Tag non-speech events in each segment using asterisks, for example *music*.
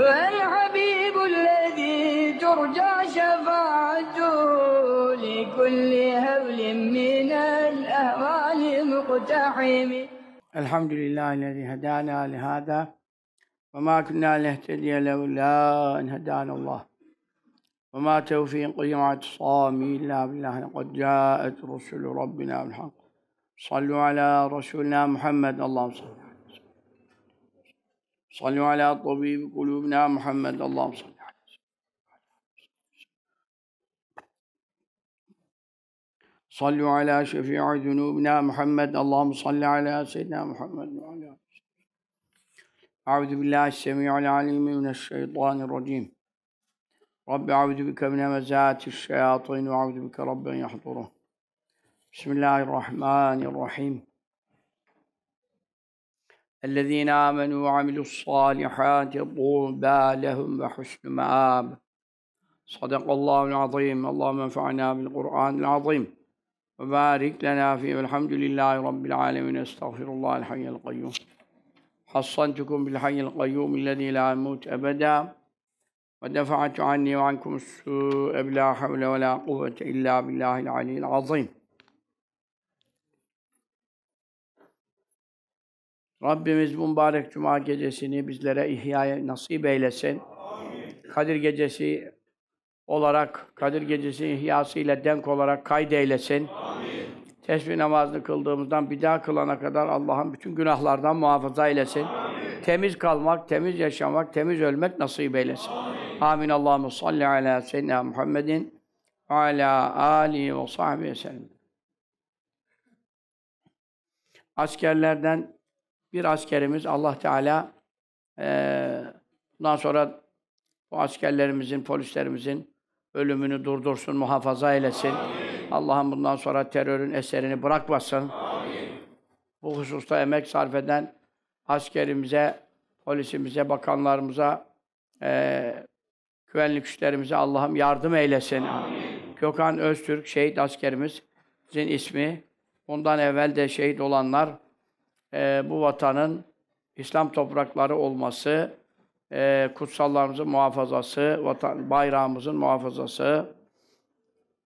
والحبيب الذي ترجى شفاعته لكل هول من الأهوال مقتحم الحمد لله الذي هدانا لهذا وما كنا نهتدي لولا أن هدانا الله وما توفيقي واعتصامي إلا بالله لقد جاءت رسل ربنا بالحق صلوا على رسولنا محمد اللهم صل صلوا على طبيب قلوبنا محمد اللهم صل عليه صلوا على شفيع ذنوبنا محمد اللهم صل على سيدنا محمد وعلى أعوذ بالله السميع العليم من الشيطان الرجيم رب أعوذ بك من مزات الشياطين وأعوذ بك رب أن يحضره بسم الله الرحمن الرحيم الذين آمنوا وعملوا الصالحات طوبى لهم وحسن مآب صدق الله العظيم اللهم انفعنا بالقرآن العظيم وبارك لنا فيه والحمد لله رب العالمين استغفر الله الحي القيوم حصنتكم بالحي القيوم الذي لا يموت أبدا ودفعت عني وعنكم السوء بلا حول ولا قوة إلا بالله العلي العظيم Rabbimiz bu mübarek cuma gecesini bizlere ihyaya nasip eylesin. Amin. Kadir gecesi olarak, Kadir gecesi ihyası ile denk olarak kaydeylesin. Amin. Tesbih namazını kıldığımızdan bir daha kılana kadar Allah'ın bütün günahlardan muhafaza eylesin. Amin. Temiz kalmak, temiz yaşamak, temiz ölmek nasip eylesin. Amin. Amin. Allahu salli ala seyyidina Muhammedin ve ala ali ve sahbihi sellem. Askerlerden bir askerimiz Allah Teala e, bundan sonra bu askerlerimizin, polislerimizin ölümünü durdursun, muhafaza eylesin. Allah'ım bundan sonra terörün eserini bırakmasın. Amin. Bu hususta emek sarf eden askerimize, polisimize, bakanlarımıza, e, güvenlik güçlerimize Allah'ım yardım eylesin. Amin. Gökhan Öztürk, şehit askerimiz, sizin ismi. Bundan evvel de şehit olanlar, e, bu vatanın İslam toprakları olması, e, kutsallarımızın muhafazası, vatan, bayrağımızın muhafazası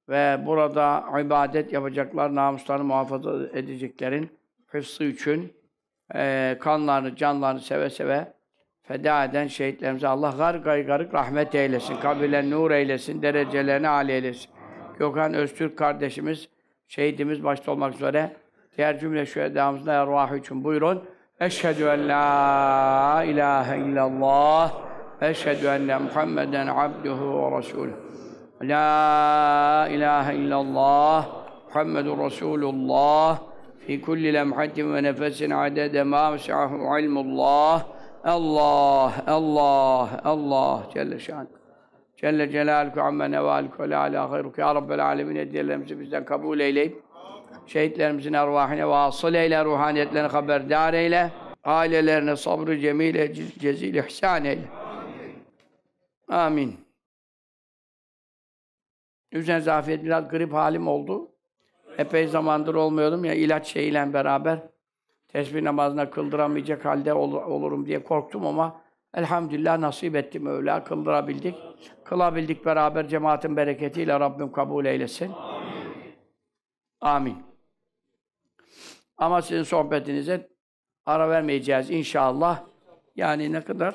ve burada ibadet yapacaklar, namuslarını muhafaza edeceklerin hıfzı için e, kanlarını, canlarını seve seve feda eden şehitlerimize Allah gar gaygarık rahmet eylesin, kabirlerini nur eylesin, derecelerini âli eylesin. Gökhan Öztürk kardeşimiz, şehidimiz başta olmak üzere Diğer cümle şu edamızda ervahı için buyurun. Eşhedü en la ilahe illallah ve eşhedü enne Muhammeden abduhu ve resuluhu. La ilahe illallah Muhammedun Resulullah fi kulli lemhatin ve nefesin adede ma vesahu ilmullah Allah, Allah, Allah Celle şan. Celle Celaluhu amme nevâlükü ve la alâ gayruku. Ya Rabbel alemin hediyelerimizi bizden kabul eyleyip Şehitlerimizin ervahine ve asıl eyle, ruhaniyetlerini haberdar eyle. Ailelerine sabrı cemile, cezil ihsan eyle. Amin. Üzerine zafiyet biraz grip halim oldu. Epey zamandır olmuyordum ya ilaç şeyiyle beraber. Tesbih namazına kıldıramayacak halde ol, olurum diye korktum ama elhamdülillah nasip ettim öyle kıldırabildik. Kılabildik beraber cemaatin bereketiyle Rabbim kabul eylesin. Amin. Amin. Ama sizin sohbetinize ara vermeyeceğiz inşallah. Yani ne kadar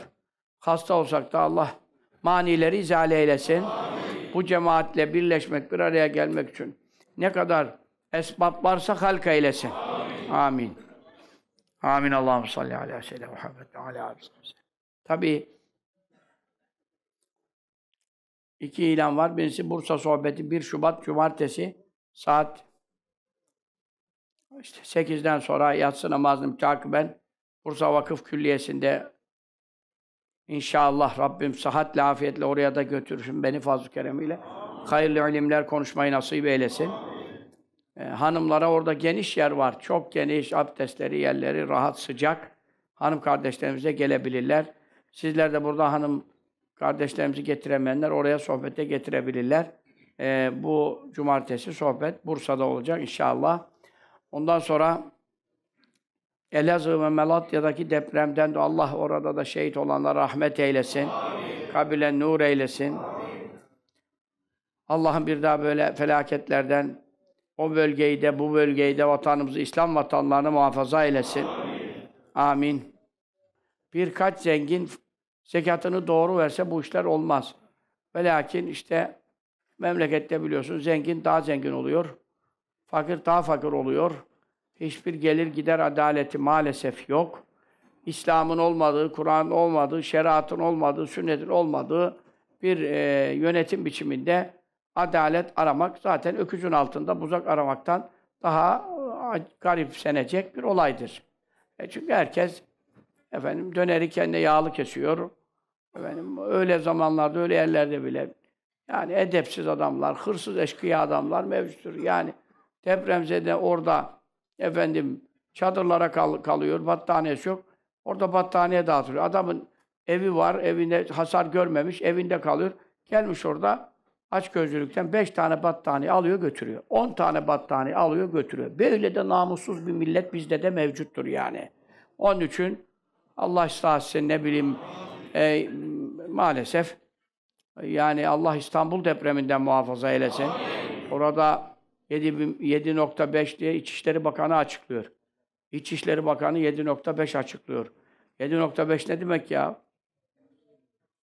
hasta olsak da Allah manileri izale eylesin. Amin. Bu cemaatle birleşmek, bir araya gelmek için ne kadar esbab varsa halk eylesin. Amin. Amin. Amin. Allah'ım salli ala seyyidina Muhammed ala Tabii iki ilan var. Birisi Bursa sohbeti 1 Şubat Cumartesi saat işte sekizden sonra yatsı namazını mütakiben Bursa Vakıf Külliyesi'nde inşallah Rabbim sıhhatle, afiyetle oraya da götürürsün beni fazl-ı keremiyle. Hayırlı ilimler konuşmayı nasip eylesin. Ee, hanımlara orada geniş yer var. Çok geniş abdestleri, yerleri rahat, sıcak. Hanım kardeşlerimize gelebilirler. Sizler de burada hanım kardeşlerimizi getiremeyenler oraya sohbete getirebilirler. Ee, bu cumartesi sohbet Bursa'da olacak inşallah. Ondan sonra Elazığ ve Melatya'daki depremden de Allah orada da şehit olanlara rahmet eylesin. Amin. Kabile nur eylesin. Allah'ın bir daha böyle felaketlerden o bölgeyi de bu bölgeyi de vatanımızı, İslam vatanlarını muhafaza eylesin. Amin. Amin. Birkaç zengin zekatını doğru verse bu işler olmaz. Ve lakin işte memlekette biliyorsunuz zengin daha zengin oluyor. Fakir daha fakir oluyor. Hiçbir gelir gider adaleti maalesef yok. İslam'ın olmadığı, Kur'an'ın olmadığı, şeriatın olmadığı, sünnetin olmadığı bir e, yönetim biçiminde adalet aramak zaten öküzün altında buzak aramaktan daha e, garip senecek bir olaydır. E çünkü herkes efendim döneri kendine yağlı kesiyor. Efendim öyle zamanlarda öyle yerlerde bile yani edepsiz adamlar, hırsız eşkıya adamlar mevcuttur. Yani Depremzede orada efendim çadırlara kal kalıyor, battaniyesi yok. Orada battaniye dağıtılıyor. Adamın evi var, evinde hasar görmemiş, evinde kalıyor. Gelmiş orada aç gözlülükten beş tane battaniye alıyor götürüyor. On tane battaniye alıyor götürüyor. Böyle de namussuz bir millet bizde de mevcuttur yani. Onun için Allah istahsın ne bileyim e, maalesef yani Allah İstanbul depreminden muhafaza eylesin. Orada 7.5 diye İçişleri Bakanı açıklıyor. İçişleri Bakanı 7.5 açıklıyor. 7.5 ne demek ya?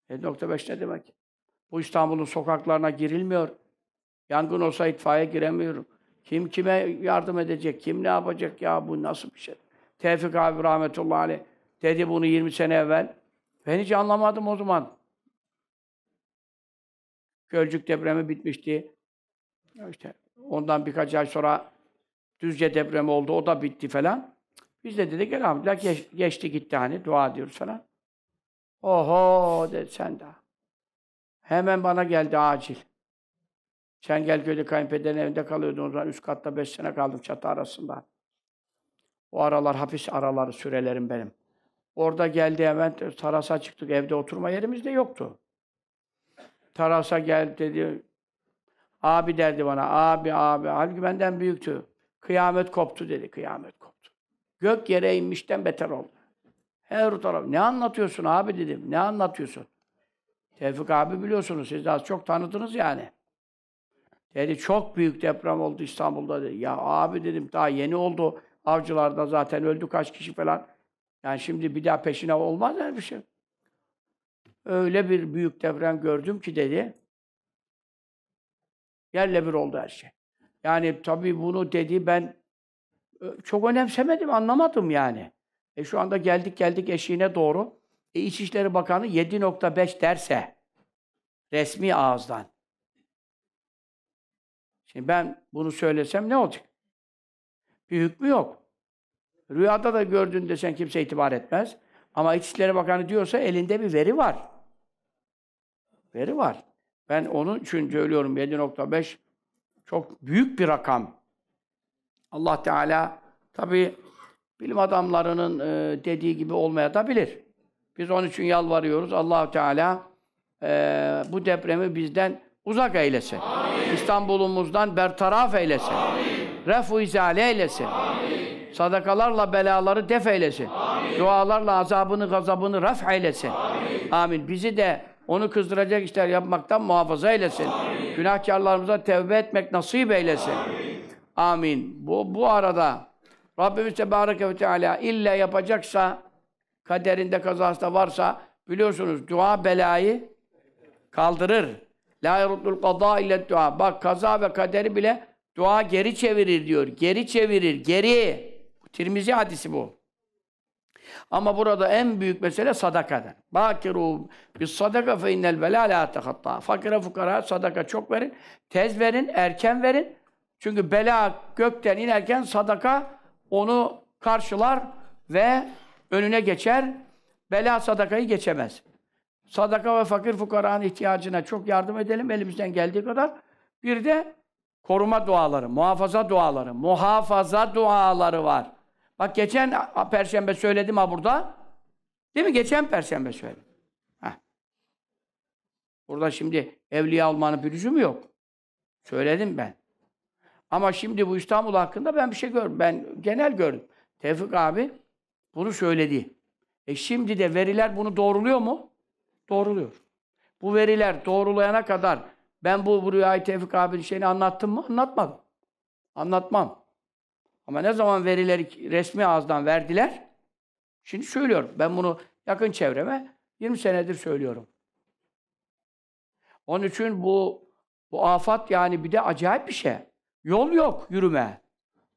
7.5 ne demek? Bu İstanbul'un sokaklarına girilmiyor. Yangın olsa itfaiye giremiyorum. Kim kime yardım edecek? Kim ne yapacak ya? Bu nasıl bir şey? Tevfik abi rahmetullahi aleyh dedi bunu 20 sene evvel. Ben hiç anlamadım o zaman. Gölcük depremi bitmişti. İşte Ondan birkaç ay sonra Düzce depremi oldu. O da bitti falan. Biz de dedik elhamdülillah geç, geçti gitti hani dua ediyoruz falan. Oho dedi sen daha. Hemen bana geldi acil. sen Çengelköy'de kayınpederin evinde kalıyordum. O zaman üst katta beş sene kaldım çatı arasında. O aralar hapis araları sürelerim benim. Orada geldi hemen tarasa çıktık. Evde oturma yerimiz de yoktu. Tarasa geldi dedi. Abi derdi bana, abi abi. Halbuki benden büyüktü. Kıyamet koptu dedi, kıyamet koptu. Gök yere inmişten beter oldu. Her taraf, ne anlatıyorsun abi dedim, ne anlatıyorsun? Tevfik abi biliyorsunuz, siz az çok tanıdınız yani. Dedi çok büyük deprem oldu İstanbul'da dedi. Ya abi dedim daha yeni oldu. Avcılarda zaten öldü kaç kişi falan. Yani şimdi bir daha peşine olmaz her bir şey. Öyle bir büyük deprem gördüm ki dedi. Yerle bir oldu her şey. Yani tabii bunu dedi ben e, çok önemsemedim, anlamadım yani. E şu anda geldik geldik eşiğine doğru. E İçişleri Bakanı 7.5 derse resmi ağızdan. Şimdi ben bunu söylesem ne olacak? Bir hükmü yok. Rüyada da gördün desen kimse itibar etmez. Ama İçişleri Bakanı diyorsa elinde bir veri var. Veri var. Ben onun için söylüyorum 7.5 çok büyük bir rakam. Allah Teala tabi bilim adamlarının e, dediği gibi olmaya da bilir. Biz onun için yalvarıyoruz. Allah Teala e, bu depremi bizden uzak eylesin. İstanbul'umuzdan bertaraf eylesin. Amin. Refu izale eylesin. Amin. Sadakalarla belaları def eylesin. Amin. Dualarla azabını, gazabını ref eylesin. Amin. Amin. Bizi de onu kızdıracak işler yapmaktan muhafaza eylesin. Amin. Günahkarlarımıza tevbe etmek nasip eylesin. Amin. Amin. Bu, bu arada Rabbimiz Tebareke ve Teala illa yapacaksa kaderinde kazasında varsa biliyorsunuz dua belayı kaldırır. La yeruddul kaza ile dua. Bak kaza ve kaderi bile dua geri çevirir diyor. Geri çevirir, geri. Tirmizi hadisi bu. Ama burada en büyük mesele sadakadır. Bakiru bir sadaka fe innel bela la tehatta. Fakire fukara sadaka çok verin. Tez verin, erken verin. Çünkü bela gökten inerken sadaka onu karşılar ve önüne geçer. Bela sadakayı geçemez. Sadaka ve fakir fukaranın ihtiyacına çok yardım edelim elimizden geldiği kadar. Bir de koruma duaları, muhafaza duaları, muhafaza duaları var. Bak geçen perşembe söyledim ha burada. Değil mi? Geçen perşembe söyledim. Heh. Burada şimdi evliya olmanın bir lüzumu yok. Söyledim ben. Ama şimdi bu İstanbul hakkında ben bir şey gördüm. Ben genel gördüm. Tevfik abi bunu söyledi. E şimdi de veriler bunu doğruluyor mu? Doğruluyor. Bu veriler doğrulayana kadar ben bu, bu Rüyayı Tevfik abinin şeyini anlattım mı? Anlatmadım. Anlatmam. Ama ne zaman verileri resmi ağızdan verdiler? Şimdi söylüyorum. Ben bunu yakın çevreme 20 senedir söylüyorum. Onun için bu bu afat yani bir de acayip bir şey. Yol yok yürüme.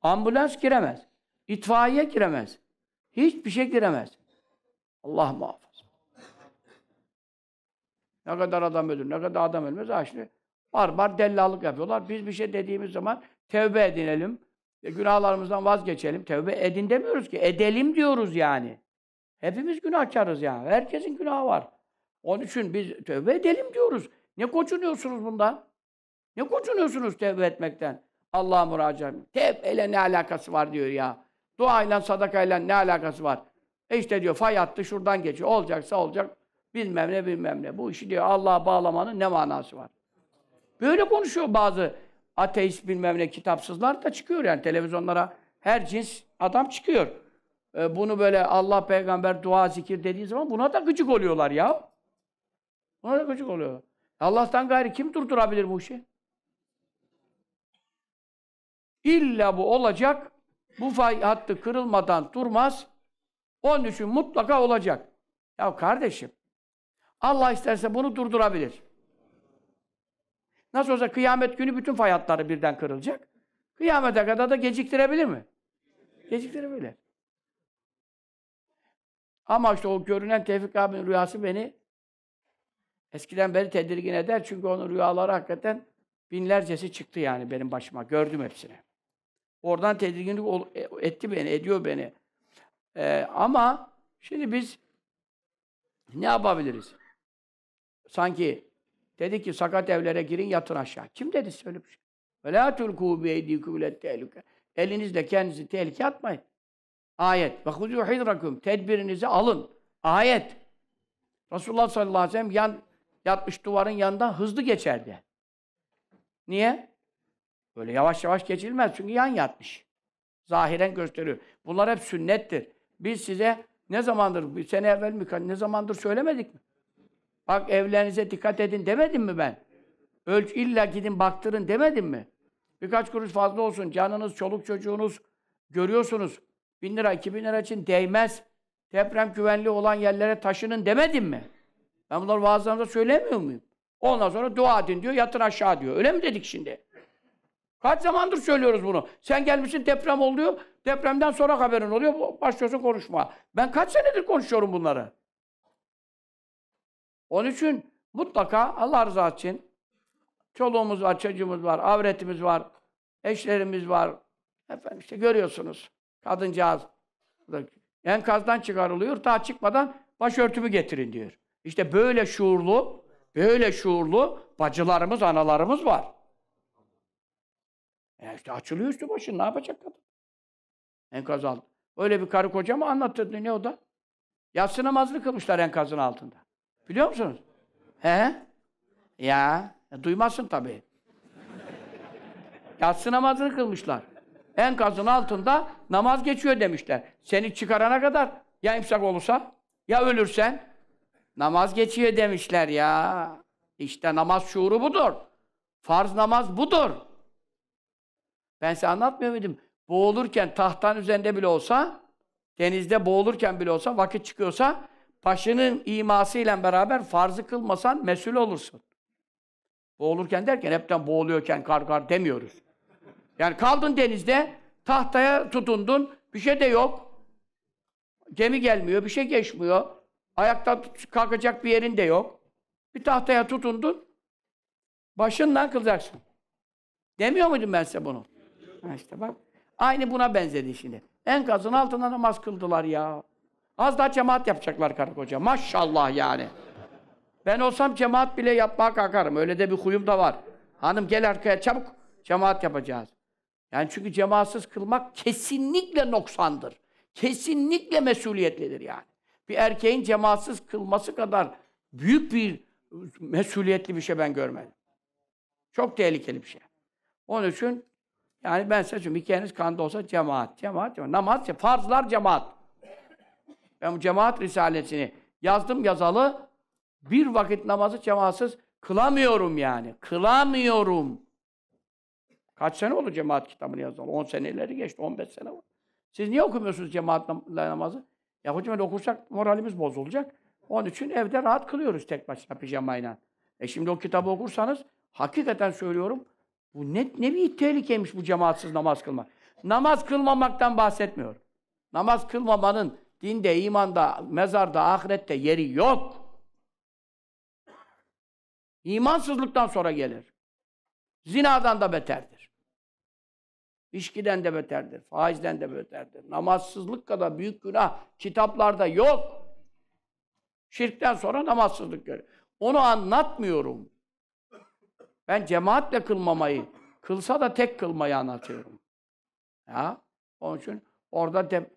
Ambulans giremez. İtfaiye giremez. Hiçbir şey giremez. Allah muhafaza. Ne kadar adam ölür, ne kadar adam ölmez. Ha şimdi barbar dellallık yapıyorlar. Biz bir şey dediğimiz zaman tevbe edinelim. E, günahlarımızdan vazgeçelim, tevbe edin demiyoruz ki. Edelim diyoruz yani. Hepimiz günahkarız yani. Herkesin günahı var. Onun için biz tövbe edelim diyoruz. Ne koçunuyorsunuz bundan? Ne koçunuyorsunuz tevbe etmekten? Allah'a müracaat. Tevbeyle ne alakası var diyor ya. Duayla, sadakayla ne alakası var? E işte diyor fay attı şuradan geçiyor. Olacaksa olacak. Bilmem ne bilmem ne. Bu işi diyor Allah'a bağlamanın ne manası var? Böyle konuşuyor bazı ateist bilmem ne kitapsızlar da çıkıyor yani televizyonlara her cins adam çıkıyor. E, bunu böyle Allah peygamber dua zikir dediği zaman buna da gıcık oluyorlar ya. Buna da gıcık oluyorlar. Allah'tan gayri kim durdurabilir bu işi? İlla bu olacak. Bu fay hattı kırılmadan durmaz. Onun için mutlaka olacak. Ya kardeşim, Allah isterse bunu durdurabilir. Nasıl olsa kıyamet günü bütün fay hatları birden kırılacak. Kıyamete kadar da geciktirebilir mi? Geciktirebilir. Ama işte o görünen Tevfik abinin rüyası beni eskiden beri tedirgin eder. Çünkü onun rüyaları hakikaten binlercesi çıktı yani benim başıma. Gördüm hepsini. Oradan tedirginlik e, etti beni, ediyor beni. Ee, ama şimdi biz ne yapabiliriz? Sanki Dedi ki sakat evlere girin yatın aşağı. Kim dedi söyle bir şey. Ve la tulkû tehlike. Elinizle kendinizi tehlike atmayın. Ayet. Ve huzû hidrakum. Tedbirinizi alın. Ayet. Resulullah sallallahu aleyhi ve sellem yan, yatmış duvarın yanından hızlı geçerdi. Niye? Böyle yavaş yavaş geçilmez. Çünkü yan yatmış. Zahiren gösteriyor. Bunlar hep sünnettir. Biz size ne zamandır, bir sene evvel mi, ne zamandır söylemedik mi? Bak evlerinize dikkat edin demedim mi ben? Ölç illa gidin baktırın demedim mi? Birkaç kuruş fazla olsun. Canınız, çoluk çocuğunuz görüyorsunuz. Bin lira, iki bin lira için değmez. Deprem güvenli olan yerlere taşının demedim mi? Ben bunları vaazlarımda söylemiyor muyum? Ondan sonra dua edin diyor, yatın aşağı diyor. Öyle mi dedik şimdi? Kaç zamandır söylüyoruz bunu. Sen gelmişsin deprem oluyor, depremden sonra haberin oluyor, başlıyorsun konuşma. Ben kaç senedir konuşuyorum bunları. Onun için mutlaka Allah rızası için çoluğumuz var, çocuğumuz var, avretimiz var, eşlerimiz var. Efendim işte görüyorsunuz kadıncağız. Enkazdan çıkarılıyor, ta çıkmadan başörtümü getirin diyor. İşte böyle şuurlu, böyle şuurlu bacılarımız, analarımız var. E işte açılıyor üstü başı, ne yapacak kadın? Enkaz altında. Öyle bir karı koca mı anlattı ne o da? Yatsı namazını kılmışlar enkazın altında. Biliyor musunuz? He? Ya, e, duymazsın tabii. Yatsı namazını kılmışlar. Enkazın altında namaz geçiyor demişler. Seni çıkarana kadar ya imsak olursa ya ölürsen namaz geçiyor demişler ya. İşte namaz şuuru budur. Farz namaz budur. Ben size anlatmıyor muydum? Boğulurken tahtan üzerinde bile olsa, denizde boğulurken bile olsa, vakit çıkıyorsa Paşının iması ile beraber farzı kılmasan mesul olursun. Boğulurken derken hepten boğuluyorken kar kar demiyoruz. Yani kaldın denizde, tahtaya tutundun, bir şey de yok. Gemi gelmiyor, bir şey geçmiyor. Ayakta kalkacak bir yerin de yok. Bir tahtaya tutundun, başınla kılacaksın. Demiyor muydum ben size bunu? Ha işte bak. Aynı buna benzedi şimdi. Enkazın altında namaz kıldılar ya. Az daha cemaat yapacaklar karı koca. Maşallah yani. Ben olsam cemaat bile yapmaya kalkarım. Öyle de bir huyum da var. Hanım gel arkaya çabuk cemaat yapacağız. Yani çünkü cemaatsız kılmak kesinlikle noksandır. Kesinlikle mesuliyetlidir yani. Bir erkeğin cemaatsız kılması kadar büyük bir mesuliyetli bir şey ben görmedim. Çok tehlikeli bir şey. Onun için yani ben size söyleyeyim hikayeniz kanda olsa cemaat, cemaat, cemaat. Namaz, farzlar cemaat ben bu cemaat risalesini yazdım yazalı bir vakit namazı cemaatsız kılamıyorum yani. Kılamıyorum. Kaç sene oldu cemaat kitabını yazalı? 10 seneleri geçti, 15 sene var. Siz niye okumuyorsunuz cemaat namazı? Ya hocam öyle okursak moralimiz bozulacak. Onun için evde rahat kılıyoruz tek başına pijamayla. E şimdi o kitabı okursanız hakikaten söylüyorum bu ne, ne bir tehlikeymiş bu cemaatsiz namaz kılmak. Namaz kılmamaktan bahsetmiyorum. Namaz kılmamanın Dinde, imanda, mezarda, ahirette yeri yok. İmansızlıktan sonra gelir. Zinadan da beterdir. İşkiden de beterdir. Faizden de beterdir. Namazsızlık kadar büyük günah kitaplarda yok. Şirkten sonra namazsızlık gelir. Onu anlatmıyorum. Ben cemaatle kılmamayı, kılsa da tek kılmayı anlatıyorum. Ya, onun için orada de,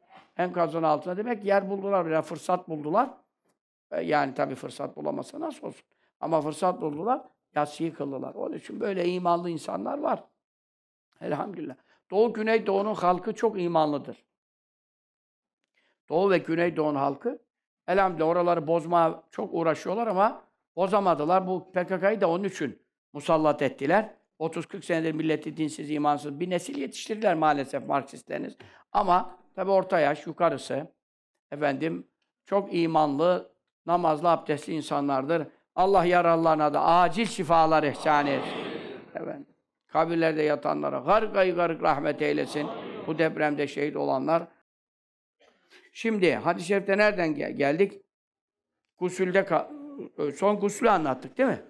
enkazın altına demek yer buldular veya fırsat buldular. E, yani tabii fırsat bulamasa nasıl olsun? Ama fırsat buldular, yatsıyı kıldılar. Onun için böyle imanlı insanlar var. Elhamdülillah. Doğu Güneydoğu'nun halkı çok imanlıdır. Doğu ve Güneydoğu'nun halkı elhamdülillah oraları bozmaya çok uğraşıyorlar ama bozamadılar. Bu PKK'yı da onun için musallat ettiler. 30-40 senedir milleti dinsiz, imansız bir nesil yetiştirdiler maalesef Marksistleriniz. Ama Tabi orta yaş, yukarısı. Efendim çok imanlı, namazlı, abdestli insanlardır. Allah yaralarına da acil şifalar ihsan etsin. Efendim, kabirlerde yatanlara garık garık rahmet eylesin. Amin. Bu depremde şehit olanlar. Şimdi hadis-i şerifte nereden gel geldik? Gusülde e, son gusülü anlattık değil mi?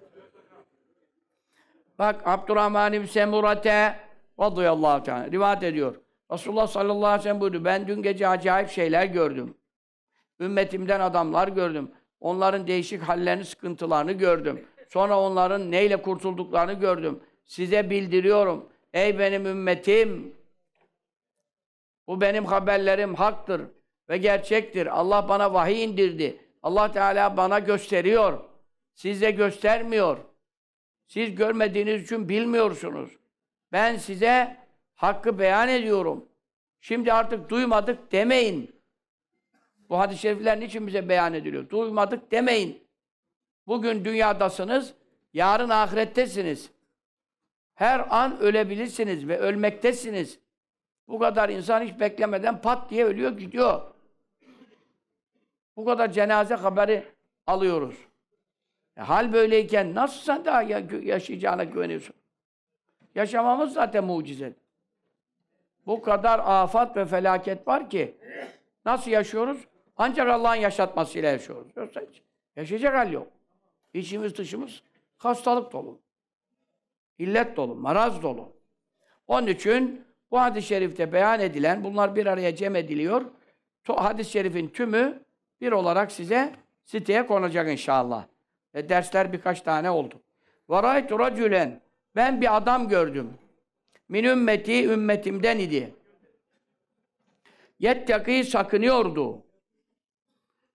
Bak Abdurrahman bin Semurate radıyallahu teala rivayet ediyor. Resulullah sallallahu aleyhi ve sellem buyurdu. Ben dün gece acayip şeyler gördüm. Ümmetimden adamlar gördüm. Onların değişik hallerini, sıkıntılarını gördüm. Sonra onların neyle kurtulduklarını gördüm. Size bildiriyorum. Ey benim ümmetim! Bu benim haberlerim haktır ve gerçektir. Allah bana vahiy indirdi. Allah Teala bana gösteriyor. Size göstermiyor. Siz görmediğiniz için bilmiyorsunuz. Ben size Hakkı beyan ediyorum. Şimdi artık duymadık demeyin. Bu hadis-i şerifler niçin bize beyan ediliyor? Duymadık demeyin. Bugün dünyadasınız, yarın ahirettesiniz. Her an ölebilirsiniz ve ölmektesiniz. Bu kadar insan hiç beklemeden pat diye ölüyor, gidiyor. Bu kadar cenaze haberi alıyoruz. Ya, e, hal böyleyken nasıl sen daha yaşayacağına güveniyorsun? Yaşamamız zaten mucize. Bu kadar afat ve felaket var ki nasıl yaşıyoruz? Ancak Allah'ın yaşatmasıyla yaşıyoruz. Yoksa hiç yaşayacak hal yok. İçimiz dışımız hastalık dolu. İllet dolu, maraz dolu. Onun için bu hadis-i şerifte beyan edilen, bunlar bir araya cem ediliyor. Hadis-i şerifin tümü bir olarak size siteye konacak inşallah. E dersler birkaç tane oldu. وَرَيْتُ رَجُلًا Ben bir adam gördüm. Min ümmeti ümmetimden idi. Yettaki sakınıyordu.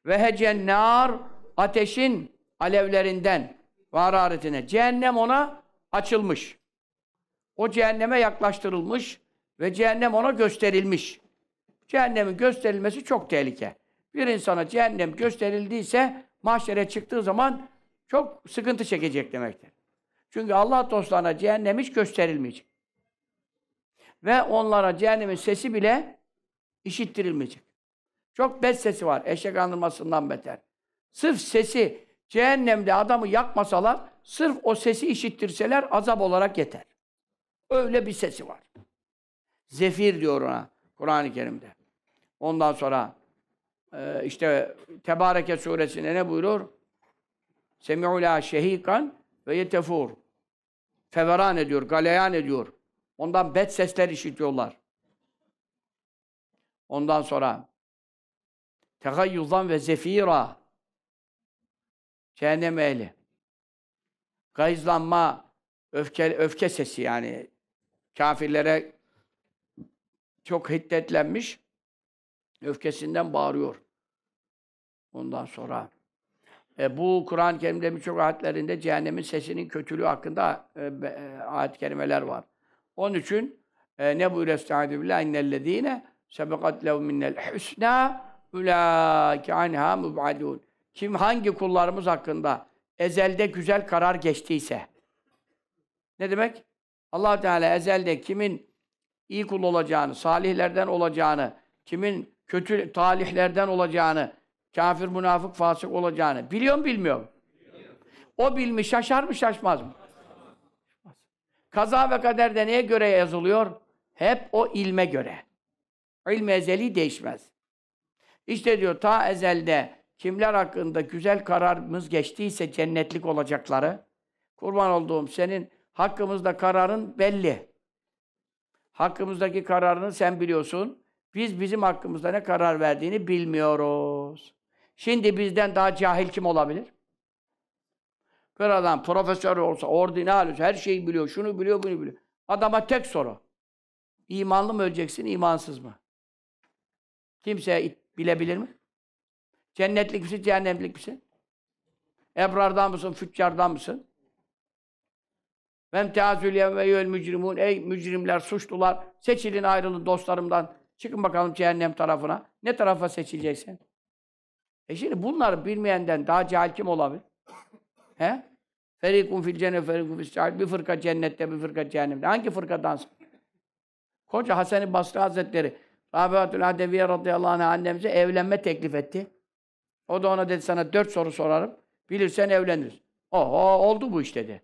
Ve hecennar ateşin alevlerinden ve hararetine. Cehennem ona açılmış. O cehenneme yaklaştırılmış ve cehennem ona gösterilmiş. Cehennemin gösterilmesi çok tehlike. Bir insana cehennem gösterildiyse mahşere çıktığı zaman çok sıkıntı çekecek demektir. Çünkü Allah dostlarına cehennem hiç gösterilmeyecek. Ve onlara cehennemin sesi bile işittirilmeyecek. Çok bet sesi var. Eşek andırmasından beter. Sırf sesi cehennemde adamı yakmasalar, sırf o sesi işittirseler azap olarak yeter. Öyle bir sesi var. Zefir diyor ona Kur'an-ı Kerim'de. Ondan sonra e, işte Tebareke suresinde ne buyurur? Semi'u şehikan ve yetefur. Feveran ediyor, galeyan ediyor. Ondan bet sesler işitiyorlar. Ondan sonra tegayyuzan ve zefira cehennem ehli. Gayzlanma, öfke, öfke sesi yani kafirlere çok hiddetlenmiş öfkesinden bağırıyor. Ondan sonra e, bu Kur'an-ı Kerim'de birçok ayetlerinde cehennemin sesinin kötülüğü hakkında e, e, ayet-i kerimeler var. Onun için e, ne buyuruyor Estaizu billah innellezine sebekat lev minnel husna ulâke anhâ mub'adûn. Kim hangi kullarımız hakkında ezelde güzel karar geçtiyse. Ne demek? allah Teala ezelde kimin iyi kul olacağını, salihlerden olacağını, kimin kötü talihlerden olacağını, kafir, münafık, fasık olacağını biliyor mu bilmiyor mu? O bilmiş, şaşar mı şaşmaz mı? Kaza ve kader de neye göre yazılıyor? Hep o ilme göre. İlme ezeli değişmez. İşte diyor ta ezelde kimler hakkında güzel kararımız geçtiyse cennetlik olacakları, kurban olduğum senin hakkımızda kararın belli. Hakkımızdaki kararını sen biliyorsun. Biz bizim hakkımızda ne karar verdiğini bilmiyoruz. Şimdi bizden daha cahil kim olabilir? Kraldan profesör olsa, ordinal olsa, her şeyi biliyor, şunu biliyor, bunu biliyor. Adama tek soru. İmanlı mı öleceksin, imansız mı? Kimse bilebilir mi? Cennetlik misin, cehennemlik misin? Ebrardan mısın, füccardan mısın? Vem teazülyen ve yöl mücrimun. Ey mücrimler, suçlular, seçilin ayrılın dostlarımdan. Çıkın bakalım cehennem tarafına. Ne tarafa seçileceksin? E şimdi bunları bilmeyenden daha cahil kim olabilir? He? Ferikun fil cennet, ferikun fil sahil. Bir fırka cennette, bir fırka cehennemde. Hangi fırkadan? Koca Hasan-ı Basri Hazretleri Rabiatül Adeviye radıyallahu anh annemize evlenme teklif etti. O da ona dedi sana dört soru sorarım. Bilirsen evleniriz. Oho oldu bu iş dedi.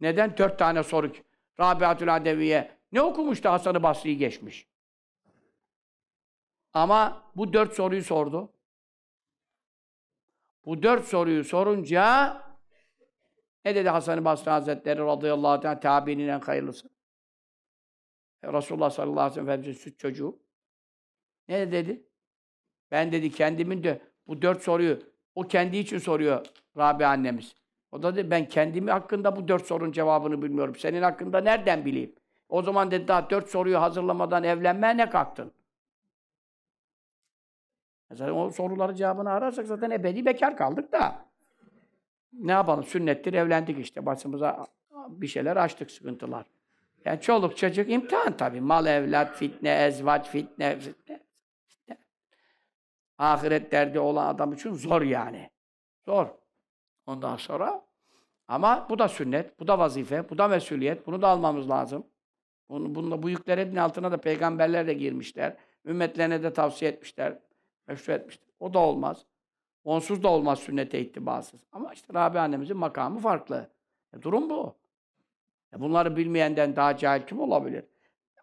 Neden? Dört tane soru. Rabiatül Adeviye ne okumuştu da hasan Basri'yi geçmiş? Ama bu dört soruyu sordu. Bu dört soruyu sorunca ne dedi Hasan-ı Basri Hazretleri radıyallahu anh tabiinin en hayırlısı? E, Resulullah sallallahu aleyhi ve sellem süt çocuğu. Ne dedi? Ben dedi kendimin de bu dört soruyu o kendi için soruyor Rabi annemiz. O da dedi ben kendimi hakkında bu dört sorunun cevabını bilmiyorum. Senin hakkında nereden bileyim? O zaman dedi daha dört soruyu hazırlamadan evlenmeye ne kalktın? E, zaten o soruları cevabını ararsak zaten ebedi bekar kaldık da. Ne yapalım? Sünnettir, evlendik işte. Başımıza bir şeyler açtık, sıkıntılar. Yani çoluk çocuk imtihan tabii. Mal evlat, fitne, ezvaç, fitne, fitne, fitne. Ahiret derdi olan adam için zor yani. Zor. Ondan sonra ama bu da sünnet, bu da vazife, bu da mesuliyet. Bunu da almamız lazım. Bunu, bununla, bu yüklerin altına da peygamberler de girmişler. Ümmetlerine de tavsiye etmişler. Meşru etmişler. O da olmaz. Onsuz da olmaz sünnete ittibasız. Ama işte Rabi annemizin makamı farklı. E, durum bu. E, bunları bilmeyenden daha cahil kim olabilir?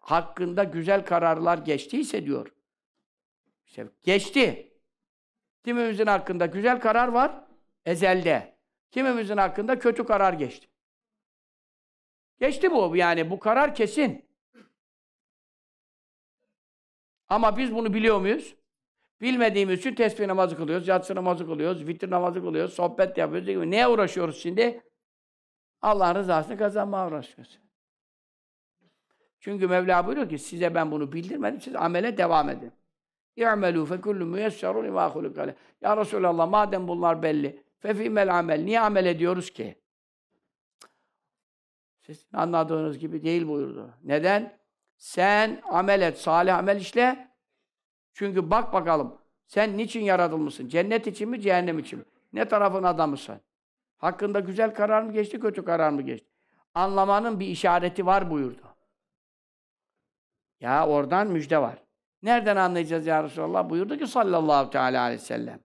Hakkında güzel kararlar geçtiyse diyor. İşte geçti. Kimimizin hakkında güzel karar var ezelde. Kimimizin hakkında kötü karar geçti. Geçti bu yani bu karar kesin. Ama biz bunu biliyor muyuz? Bilmediğimiz için tesbih namazı kılıyoruz, yatsı namazı kılıyoruz, vitir namazı kılıyoruz, sohbet yapıyoruz. Gibi. Neye uğraşıyoruz şimdi? Allah'ın rızasını kazanmaya uğraşıyoruz. Çünkü Mevla buyuruyor ki size ben bunu bildirmedim, siz amele devam edin. İ'melû fe kullu müyesserûn imâ hulukale. Ya Resulallah madem bunlar belli, fe fîmel amel. Niye amel ediyoruz ki? Siz anladığınız gibi değil buyurdu. Neden? Sen amel et, salih amel işle, çünkü bak bakalım sen niçin yaratılmışsın? Cennet için mi, cehennem için mi? Ne tarafın adamısın? Hakkında güzel karar mı geçti, kötü karar mı geçti? Anlamanın bir işareti var buyurdu. Ya oradan müjde var. Nereden anlayacağız ya Resulallah? Buyurdu ki sallallahu teala aleyhi ve sellem.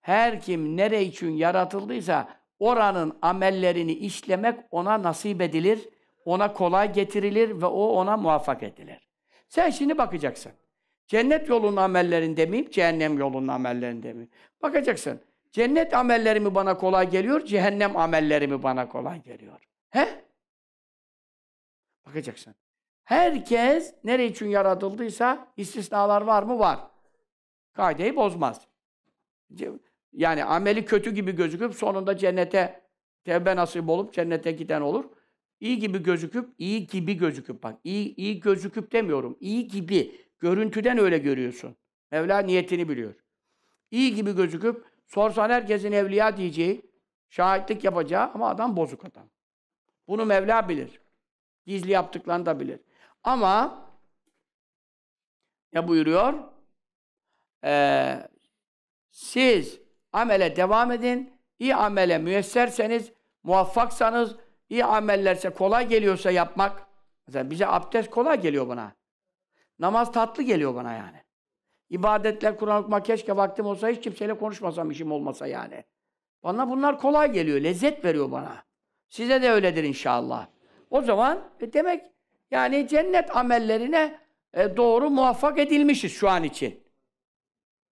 Her kim nere için yaratıldıysa oranın amellerini işlemek ona nasip edilir, ona kolay getirilir ve o ona muvaffak edilir. Sen şimdi bakacaksın. Cennet yolunun amellerini miyim, cehennem yolunun amellerini miyim? Bakacaksın. Cennet amelleri mi bana kolay geliyor, cehennem amelleri mi bana kolay geliyor? He? Bakacaksın. Herkes nereye için yaratıldıysa istisnalar var mı? Var. Kaideyi bozmaz. Yani ameli kötü gibi gözüküp sonunda cennete tevbe nasip olup cennete giden olur. İyi gibi gözüküp, iyi gibi gözüküp bak. İyi iyi gözüküp demiyorum. İyi gibi Görüntüden öyle görüyorsun. Mevla niyetini biliyor. İyi gibi gözüküp sorsan herkesin evliya diyeceği, şahitlik yapacağı ama adam bozuk adam. Bunu Mevla bilir. Gizli yaptıklarını da bilir. Ama ne buyuruyor? Ee, siz amele devam edin. İyi amele müyesserseniz, muvaffaksanız, iyi amellerse kolay geliyorsa yapmak. Mesela bize abdest kolay geliyor buna. Namaz tatlı geliyor bana yani. İbadetler, Kur'an okuma keşke vaktim olsa hiç kimseyle konuşmasam işim olmasa yani. Bana bunlar kolay geliyor, lezzet veriyor bana. Size de öyledir inşallah. O zaman e demek yani cennet amellerine e, doğru muvaffak edilmişiz şu an için.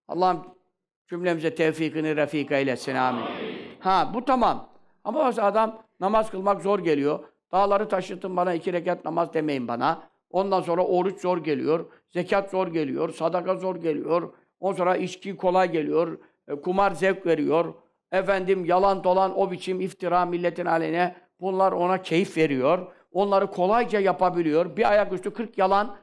Allah'ım cümlemize tevfikini refik eylesin amin. Ha bu tamam. Ama adam namaz kılmak zor geliyor. Dağları taşıtın bana iki rekat namaz demeyin bana. Ondan sonra oruç zor geliyor, zekat zor geliyor, sadaka zor geliyor. Ondan sonra içki kolay geliyor, e, kumar zevk veriyor. Efendim yalan dolan o biçim iftira milletin aleyhine. Bunlar ona keyif veriyor. Onları kolayca yapabiliyor. Bir ayak üstü 40 yalan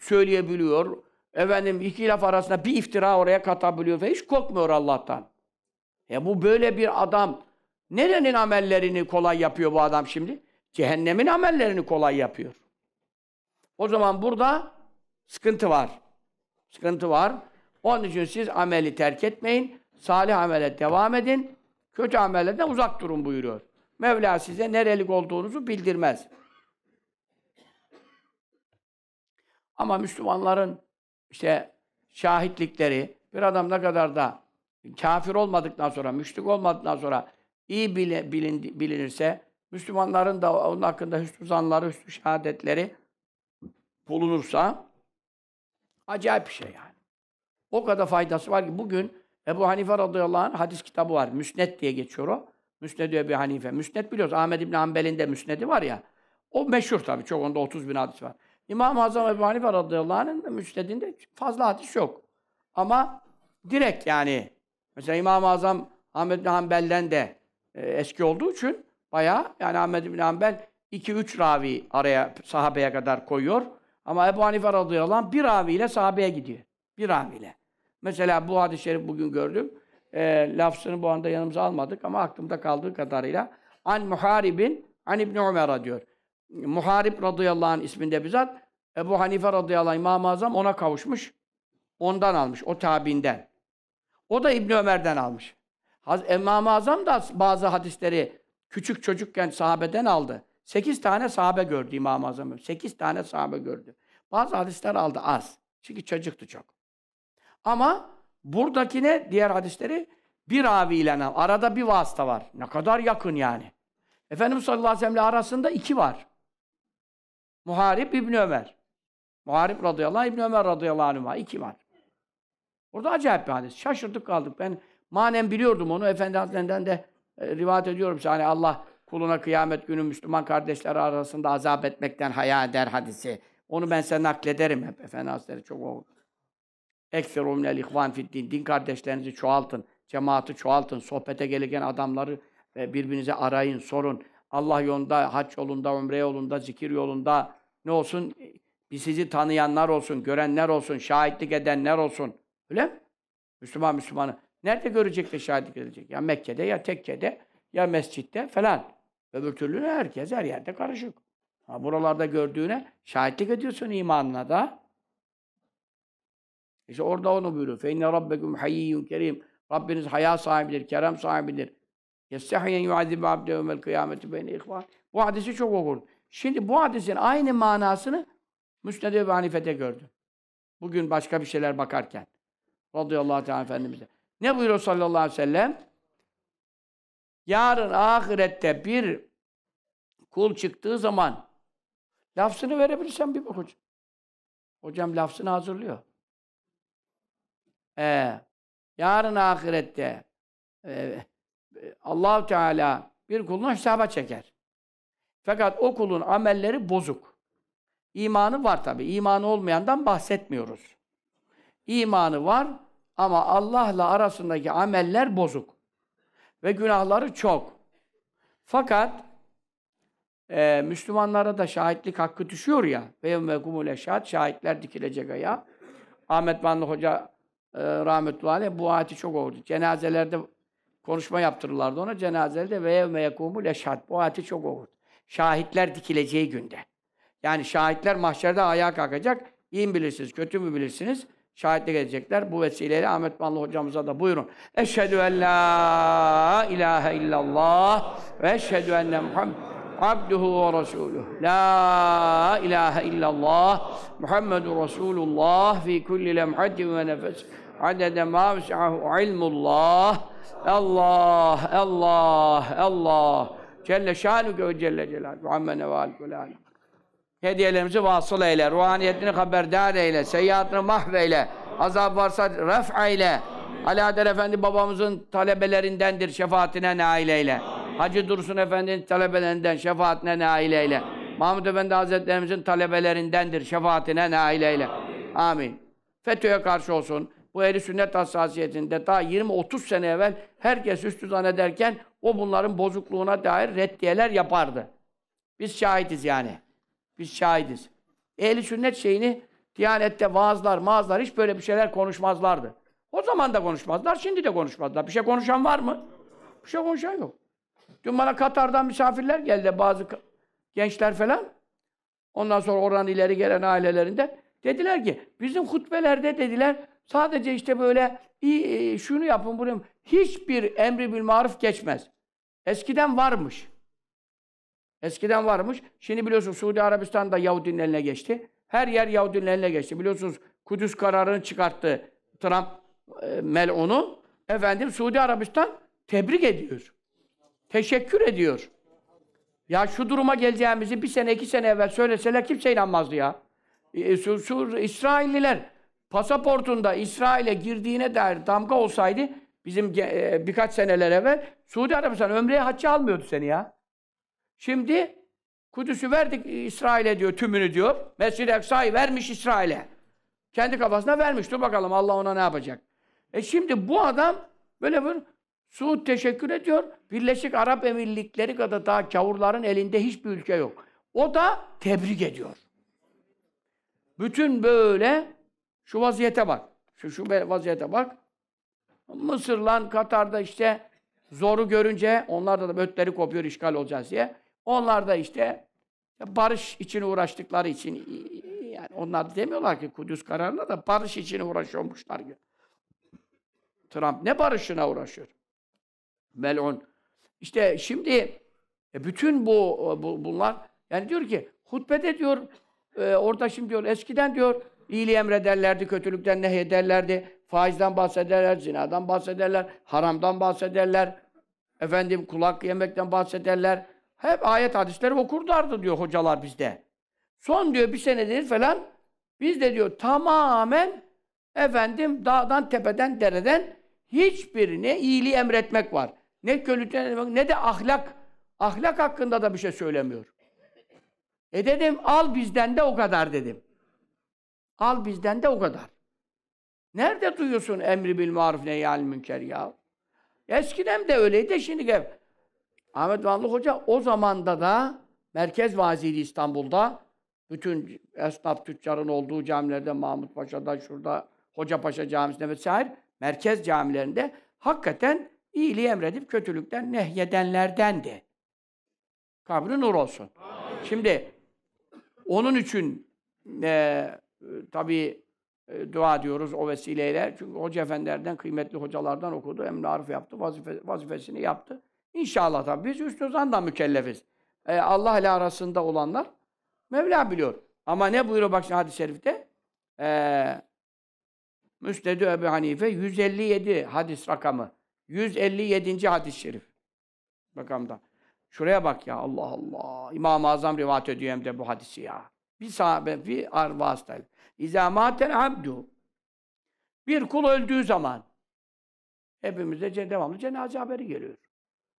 söyleyebiliyor. Efendim iki laf arasında bir iftira oraya katabiliyor ve hiç korkmuyor Allah'tan. Ya e, bu böyle bir adam nerenin amellerini kolay yapıyor bu adam şimdi? Cehennemin amellerini kolay yapıyor. O zaman burada sıkıntı var. Sıkıntı var. Onun için siz ameli terk etmeyin. Salih amele devam edin. Kötü amellerden uzak durun buyuruyor. Mevla size nerelik olduğunuzu bildirmez. Ama Müslümanların işte şahitlikleri, bir adam ne kadar da kafir olmadıktan sonra, müşrik olmadıktan sonra iyi bile, bilin, bilinirse, Müslümanların da onun hakkında hüsnü zanları, hüsnü şehadetleri bulunursa acayip bir şey yani. O kadar faydası var ki bugün Ebu Hanife radıyallahu anh hadis kitabı var. Müsned diye geçiyor o. Müsned-i bir Hanife. Müsned biliyoruz. Ahmed İbni Hanbel'in de müsnedi var ya. O meşhur tabii. Çok onda 30 bin hadis var. İmam-ı Azam Ebu Hanife radıyallahu anh'ın müsnedinde fazla hadis yok. Ama direkt yani. Mesela İmam-ı Azam Ahmed bin Hanbel'den de e, eski olduğu için bayağı yani Ahmed bin Hanbel 2-3 ravi araya sahabeye kadar koyuyor. Ama Ebu Hanife radıyallahu anh bir raviyle sahabeye gidiyor. Bir raviyle. Mesela bu hadis-i şerif bugün gördüm. E, lafzını bu anda yanımıza almadık ama aklımda kaldığı kadarıyla An Muharibin An İbni Ömer diyor. Muharib radıyallahu anh isminde bizzat Ebu Hanife radıyallahu anh İmam-ı Azam ona kavuşmuş. Ondan almış. O tabinden. O da İbni Ömer'den almış. İmam-ı Azam da bazı hadisleri küçük çocukken sahabeden aldı. Sekiz tane sahabe gördü İmam-ı Azam. Sekiz tane sahabe gördü. Bazı hadisler aldı az. Çünkü çocuktu çok. Ama buradakine diğer hadisleri bir raviyle arada bir vasıta var. Ne kadar yakın yani. Efendimiz sallallahu aleyhi ve sellem'le arasında iki var. Muharip İbni Ömer. Muharip radıyallahu anh, İbni Ömer radıyallahu anhüma. iki var. Burada acayip bir hadis. Şaşırdık kaldık. Ben manen biliyordum onu. Efendi Hazretlerinden de e, rivayet ediyorum. Hani Allah kuluna kıyamet günü Müslüman kardeşler arasında azap etmekten haya eder hadisi. Onu ben size naklederim hep. Efendi Hazretleri çok o. Ekserum minel ihvan fiddin. Din kardeşlerinizi çoğaltın. Cemaati çoğaltın. Sohbete gelirken adamları e, birbirinize arayın, sorun. Allah yolunda, hac yolunda, umre yolunda, zikir yolunda ne olsun? Bir sizi tanıyanlar olsun, görenler olsun, şahitlik edenler olsun. Öyle mi? Müslüman Müslümanı. Nerede görecek de şahitlik edecek? Ya Mekke'de, ya tekkede, ya mescitte falan. Öbür türlü herkes her yerde karışık. Ha, buralarda gördüğüne şahitlik ediyorsun imanına da. İşte orada onu buyuruyor. فَاِنَّ رَبَّكُمْ حَيِّيٌّ kerim. Rabbiniz haya sahibidir, kerem sahibidir. يَسْتَحْيَنْ يُعَذِبَ عَبْدَهُ مَا الْقِيَامَةِ بَيْنِ اِخْوَانِ Bu hadisi çok okur. Şimdi bu hadisin aynı manasını Müsned-i Ebu Hanife'de gördüm. Bugün başka bir şeyler bakarken. Radıyallahu teala Efendimiz'e. Ne buyuruyor sallallahu aleyhi ve sellem? Yarın ahirette bir kul çıktığı zaman lafzını verebilirsen bir bak hocam. Hocam lafzını hazırlıyor. Ee, yarın ahirette e, e allah Teala bir kulunu hesaba çeker. Fakat o kulun amelleri bozuk. İmanı var tabi. İmanı olmayandan bahsetmiyoruz. İmanı var ama Allah'la arasındaki ameller bozuk ve günahları çok. Fakat e, Müslümanlara da şahitlik hakkı düşüyor ya. Ve ve kumul eşhad, şahitler dikilecek aya. Ahmet Vanlı Hoca e, rahmetullahi bu ayeti çok oldu. Cenazelerde konuşma yaptırırlardı ona. Cenazede ve ve yekumul eşhad. Bu ayeti çok oldu. Şahitler dikileceği günde. Yani şahitler mahşerde ayağa kalkacak. İyi mi bilirsiniz, kötü mü bilirsiniz? şahitlik edecekler. Bu vesileyle Ahmet Banlı hocamıza da buyurun. Eşhedü en la ilahe illallah ve eşhedü enne Muhammed abduhu ve resuluh. La ilahe illallah Muhammedun Resulullah fi kulli lemhatin ve nefes adede ma vesahu ilmullah. Allah, Allah, Allah. Celle şanuke ve celle celaluhu. Amme nevâlikulahu hediyelerimizi vasıl eyle, ruhaniyetini haberdar eyle, seyyiatını mahveyle, azap varsa ref eyle. Ali Adel Efendi babamızın talebelerindendir, şefaatine nail eyle. Hacı Dursun Efendi'nin talebelerinden, şefaatine nail eyle. Mahmud Efendi Hazretlerimizin talebelerindendir, şefaatine nail eyle. Amin. FETÖ'ye karşı olsun. Bu ehli sünnet hassasiyetinde daha 20-30 sene evvel herkes üstü zannederken o bunların bozukluğuna dair reddiyeler yapardı. Biz şahitiz yani. Biz şahidiz. Ehli sünnet şeyini Diyanette vaazlar, maazlar hiç böyle bir şeyler konuşmazlardı. O zaman da konuşmazlar, şimdi de konuşmazlar. Bir şey konuşan var mı? Bir şey konuşan yok. Dün bana Katar'dan misafirler geldi, bazı gençler falan. Ondan sonra oranın ileri gelen ailelerinde. Dediler ki, bizim hutbelerde dediler, sadece işte böyle e, şunu yapın, bunu yapın. Hiçbir emri bil maruf geçmez. Eskiden varmış. Eskiden varmış. Şimdi biliyorsunuz Suudi Arabistan'da da Yahudinin eline geçti. Her yer Yahudinin eline geçti. Biliyorsunuz Kudüs kararını çıkarttı Trump e, melonu. Efendim Suudi Arabistan tebrik ediyor. Teşekkür ediyor. Ya şu duruma geleceğimizi bir sene iki sene evvel söyleseler kimse inanmazdı ya. E, su, su, İsrailliler pasaportunda İsrail'e girdiğine dair damga olsaydı bizim e, birkaç seneler evvel Suudi Arabistan ömreye haccı almıyordu seni ya. Şimdi Kudüs'ü verdik e, İsrail'e diyor, tümünü diyor. Mescid-i Eksa'yı vermiş İsrail'e. Kendi kafasına vermiş. Dur bakalım Allah ona ne yapacak. E şimdi bu adam böyle bir Suud teşekkür ediyor. Birleşik Arap Emirlikleri kadar daha kavurların elinde hiçbir ülke yok. O da tebrik ediyor. Bütün böyle şu vaziyete bak. Şu, şu vaziyete bak. Mısır'la Katar'da işte zoru görünce onlarda da bötleri kopuyor işgal olacağız diye. Onlar da işte barış için uğraştıkları için yani onlar demiyorlar ki Kudüs kararına da barış için uğraşıyormuşlar. Trump ne barışına uğraşıyor? Melon. İşte şimdi e, bütün bu, e, bu bunlar yani diyor ki hutbede diyor e, orada şimdi diyor eskiden diyor iyiliği emrederlerdi, kötülükten nehyederlerdi, faizden bahsederler, zinadan bahsederler, haramdan bahsederler, efendim kulak yemekten bahsederler, hep ayet hadisleri okurlardı diyor hocalar bizde. Son diyor bir senedir falan biz de diyor tamamen efendim dağdan tepeden dereden hiçbirine iyiliği emretmek var. Ne kötülükten ne de ahlak. Ahlak hakkında da bir şey söylemiyor. E dedim al bizden de o kadar dedim. Al bizden de o kadar. Nerede duyuyorsun emri bil maruf neyi al münker ya? Eskiden de öyleydi şimdi Ahmet Vanlı Hoca o zamanda da merkez vaziri İstanbul'da bütün esnaf tüccarın olduğu camilerde Mahmut Paşa'da, şurada Hoca Paşa Camisi'nde vesaire merkez camilerinde hakikaten iyiliği emredip kötülükten nehyedenlerden de kabri nur olsun. Amin. Şimdi onun için e, tabii e, dua diyoruz o vesileyle. Çünkü hoca efendilerden, kıymetli hocalardan okudu. Emri arif yaptı, vazife, vazifesini yaptı. İnşallah da biz üstünüzden da mükellefiz. E, Allah ile arasında olanlar Mevla biliyor. Ama ne buyuruyor bak şimdi hadis-i şerifte? E, Müsnedü Ebu Hanife 157 hadis rakamı. 157. hadis-i şerif. Bakamda. Şuraya bak ya Allah Allah. İmam-ı Azam rivat ediyor hem de bu hadisi ya. Bir sahabe, bir arvastel. İzâ mâtel abdu. Bir kul öldüğü zaman hepimize devamlı cenaze haberi geliyor.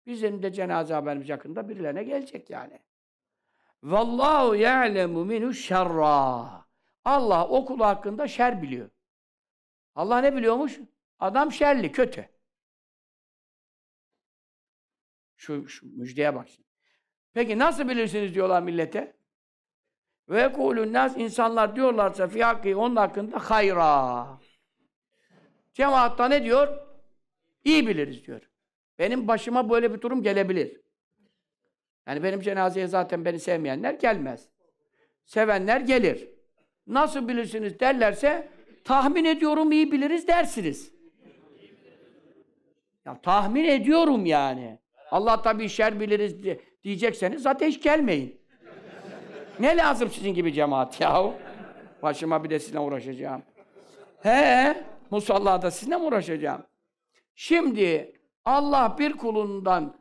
Bizim de cenaze haberimiz yakında birilerine gelecek yani. Vallahu ya'lemu minhu şerra. Allah o kul hakkında şer biliyor. Allah ne biliyormuş? Adam şerli, kötü. Şu, şu müjdeye bak Peki nasıl bilirsiniz diyorlar millete? Ve kulun nas insanlar diyorlarsa fi hakkı onun hakkında hayra. Cemaatta ne diyor? İyi biliriz diyor. Benim başıma böyle bir durum gelebilir. Yani benim cenazeye zaten beni sevmeyenler gelmez. Sevenler gelir. Nasıl bilirsiniz derlerse tahmin ediyorum iyi biliriz dersiniz. Ya tahmin ediyorum yani. Allah tabii şer biliriz diyecekseniz zaten hiç gelmeyin. ne lazım sizin gibi cemaat yahu? Başıma bir de sizinle uğraşacağım. He, musallada sizinle mi uğraşacağım? Şimdi Allah bir kulundan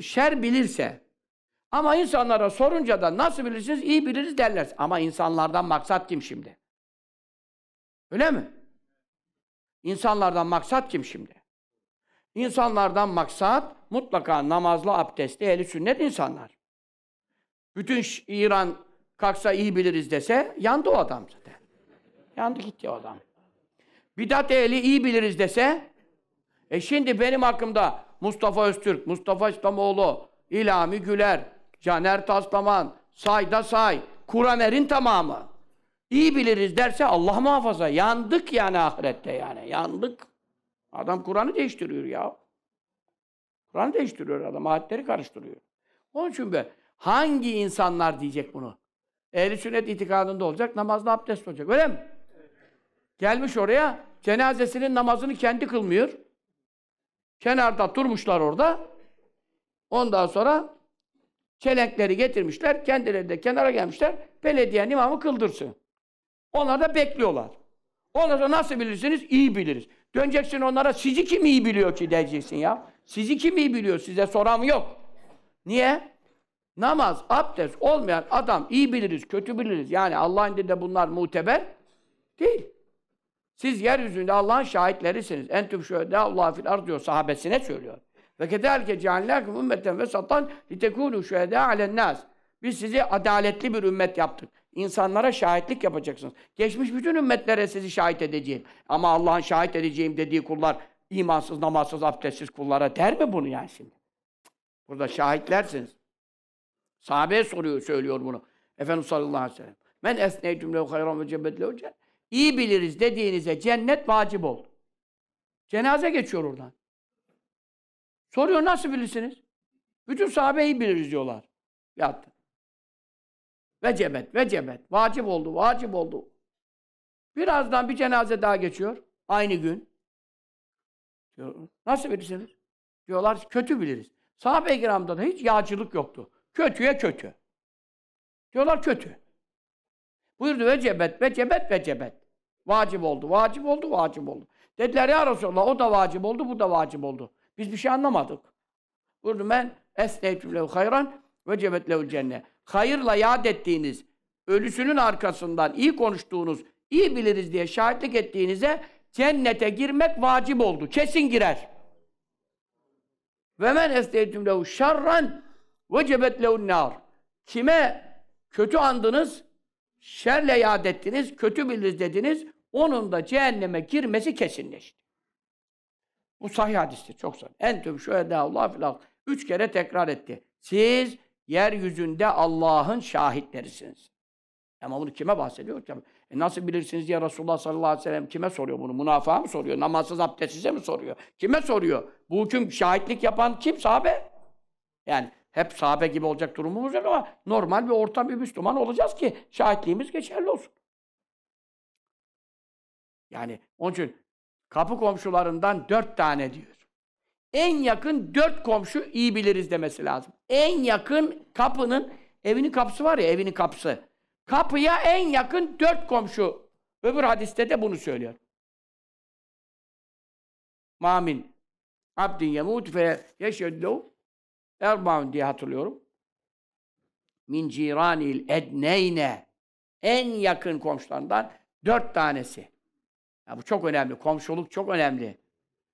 şer bilirse ama insanlara sorunca da nasıl bilirsiniz? İyi biliriz derler. Ama insanlardan maksat kim şimdi? Öyle mi? İnsanlardan maksat kim şimdi? İnsanlardan maksat mutlaka namazlı, abdestli, eli sünnet insanlar. Bütün İran kalksa iyi biliriz dese yandı o adam zaten. Yandı gitti o adam. Bidat ehli iyi biliriz dese e şimdi benim hakkımda Mustafa Öztürk, Mustafa İslamoğlu, İlami Güler, Caner Taslaman, sayda say, Kuramer'in tamamı. İyi biliriz derse Allah muhafaza. Yandık yani ahirette yani. Yandık. Adam Kur'an'ı değiştiriyor ya. Kur'an'ı değiştiriyor adam. Ayetleri karıştırıyor. Onun için be hangi insanlar diyecek bunu? Ehli sünnet itikadında olacak, namazla abdest olacak. Öyle mi? Gelmiş oraya, cenazesinin namazını kendi kılmıyor. Kenarda durmuşlar orada. Ondan sonra çelenkleri getirmişler. Kendileri de kenara gelmişler. Belediyenin imamı kıldırsın. Onlar da bekliyorlar. Ondan sonra nasıl bilirsiniz? İyi biliriz. Döneceksin onlara sizi kim iyi biliyor ki diyeceksin ya. Sizi kim iyi biliyor? Size soran yok. Niye? Namaz, abdest olmayan adam iyi biliriz, kötü biliriz. Yani Allah'ın dinde bunlar muteber değil. Siz yeryüzünde Allah'ın şahitlerisiniz. En Entüm şöhedâ Allah fil ar diyor sahabesine söylüyor. Ve kederke ceallâkum ümmeten vesatan litekûnû şuhedâ alennâs. Biz sizi adaletli bir ümmet yaptık. İnsanlara şahitlik yapacaksınız. Geçmiş bütün ümmetlere sizi şahit edeceğim. Ama Allah'ın şahit edeceğim dediği kullar imansız, namazsız, abdestsiz kullara der mi bunu yani şimdi? Burada şahitlersiniz. Sahabeye soruyor, söylüyor bunu. Efendimiz sallallahu aleyhi ve sellem. Men esneytüm lehu hayran ve cebet lehu cennet iyi biliriz dediğinize cennet vacip oldu. Cenaze geçiyor oradan. Soruyor nasıl bilirsiniz? Bütün sahabe iyi biliriz diyorlar. Yattı. Ve cebet, ve cebet. Vacip oldu, vacip oldu. Birazdan bir cenaze daha geçiyor. Aynı gün. Diyor, nasıl bilirsiniz? Diyorlar kötü biliriz. Sahabe-i kiramda da hiç yağcılık yoktu. Kötüye kötü. Diyorlar kötü. Buyurdu ve cebet, ve cebet, ve cebet. Vacip oldu, vacip oldu, vacip oldu. Dediler ya Resulallah o da vacip oldu, bu da vacip oldu. Biz bir şey anlamadık. Buyurdu ben esteytüm lev hayran ve cebet lev cennet. Hayırla yad ettiğiniz, ölüsünün arkasından iyi konuştuğunuz, iyi biliriz diye şahitlik ettiğinize cennete girmek vacip oldu. Kesin girer. Ve men esteytüm lev şerran ve cebet lev nar. Kime kötü andınız, şerle yad ettiniz, kötü bildiniz dediniz. Onun da cehenneme girmesi kesinleşti. Bu sahih hadiste Çok sahih. Entüm Allah filâh. Üç kere tekrar etti. Siz yeryüzünde Allah'ın şahitlerisiniz. Ama bunu kime bahsediyor E nasıl bilirsiniz ya Resulullah sallallahu aleyhi ve sellem kime soruyor bunu? Münafığa mı soruyor? Namazsız abdestsize mi soruyor? Kime soruyor? Bu hüküm şahitlik yapan kim sahabe? Yani hep sahabe gibi olacak durumumuz yok ama normal bir ortam bir Müslüman olacağız ki şahitliğimiz geçerli olsun. Yani onun için kapı komşularından dört tane diyor. En yakın dört komşu iyi biliriz demesi lazım. En yakın kapının, evinin kapısı var ya evinin kapısı. Kapıya en yakın dört komşu. Öbür hadiste de bunu söylüyor. Mamin. Abdin yemut fe yeşeddu Erbaun diye hatırlıyorum. Min ciranil edneyne. En yakın komşularından dört tanesi. Ya bu çok önemli. Komşuluk çok önemli.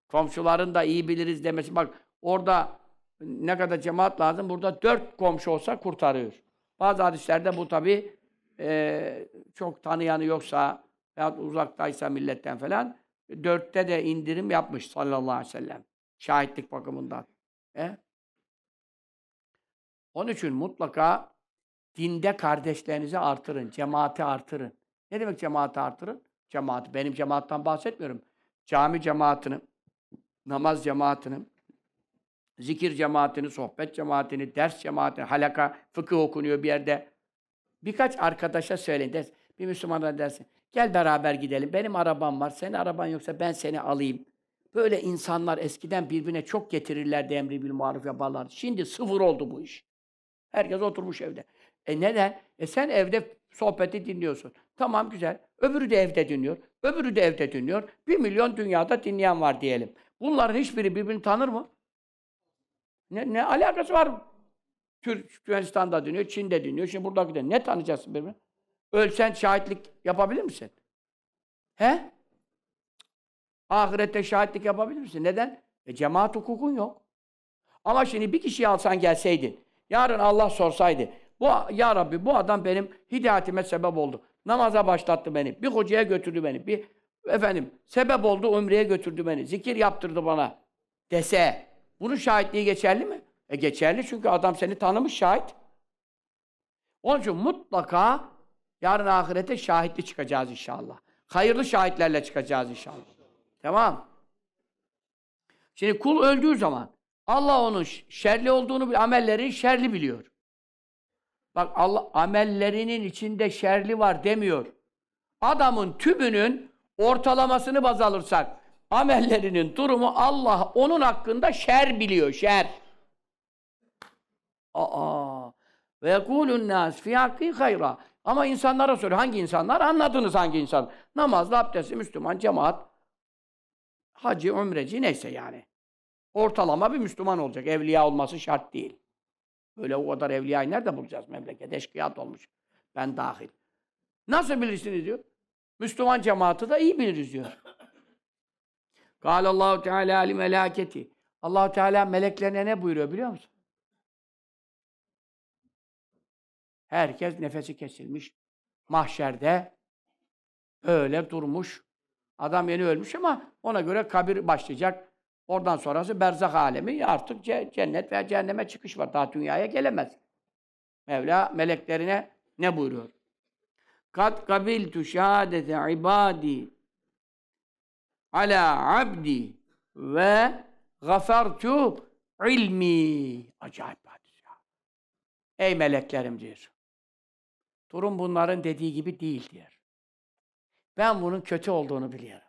Komşuların da iyi biliriz demesi. Bak orada ne kadar cemaat lazım. Burada dört komşu olsa kurtarıyor. Bazı hadislerde bu tabi e, çok tanıyanı yoksa veyahut uzaktaysa milletten falan dörtte de indirim yapmış sallallahu aleyhi ve sellem. Şahitlik bakımından. E? Onun için mutlaka dinde kardeşlerinizi artırın, cemaati artırın. Ne demek cemaati artırın? Cemaat, benim cemaattan bahsetmiyorum. Cami cemaatini, namaz cemaatini, zikir cemaatini, sohbet cemaatini, ders cemaatini, halaka, fıkıh okunuyor bir yerde. Birkaç arkadaşa söyleyin. Ders, bir Müslümana dersin, gel beraber gidelim. Benim arabam var, senin araban yoksa ben seni alayım. Böyle insanlar eskiden birbirine çok getirirlerdi emri bil maruf yaparlardı. Şimdi sıfır oldu bu iş. Herkes oturmuş evde. E neden? E sen evde sohbeti dinliyorsun. Tamam güzel. Öbürü de evde dinliyor. Öbürü de evde dinliyor. Bir milyon dünyada dinleyen var diyelim. Bunların hiçbiri birbirini tanır mı? Ne, ne alakası var? Türk, Yunanistan'da dinliyor, Çin'de dinliyor. Şimdi buradaki de ne tanıyacaksın birbirini? Ölsen şahitlik yapabilir misin? He? Ahirette şahitlik yapabilir misin? Neden? E, cemaat hukukun yok. Ama şimdi bir kişiyi alsan gelseydin, Yarın Allah sorsaydı, bu ya Rabbi bu adam benim hidayetime sebep oldu. Namaza başlattı beni, bir hocaya götürdü beni, bir efendim sebep oldu umreye götürdü beni, zikir yaptırdı bana dese bunun şahitliği geçerli mi? E geçerli çünkü adam seni tanımış şahit. Onun için mutlaka yarın ahirete şahitli çıkacağız inşallah. Hayırlı şahitlerle çıkacağız inşallah. Tamam. Şimdi kul öldüğü zaman Allah onun şerli olduğunu, amellerin şerli biliyor. Bak Allah amellerinin içinde şerli var demiyor. Adamın tübünün ortalamasını baz alırsak amellerinin durumu Allah onun hakkında şer biliyor, şer. Aa. Ve yekulun nas fi hakki hayra. Ama insanlara söyle hangi insanlar? Anladınız hangi insan? Namazlı, abdesti, Müslüman, cemaat, hacı, umreci neyse yani. Ortalama bir Müslüman olacak. Evliya olması şart değil. Böyle o kadar evliyayı nerede bulacağız memleket? Eşkıyat olmuş. Ben dahil. Nasıl bilirsiniz diyor. Müslüman cemaati da iyi biliriz diyor. *laughs* Kâle Allahu Teala li melâketi. allah Teala meleklerine ne buyuruyor biliyor musun? Herkes nefesi kesilmiş. Mahşerde öyle durmuş. Adam yeni ölmüş ama ona göre kabir başlayacak. Oradan sonrası berzak alemi artık cennet veya cehenneme çıkış var. Daha dünyaya gelemez. Mevla meleklerine ne buyuruyor? Kat kabiltu şehadete ibadi ala abdi ve gafartu ilmi. Acayip hadis ya. Ey meleklerim diyor. Durum bunların dediği gibi değil diyor. Ben bunun kötü olduğunu biliyorum.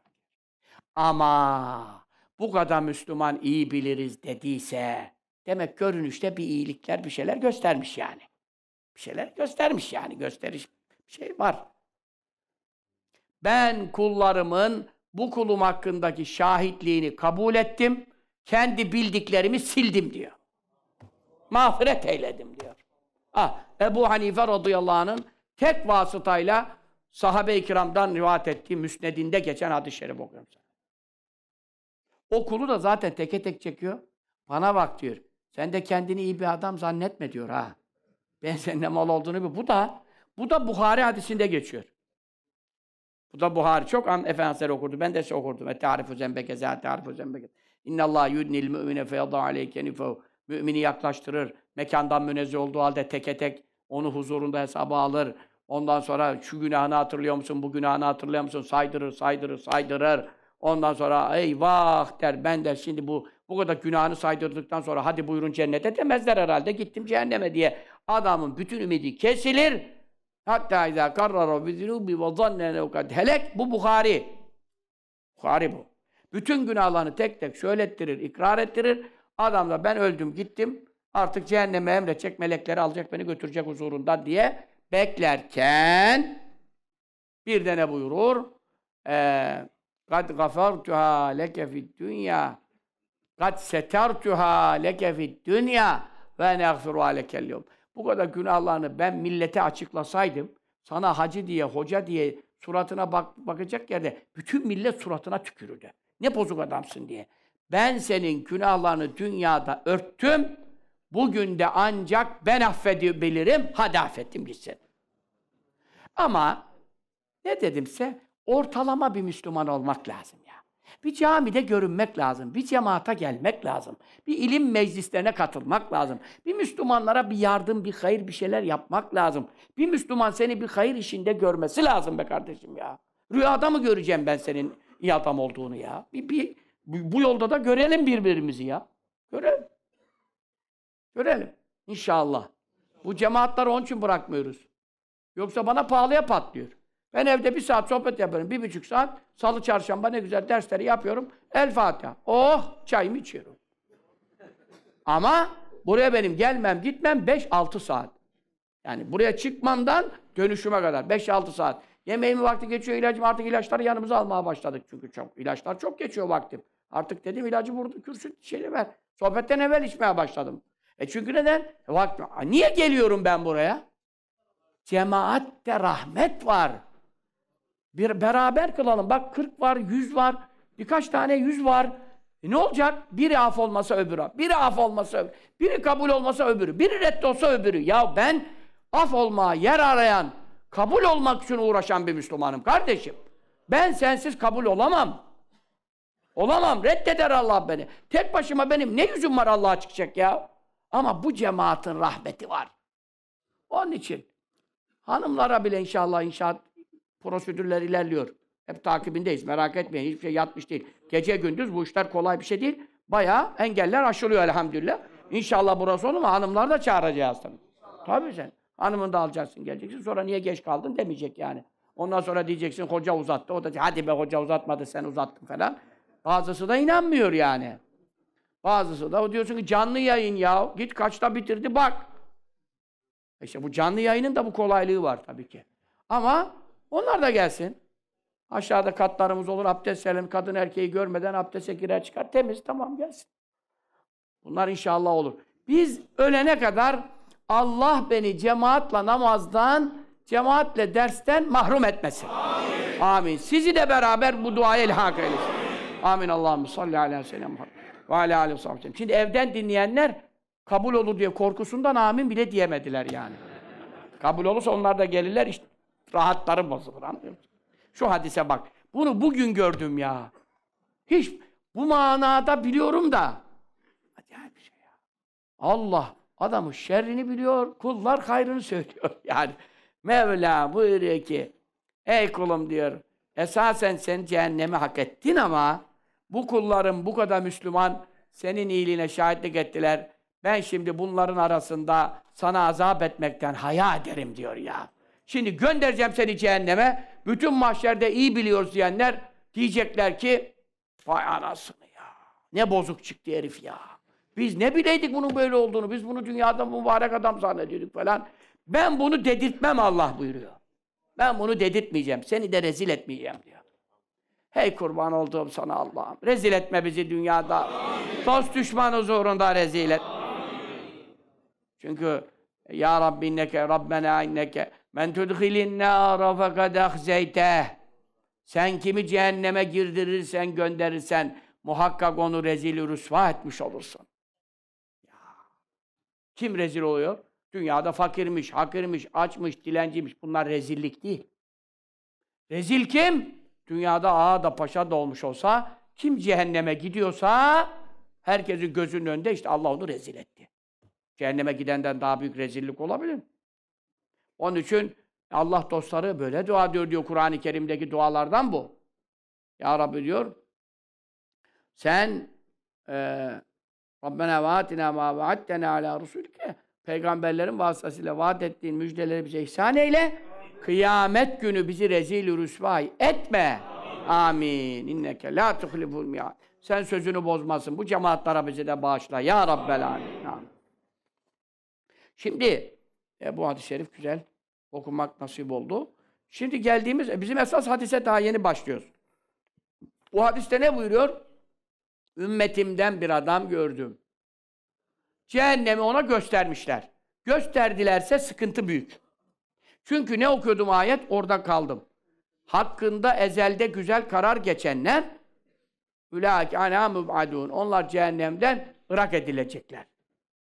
Ama bu kadar Müslüman iyi biliriz dediyse demek görünüşte bir iyilikler bir şeyler göstermiş yani. Bir şeyler göstermiş yani gösteriş bir şey var. Ben kullarımın bu kulum hakkındaki şahitliğini kabul ettim. Kendi bildiklerimi sildim diyor. Mağfiret eyledim diyor. Ah, Ebu Hanife radıyallahu anh'ın tek vasıtayla sahabe-i kiramdan rivayet ettiği müsnedinde geçen hadis-i şerif okuyorum sana. O kulu da zaten teke tek çekiyor. Bana bak diyor. Sen de kendini iyi bir adam zannetme diyor ha. Ben seninle mal olduğunu bil. Bu da bu da Buhari hadisinde geçiyor. Bu da Buhari. Çok an efendiler okurdu. Ben de şey okurdum. Et tarifu zembeke, zâ tarifu zembeke. İnna Allah yudnil mü'mine feyadâ aleyke nifehu. Mümini yaklaştırır. Mekandan münezzi olduğu halde teke tek onu huzurunda hesaba alır. Ondan sonra şu günahını hatırlıyor musun, bu günahını hatırlıyor musun? Saydırır, saydırır, saydırır. Ondan sonra eyvah der ben de şimdi bu bu kadar günahını saydırdıktan sonra hadi buyurun cennete demezler herhalde gittim cehenneme diye. Adamın bütün ümidi kesilir. Hatta izâ karrara bizinubi ve zannene kad helek. Bu Bukhari. Bukhari bu. Bütün günahlarını tek tek söylettirir, ikrar ettirir. Adam da ben öldüm gittim. Artık cehenneme emredecek, melekleri alacak, beni götürecek huzurunda diye beklerken bir de ne buyurur? Ee, Kad gafartuha leke fid dünya. Kad setartuha leke fid dünya. Ve ne agfiruha lekel Bu kadar günahlarını ben millete açıklasaydım, sana hacı diye, hoca diye suratına bak bakacak yerde bütün millet suratına tükürürdü. Ne bozuk adamsın diye. Ben senin günahlarını dünyada örttüm. Bugün de ancak ben affedebilirim. Hadi affettim gitsin. Ama ne dedimse ortalama bir Müslüman olmak lazım ya. Bir camide görünmek lazım, bir cemaata gelmek lazım, bir ilim meclislerine katılmak lazım, bir Müslümanlara bir yardım, bir hayır, bir şeyler yapmak lazım. Bir Müslüman seni bir hayır işinde görmesi lazım be kardeşim ya. Rüyada mı göreceğim ben senin iyi adam olduğunu ya? Bir, bir, bu yolda da görelim birbirimizi ya. Görelim. Görelim. İnşallah. Bu cemaatleri onun için bırakmıyoruz. Yoksa bana pahalıya patlıyor. Ben evde bir saat sohbet yapıyorum, bir buçuk saat. Salı, çarşamba ne güzel dersleri yapıyorum. El Fatiha. Oh! Çayımı içiyorum. Ama buraya benim gelmem, gitmem 5-6 saat. Yani buraya çıkmamdan dönüşüme kadar 5-6 saat. Yemeğimi vakti geçiyor, ilacım artık ilaçları yanımıza almaya başladık. Çünkü çok, ilaçlar çok geçiyor vaktim. Artık dedim ilacı burada kürsü şeyi ver. Sohbetten evvel içmeye başladım. E çünkü neden? E vaktim. Niye geliyorum ben buraya? Cemaatte rahmet var. Bir beraber kılalım. Bak 40 var, 100 var. Birkaç tane 100 var. E ne olacak? Biri af olmasa öbürü. Biri af olmasa öbürü. Biri kabul olmasa öbürü. Biri reddolsa öbürü. Ya ben af olmaya yer arayan, kabul olmak için uğraşan bir Müslümanım kardeşim. Ben sensiz kabul olamam. Olamam. Reddeder Allah beni. Tek başıma benim ne yüzüm var Allah'a çıkacak ya? Ama bu cemaatin rahmeti var. Onun için hanımlara bile inşallah inşaat Prosedürler ilerliyor. Hep takibindeyiz. Merak etmeyin. Hiçbir şey yatmış değil. Gece gündüz bu işler kolay bir şey değil. Bayağı engeller aşılıyor elhamdülillah. İnşallah burası olur mu? Hanımlar da çağıracağız tabii. Tabii sen. Hanımını da alacaksın geleceksin. Sonra niye geç kaldın demeyecek yani. Ondan sonra diyeceksin hoca uzattı. O da hadi be hoca uzatmadı sen uzattın falan. Bazısı da inanmıyor yani. Bazısı da o diyorsun ki canlı yayın ya. Git kaçta bitirdi bak. E işte bu canlı yayının da bu kolaylığı var tabii ki. Ama onlar da gelsin. Aşağıda katlarımız olur. Abdest verelim. Kadın erkeği görmeden abdeste girer çıkar. Temiz tamam gelsin. Bunlar inşallah olur. Biz ölene kadar Allah beni cemaatla namazdan, cemaatle dersten mahrum etmesin. Amin. Amin. Sizi de beraber bu duaya ilhak eylesin. Amin. Amin. Allahümme salli ala selam ve ala aleyhi ve Şimdi evden dinleyenler kabul olur diye korkusundan amin bile diyemediler yani. kabul olursa onlar da gelirler. İşte Rahatlarım bozulur anlıyor musun? Şu hadise bak. Bunu bugün gördüm ya. Hiç bu manada biliyorum da. Acayip bir şey ya. Allah adamın şerrini biliyor, kullar hayrını söylüyor. *laughs* Yani Mevla buyuruyor ki, ey kulum diyor, esasen sen cehennemi hak ettin ama bu kulların bu kadar Müslüman senin iyiliğine şahitlik ettiler. Ben şimdi bunların arasında sana azap etmekten haya ederim diyor ya. Şimdi göndereceğim seni cehenneme. Bütün mahşerde iyi biliyoruz diyenler diyecekler ki vay anasını ya. Ne bozuk çıktı herif ya. Biz ne bileydik bunun böyle olduğunu. Biz bunu dünyada mübarek adam zannediyorduk falan. Ben bunu dedirtmem Allah buyuruyor. Ben bunu dedirtmeyeceğim. Seni de rezil etmeyeceğim diyor. Hey kurban olduğum sana Allah'ım. Rezil etme bizi dünyada. Amin. Dost düşman huzurunda rezil et. Amin. Çünkü Ya Rabbi inneke Rabbena inneke Men tudhilin nâra fekad ahzeyteh. Sen kimi cehenneme girdirirsen, gönderirsen muhakkak onu rezil rüsva etmiş olursun. Ya. Kim rezil oluyor? Dünyada fakirmiş, hakirmiş, açmış, dilenciymiş. Bunlar rezillik değil. Rezil kim? Dünyada ağa da paşa da olmuş olsa, kim cehenneme gidiyorsa herkesin gözünün önünde işte Allah onu rezil etti. Cehenneme gidenden daha büyük rezillik olabilir mi? Onun için Allah dostları böyle dua ediyor diyor Kur'an-ı Kerim'deki dualardan bu. Ya Rabbi diyor, sen e, Rabbena vaatina ma vaattena ala rusulike peygamberlerin vasıtasıyla vaat ettiğin müjdeleri bize ihsan eyle. Kıyamet günü bizi rezil rüsvay etme. Amin. İnneke la tuhliful mi'ad. Sen sözünü bozmasın. Bu cemaatlara bizi de bağışla. Ya Rabbel Alemin. Şimdi e, bu hadis-i şerif güzel okumak nasip oldu. Şimdi geldiğimiz, e, bizim esas hadise daha yeni başlıyoruz. Bu hadiste ne buyuruyor? Ümmetimden bir adam gördüm. Cehennemi ona göstermişler. Gösterdilerse sıkıntı büyük. Çünkü ne okuyordum ayet? Orada kaldım. Hakkında ezelde güzel karar geçenler Ülâki anâ adun, Onlar cehennemden ırak edilecekler.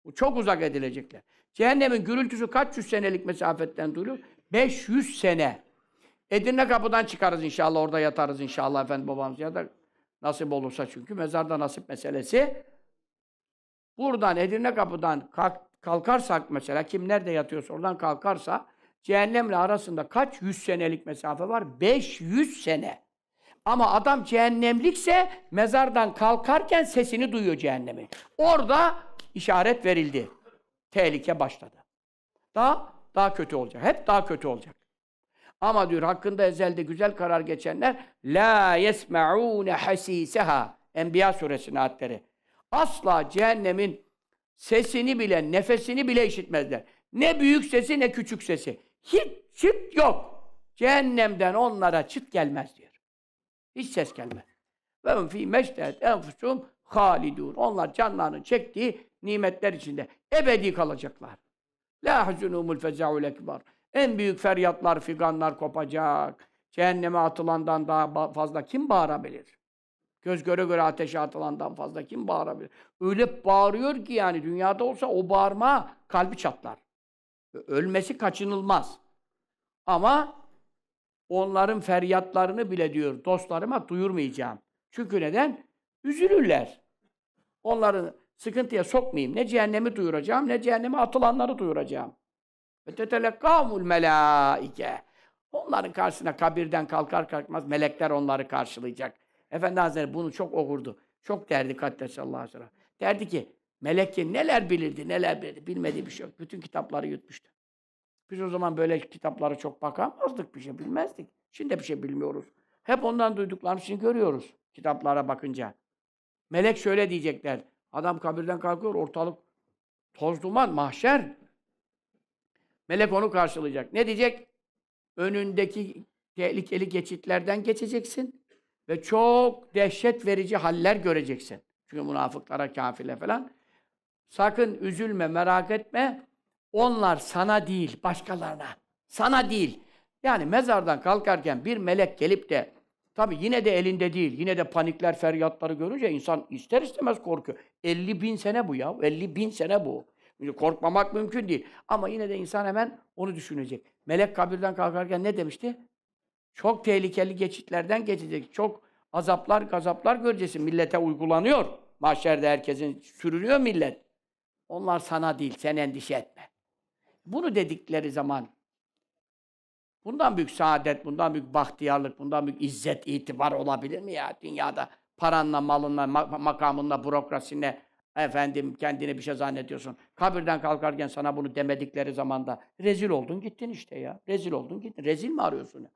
Bu Çok uzak edilecekler. Cehennemin gürültüsü kaç yüz senelik mesafetten duyuluyor? 500 sene. Edirne kapıdan çıkarız inşallah. Orada yatarız inşallah efendim babamız ya da nasip olursa çünkü mezarda nasip meselesi. Buradan Edirne kapıdan kalk, kalkarsak mesela kim nerede yatıyorsa oradan kalkarsa cehennemle arasında kaç yüz senelik mesafe var? 500 sene. Ama adam cehennemlikse mezardan kalkarken sesini duyuyor cehennemi. Orada işaret verildi tehlike başladı. Daha daha kötü olacak. Hep daha kötü olacak. Ama diyor hakkında ezelde güzel karar geçenler la yesme'une hasiseha Enbiya suresinin ayetleri. Asla cehennemin sesini bile, nefesini bile işitmezler. Ne büyük sesi ne küçük sesi. Hiç çıt yok. Cehennemden onlara çıt gelmez diyor. Hiç ses gelmez. Ve fi meştehet enfusum halidun. Onlar canlarını çektiği nimetler içinde ebedi kalacaklar. La huzunumul fezaul ekbar En büyük feryatlar, figanlar kopacak. Cehenneme atılandan daha fazla kim bağırabilir? Göz göre göre ateşe atılandan fazla kim bağırabilir? Öyle bağırıyor ki yani dünyada olsa o bağırma kalbi çatlar. Ölmesi kaçınılmaz. Ama onların feryatlarını bile diyor dostlarıma duyurmayacağım. Çünkü neden? Üzülürler. Onların sıkıntıya sokmayayım. Ne cehennemi duyuracağım, ne cehenneme atılanları duyuracağım. Ve tetelekkamul melaike. Onların karşısına kabirden kalkar kalkmaz melekler onları karşılayacak. Efendi Hazretleri bunu çok okurdu. Çok derdi Kaddesallahu aleyhi ve sellem. Derdi ki melek neler bilirdi neler bilirdi bilmediği bir şey yok. Bütün kitapları yutmuştu. Biz o zaman böyle kitaplara çok bakamazdık bir şey bilmezdik. Şimdi de bir şey bilmiyoruz. Hep ondan duyduklarımızı görüyoruz kitaplara bakınca. Melek şöyle diyecekler. Adam kabirden kalkıyor, ortalık toz duman, mahşer. Melek onu karşılayacak. Ne diyecek? Önündeki tehlikeli geçitlerden geçeceksin ve çok dehşet verici haller göreceksin. Çünkü münafıklara, kafirle falan. Sakın üzülme, merak etme. Onlar sana değil, başkalarına. Sana değil. Yani mezardan kalkarken bir melek gelip de Tabi yine de elinde değil, yine de panikler, feryatları görünce insan ister istemez korkuyor. 50 bin sene bu ya. 50 bin sene bu. Korkmamak mümkün değil. Ama yine de insan hemen onu düşünecek. Melek kabirden kalkarken ne demişti? Çok tehlikeli geçitlerden geçecek. Çok azaplar, gazaplar göreceksin. Millete uygulanıyor. Mahşerde herkesin sürünüyor millet. Onlar sana değil, sen endişe etme. Bunu dedikleri zaman bundan büyük saadet, bundan büyük bahtiyarlık, bundan büyük izzet, itibar olabilir mi ya dünyada? Paranla, malınla, makamınla, bürokrasine efendim kendini bir şey zannediyorsun. Kabirden kalkarken sana bunu demedikleri zaman da rezil oldun gittin işte ya. Rezil oldun gittin. Rezil mi arıyorsun ya?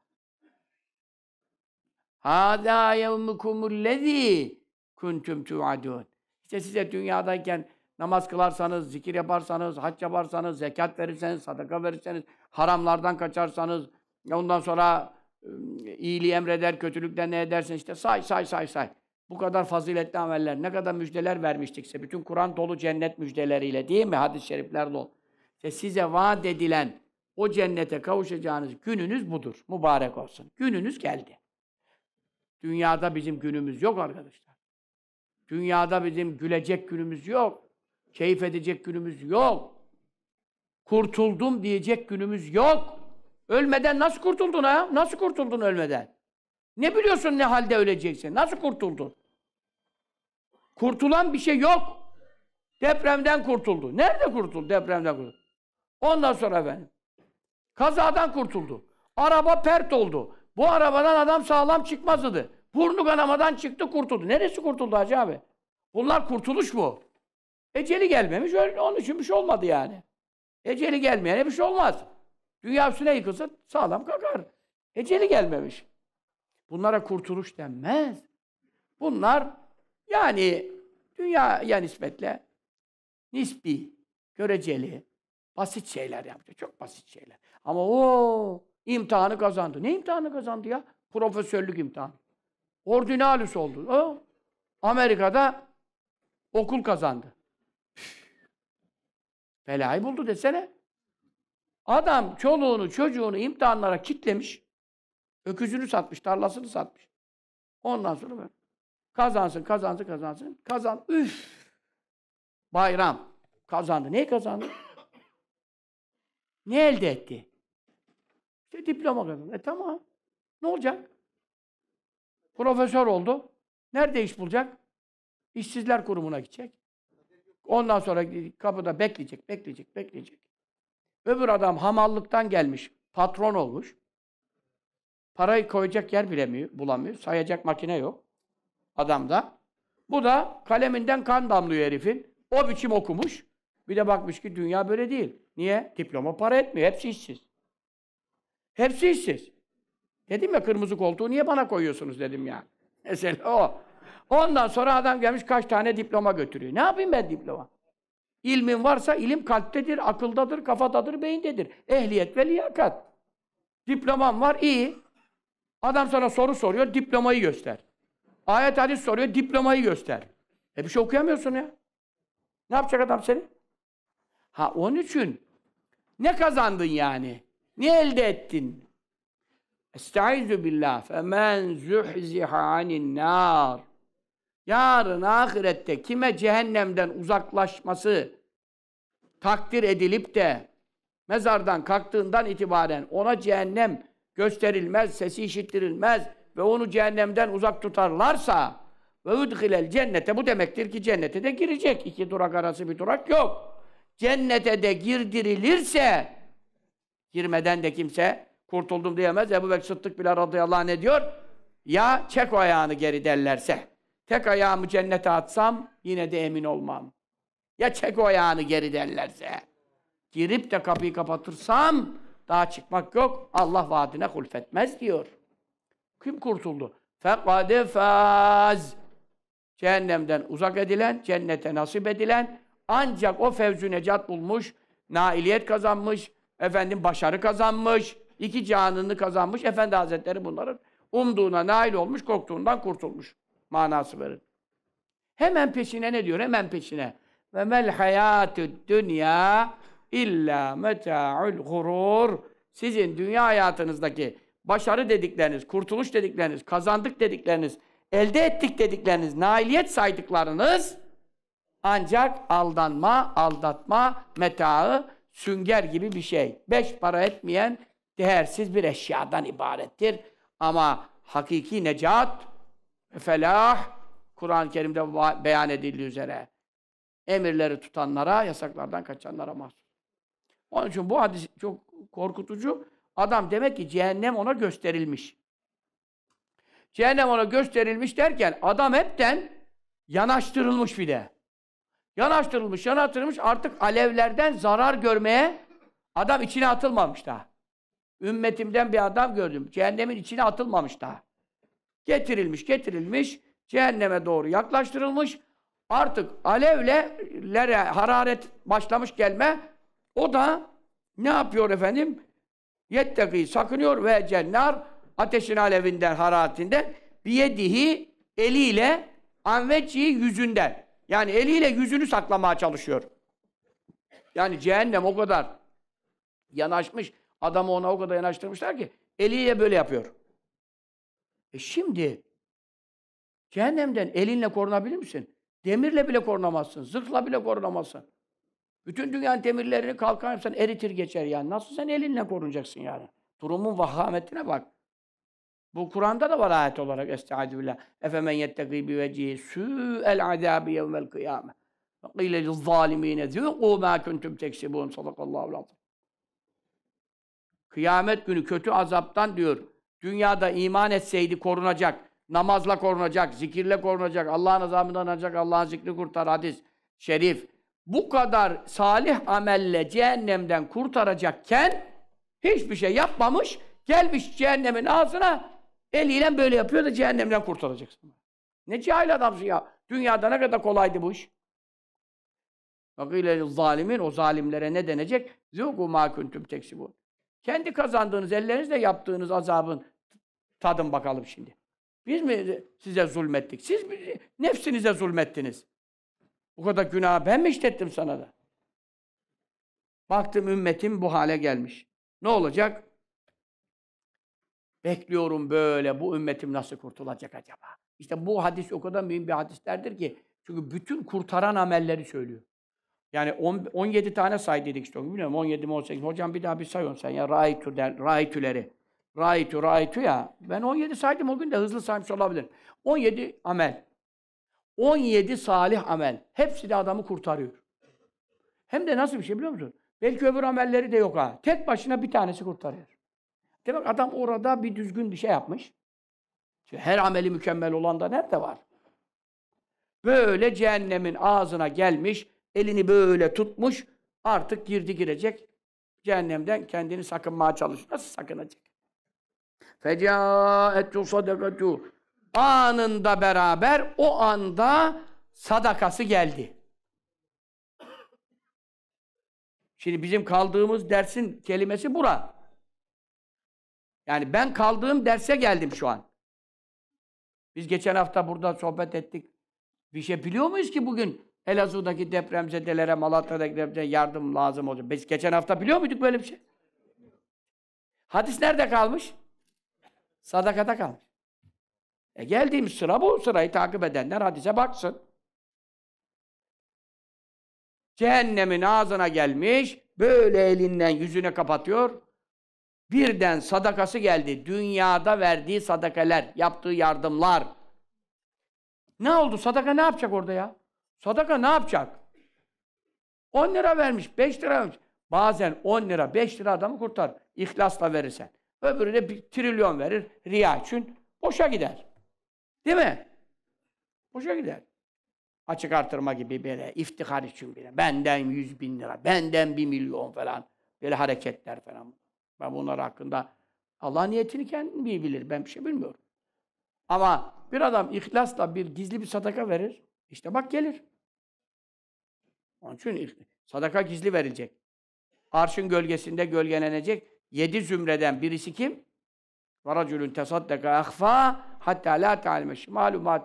Hâdâ yevmukumullezî kuntum tuadun. İşte size dünyadayken namaz kılarsanız, zikir yaparsanız, hac yaparsanız, zekat verirseniz, sadaka verirseniz, haramlardan kaçarsanız, ondan sonra iyiliği emreder, kötülükten ne ederseniz işte say say say say. Bu kadar faziletli ameller, ne kadar müjdeler vermiştikse, bütün Kur'an dolu cennet müjdeleriyle değil mi? Hadis-i şerifler dolu. İşte size vaat edilen o cennete kavuşacağınız gününüz budur. Mübarek olsun. Gününüz geldi. Dünyada bizim günümüz yok arkadaşlar. Dünyada bizim gülecek günümüz yok. Keyif edecek günümüz yok. Kurtuldum diyecek günümüz yok. Ölmeden nasıl kurtuldun ha? Nasıl kurtuldun ölmeden? Ne biliyorsun ne halde öleceksin? Nasıl kurtuldun? Kurtulan bir şey yok. Depremden kurtuldu. Nerede kurtuldu? Depremden kurtuldu. Ondan sonra efendim. Kazadan kurtuldu. Araba pert oldu. Bu arabadan adam sağlam çıkmazdı. Burnu kanamadan çıktı kurtuldu. Neresi kurtuldu hacı abi? Bunlar kurtuluş mu? Eceli gelmemiş. Öyle, onun için bir şey olmadı yani. Eceli gelmeyene bir şey olmaz. Dünya üstüne yıkılsa sağlam kalkar. Eceli gelmemiş. Bunlara kurtuluş denmez. Bunlar yani dünyaya nispetle nispi, göreceli, basit şeyler yaptı. Çok basit şeyler. Ama o imtihanı kazandı. Ne imtihanı kazandı ya? Profesörlük imtihanı. Ordinalis oldu. O Amerika'da okul kazandı. Belayı buldu desene. Adam çoluğunu çocuğunu imtihanlara kitlemiş. Öküzünü satmış, tarlasını satmış. Ondan sonra böyle. Kazansın, kazansın, kazansın. Kazan, üf! Bayram. Kazandı. Neyi kazandı? ne elde etti? İşte diploma kazandı. E tamam. Ne olacak? Profesör oldu. Nerede iş bulacak? İşsizler kurumuna gidecek. Ondan sonra kapıda bekleyecek, bekleyecek, bekleyecek. Öbür adam hamallıktan gelmiş, patron olmuş. Parayı koyacak yer bilemiyor, bulamıyor. Sayacak makine yok adamda. Bu da kaleminden kan damlıyor herifin. O biçim okumuş. Bir de bakmış ki dünya böyle değil. Niye? Diploma para etmiyor. Hepsi işsiz. Hepsi işsiz. Dedim ya kırmızı koltuğu niye bana koyuyorsunuz dedim ya. *laughs* Mesela o. Ondan sonra adam gelmiş kaç tane diploma götürüyor. Ne yapayım ben diploma? İlmin varsa ilim kalptedir, akıldadır, kafadadır, beyindedir. Ehliyet ve liyakat. Diplomam var, iyi. Adam sana soru soruyor, diplomayı göster. Ayet hadis soruyor, diplomayı göster. E bir şey okuyamıyorsun ya. Ne yapacak adam seni? Ha onun için ne kazandın yani? Ne elde ettin? Estaizu billah femen zuhziha anin nar. Yarın ahirette kime cehennemden uzaklaşması takdir edilip de mezardan kalktığından itibaren ona cehennem gösterilmez, sesi işittirilmez ve onu cehennemden uzak tutarlarsa ve udhilel cennete bu demektir ki cennete de girecek. İki durak arası bir durak yok. Cennete de girdirilirse girmeden de kimse kurtuldum diyemez. Ebu Bekir Sıddık bile radıyallahu anh ne diyor? Ya çek o ayağını geri derlerse. Tek ayağımı cennete atsam yine de emin olmam. Ya çek o ayağını geri derlerse. Girip de kapıyı kapatırsam daha çıkmak yok. Allah vaadine hulfetmez diyor. Kim kurtuldu? Fekade faz. Cehennemden uzak edilen, cennete nasip edilen ancak o fevzü necat bulmuş, nailiyet kazanmış, efendim başarı kazanmış, iki canını kazanmış. Efendi Hazretleri bunların umduğuna nail olmuş, korktuğundan kurtulmuş manası verir. Hemen peşine ne diyor? Hemen peşine. Ve mel hayatü dünya İlla meta'ul gurur. Sizin dünya hayatınızdaki başarı dedikleriniz, kurtuluş dedikleriniz, kazandık dedikleriniz, elde ettik dedikleriniz, nailiyet saydıklarınız ancak aldanma, aldatma, metaı, sünger gibi bir şey. Beş para etmeyen değersiz bir eşyadan ibarettir. Ama hakiki necat, felah, Kur'an-ı Kerim'de beyan edildiği üzere emirleri tutanlara, yasaklardan kaçanlara mahsus. Onun için bu hadis çok korkutucu. Adam demek ki cehennem ona gösterilmiş. Cehennem ona gösterilmiş derken adam hepten yanaştırılmış bir de. Yanaştırılmış, yanaştırılmış artık alevlerden zarar görmeye adam içine atılmamış daha. Ümmetimden bir adam gördüm. Cehennemin içine atılmamış daha. Getirilmiş, getirilmiş. Cehenneme doğru yaklaştırılmış. Artık alevlere hararet başlamış gelme o da ne yapıyor efendim? Yetteki sakınıyor ve cennar ateşin alevinden, bir biyedihi eliyle anvecihi yüzünden. Yani eliyle yüzünü saklamaya çalışıyor. Yani cehennem o kadar yanaşmış, adamı ona o kadar yanaştırmışlar ki eliyle böyle yapıyor. E şimdi cehennemden elinle korunabilir misin? Demirle bile korunamazsın, zırhla bile korunamazsın. Bütün dünyanın demirlerini kalkan yapsan eritir geçer yani. Nasıl sen elinle korunacaksın yani? Durumun vahametine bak. Bu Kur'an'da da var ayet olarak Estaizu billah. Efemen yettegî bi vecihi su'el azâbi yevmel kıyâme. Ve qîle lizzalimîne zûkû mâ kuntum teksibûn. Sadakallahu lazım. Kıyamet günü kötü azaptan diyor. Dünyada iman etseydi korunacak. Namazla korunacak, zikirle korunacak, Allah'ın azabından ancak Allah'ın zikri kurtar hadis. Şerif, bu kadar salih amelle cehennemden kurtaracakken hiçbir şey yapmamış, gelmiş cehennemin ağzına eliyle böyle yapıyor da cehennemden kurtaracaksın. Ne cahil adamsın ya. Dünyada ne kadar kolaydı bu iş. Vakile zalimin o zalimlere ne denecek? Zuku ma kuntum bu Kendi kazandığınız, ellerinizle yaptığınız azabın tadın bakalım şimdi. Biz mi size zulmettik? Siz mi nefsinize zulmettiniz? Bu kadar günah ben mi işlettim sana da? Baktım ümmetim bu hale gelmiş. Ne olacak? Bekliyorum böyle bu ümmetim nasıl kurtulacak acaba? İşte bu hadis o kadar mühim bir hadislerdir ki çünkü bütün kurtaran amelleri söylüyor. Yani 17 tane say dedik işte. Bilmiyorum 17 mi 18 Hocam bir daha bir say sen ya. Raitu der, raitüleri. Raitu, raitu ya. Ben 17 saydım o gün de hızlı saymış olabilirim. 17 amel. 17 salih amel. Hepsi de adamı kurtarıyor. Hem de nasıl bir şey biliyor musun? Belki öbür amelleri de yok ha. Tek başına bir tanesi kurtarıyor. Demek adam orada bir düzgün bir şey yapmış. Çünkü her ameli mükemmel olan da nerede var? Böyle cehennemin ağzına gelmiş, elini böyle tutmuş, artık girdi girecek. Cehennemden kendini sakınmaya çalışıyor. Nasıl sakınacak? Fecaetu sadakatu anında beraber o anda sadakası geldi. Şimdi bizim kaldığımız dersin kelimesi bura. Yani ben kaldığım derse geldim şu an. Biz geçen hafta burada sohbet ettik. Bir şey biliyor muyuz ki bugün Elazığ'daki depremzedelere, Malatya'daki depremzedelere yardım lazım olacak? Biz geçen hafta biliyor muyduk böyle bir şey? Hadis nerede kalmış? Sadakada kalmış. E geldiğimiz sıra bu. Sırayı takip edenler hadise baksın. Cehennemin ağzına gelmiş, böyle elinden yüzüne kapatıyor. Birden sadakası geldi. Dünyada verdiği sadakeler yaptığı yardımlar. Ne oldu? Sadaka ne yapacak orada ya? Sadaka ne yapacak? 10 lira vermiş, 5 lira vermiş. Bazen 10 lira, 5 lira adamı kurtar. İhlasla verirsen. Öbürü de bir trilyon verir. Riya için boşa gider. Değil mi? Boşa gider. Açık artırma gibi böyle iftihar için bile. Benden yüz bin lira, benden bir milyon falan. Böyle hareketler falan. Ben bunlar hakkında Allah niyetini kendim kendi bilir. Ben bir şey bilmiyorum. Ama bir adam ihlasla bir gizli bir sadaka verir. işte bak gelir. Onun için sadaka gizli verilecek. Arşın gölgesinde gölgelenecek. Yedi zümreden birisi kim? Ve racülün tesaddeka ehfâ hatta la ta'alme şimalu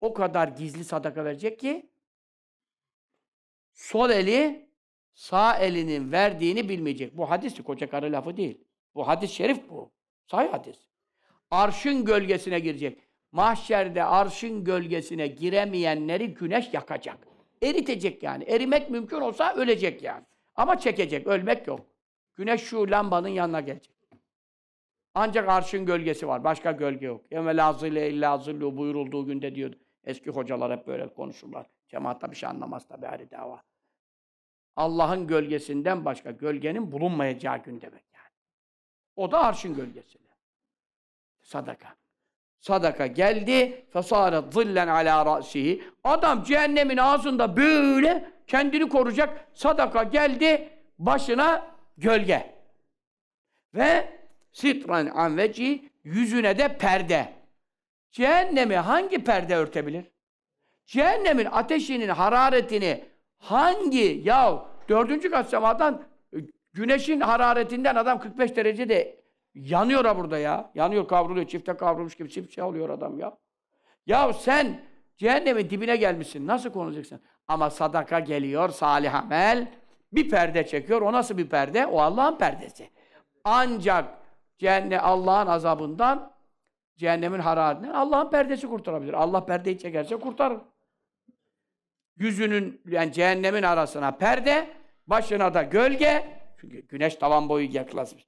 O kadar gizli sadaka verecek ki sol eli sağ elinin verdiğini bilmeyecek. Bu hadis koca karı lafı değil. Bu hadis şerif bu. Sahih hadis. Arşın gölgesine girecek. Mahşerde arşın gölgesine giremeyenleri güneş yakacak. Eritecek yani. Erimek mümkün olsa ölecek yani. Ama çekecek. Ölmek yok. Güneş şu lambanın yanına gelecek. Ancak arşın gölgesi var. Başka gölge yok. Yeme la zille illa zillu buyurulduğu günde diyordu. Eski hocalar hep böyle konuşurlar. Cemaatta bir şey anlamaz tabi ayrı dava. Allah'ın gölgesinden başka gölgenin bulunmayacağı gün demek yani. O da arşın gölgesi. Sadaka. Sadaka geldi. Fesare zillen ala rasihi. Adam cehennemin ağzında böyle kendini koruyacak. Sadaka geldi başına gölge. Ve Sitran an veci yüzüne de perde. Cehennemi hangi perde örtebilir? Cehennemin ateşinin hararetini hangi ya dördüncü kat semadan e, güneşin hararetinden adam 45 derecede yanıyor ha burada ya. Yanıyor kavruluyor çifte kavrulmuş gibi çift şey oluyor adam ya. Ya sen cehennemin dibine gelmişsin nasıl konuşacaksın? Ama sadaka geliyor salih amel bir perde çekiyor. O nasıl bir perde? O Allah'ın perdesi. Ancak cehennem Allah'ın azabından, cehennemin hararetinden Allah'ın perdesi kurtarabilir. Allah perdeyi çekerse kurtarır. Yüzünün yani cehennemin arasına perde, başına da gölge. Çünkü güneş tavan boyu yaklaşmış.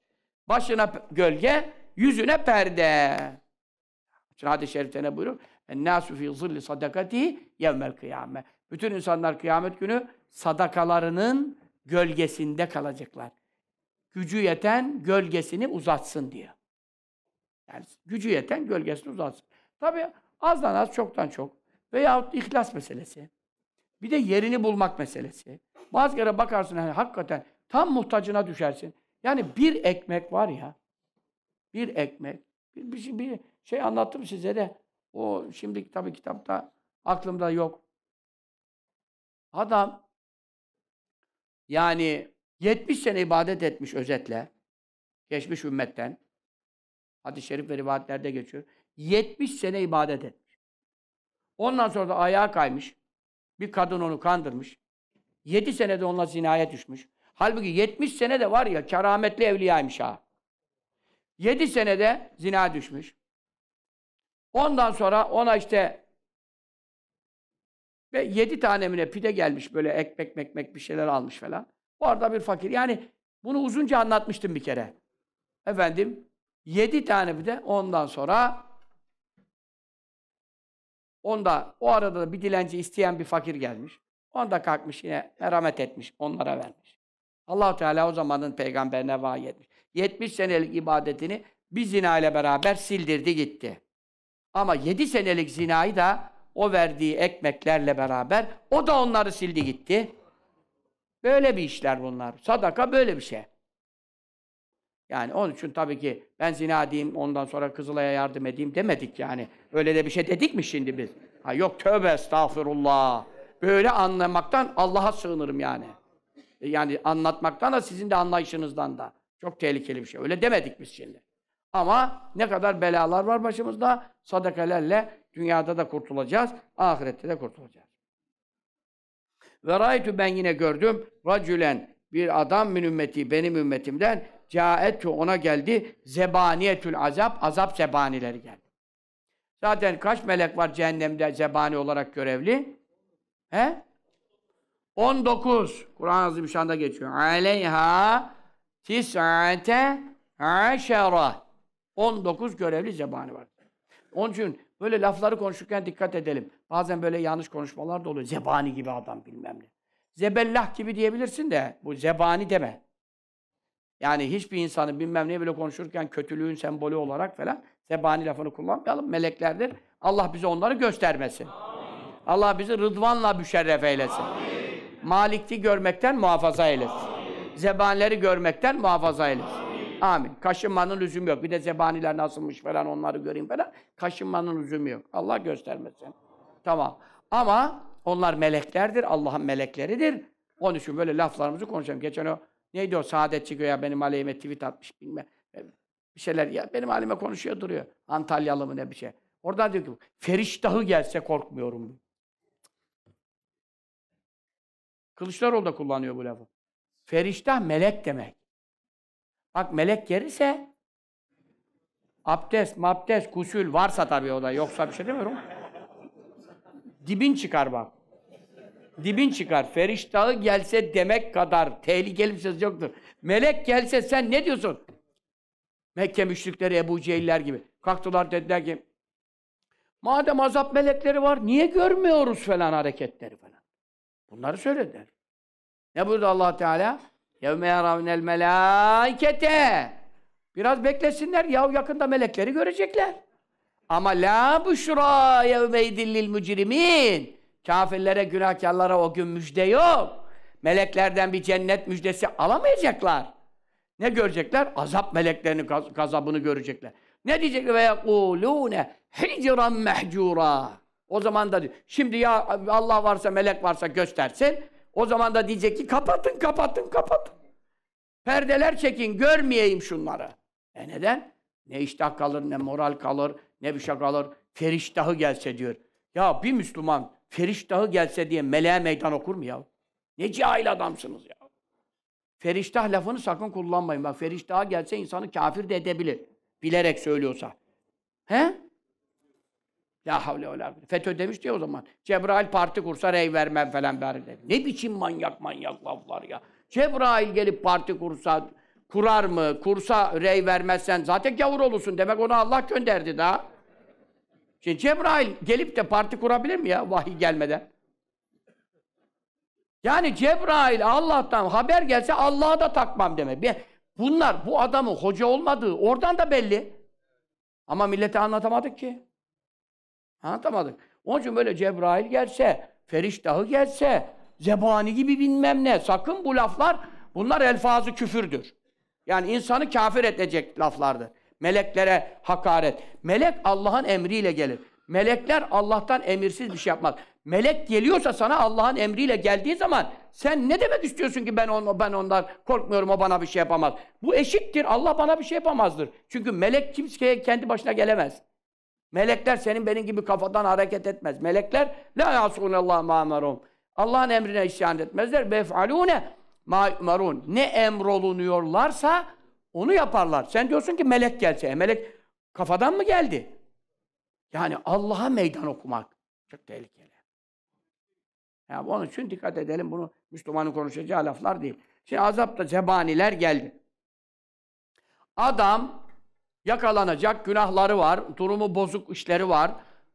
Başına gölge, yüzüne perde. Şimdi hadis-i şerifte ne buyuruyor? Ennâsü fî zilli sadakati yevmel kıyamet. Bütün insanlar kıyamet günü sadakalarının gölgesinde kalacaklar gücü yeten gölgesini uzatsın diye. Yani gücü yeten gölgesini uzatsın. Tabii azdan az çoktan çok. Veyahut ihlas meselesi. Bir de yerini bulmak meselesi. Bazı kere bakarsın hani hakikaten tam muhtacına düşersin. Yani bir ekmek var ya, bir ekmek. Bir, bir, şey, bir şey anlattım size de. O şimdi tabii kitapta aklımda yok. Adam yani 70 sene ibadet etmiş özetle. Geçmiş ümmetten. Hadis-i şerif ve rivayetlerde geçiyor. 70 sene ibadet etmiş. Ondan sonra da ayağa kaymış. Bir kadın onu kandırmış. 7 senede onunla zinaya düşmüş. Halbuki 70 sene de var ya kerametli evliyaymış ha. 7 senede zina düşmüş. Ondan sonra ona işte ve 7 tanemine pide gelmiş böyle ekmek mekmek bir şeyler almış falan. Bu arada bir fakir. Yani bunu uzunca anlatmıştım bir kere. Efendim, yedi tane bir de ondan sonra onda o arada da bir dilenci isteyen bir fakir gelmiş. Onda kalkmış yine merhamet etmiş, onlara vermiş. allah Teala o zamanın peygamberine vahiy etmiş. 70 senelik ibadetini bir zina ile beraber sildirdi gitti. Ama 7 senelik zinayı da o verdiği ekmeklerle beraber o da onları sildi gitti. Böyle bir işler bunlar. Sadaka böyle bir şey. Yani onun için tabii ki ben zina edeyim, ondan sonra Kızılay'a yardım edeyim demedik yani. Öyle de bir şey dedik mi şimdi biz? Ha yok tövbe estağfurullah. Böyle anlamaktan Allah'a sığınırım yani. E yani anlatmaktan da sizin de anlayışınızdan da. Çok tehlikeli bir şey. Öyle demedik biz şimdi. Ama ne kadar belalar var başımızda, sadakalerle dünyada da kurtulacağız, ahirette de kurtulacağız. Ve raytu ben yine gördüm. Racülen bir adam min ümmeti benim ümmetimden caetu ona geldi. Zebaniyetül azap. Azap zebanileri geldi. Zaten kaç melek var cehennemde zebani olarak görevli? He? 19. Kur'an-ı Azimüşşan'da geçiyor. Aleyha tis'ate aşara. 19 görevli zebani var. Onun için böyle lafları konuşurken dikkat edelim. Bazen böyle yanlış konuşmalar da oluyor. Zebani gibi adam bilmem ne. Zebellah gibi diyebilirsin de bu zebani deme. Yani hiçbir insanı bilmem ne böyle konuşurken kötülüğün sembolü olarak falan zebani lafını kullanmayalım. Meleklerdir. Allah bize onları göstermesin. Amin. Allah bizi rıdvanla müşerref eylesin. Amin. Malikti görmekten muhafaza eylesin. Amin. Zebanileri görmekten muhafaza eylesin. Amin. Amin. Kaşınmanın lüzumu yok. Bir de zebaniler nasılmış falan onları göreyim falan. Kaşınmanın lüzumu yok. Allah göstermesin. Tamam. Ama onlar meleklerdir, Allah'ın melekleridir. Onun için böyle laflarımızı konuşalım. Geçen o neydi o Saadetçi ya benim aleyhime tweet atmış bilmem. E, bir şeyler ya benim halime konuşuyor duruyor. Antalyalı mı ne bir şey. orada diyor ki Feriştahı gelse korkmuyorum. Kılıçdaroğlu da kullanıyor bu lafı. Feriştah melek demek. Bak melek gelirse abdest, mabdest, kusül varsa tabii o da yoksa bir şey demiyorum. Dibin çıkar bak. Dibin çıkar. Feriştahı gelse demek kadar tehlikeli bir söz yoktur. Melek gelse sen ne diyorsun? Mekke müşrikleri, Ebu Cehiller gibi. Kalktılar dediler ki madem azap melekleri var niye görmüyoruz falan hareketleri falan. Bunları söylediler. Ne buyurdu allah Teala? يَوْمَ يَرَوْنَ الْمَلَائِكَةَ Biraz beklesinler. Yahu yakında melekleri görecekler. Ama la büşra yevmeydillil mücrimin. Kafirlere, günahkarlara o gün müjde yok. Meleklerden bir cennet müjdesi alamayacaklar. Ne görecekler? Azap meleklerinin gaz gazabını görecekler. Ne diyecekler? Ve yekulûne hicran mehcura. O zaman da diyor, şimdi ya Allah varsa, melek varsa göstersin. O zaman da diyecek ki kapatın, kapatın, kapatın. Perdeler çekin, görmeyeyim şunları. E neden? Ne iştah kalır, ne moral kalır, ne bir şey kalır. Feriştahı gelse diyor. Ya bir Müslüman feriştahı gelse diye meleğe meydan okur mu ya? Ne cahil adamsınız ya. Feriştah lafını sakın kullanmayın. Bak feriştaha gelse insanı kafir de edebilir. Bilerek söylüyorsa. He? La havle ve FETÖ demiş diye o zaman. Cebrail parti kursa rey vermem falan bari Ne biçim manyak manyak laflar ya. Cebrail gelip parti kursa Kurar mı? Kursa rey vermezsen zaten gavur olursun. Demek onu Allah gönderdi daha. Şimdi Cebrail gelip de parti kurabilir mi ya vahiy gelmeden? Yani Cebrail Allah'tan haber gelse Allah'a da takmam deme. Bunlar bu adamın hoca olmadığı oradan da belli. Ama millete anlatamadık ki. Anlatamadık. Onun için böyle Cebrail gelse, Feriştahı gelse, Zebani gibi bilmem ne. Sakın bu laflar, bunlar elfazı küfürdür. Yani insanı kafir edecek laflardır. Meleklere hakaret. Melek Allah'ın emriyle gelir. Melekler Allah'tan emirsiz bir şey yapmaz. Melek geliyorsa sana Allah'ın emriyle geldiği zaman sen ne demek istiyorsun ki ben on, ben ondan korkmuyorum o bana bir şey yapamaz. Bu eşittir. Allah bana bir şey yapamazdır. Çünkü melek kimseye kendi başına gelemez. Melekler senin benim gibi kafadan hareket etmez. Melekler la yasunallah ma'marum. Allah'ın emrine isyan etmezler. Befalune ma yumarun. Ne emrolunuyorlarsa onu yaparlar. Sen diyorsun ki melek gelse. E melek kafadan mı geldi? Yani Allah'a meydan okumak çok tehlikeli. Yani onun için dikkat edelim bunu Müslümanın konuşacağı laflar değil. Şimdi azapta cebaniler geldi. Adam yakalanacak, günahları var, durumu bozuk işleri var.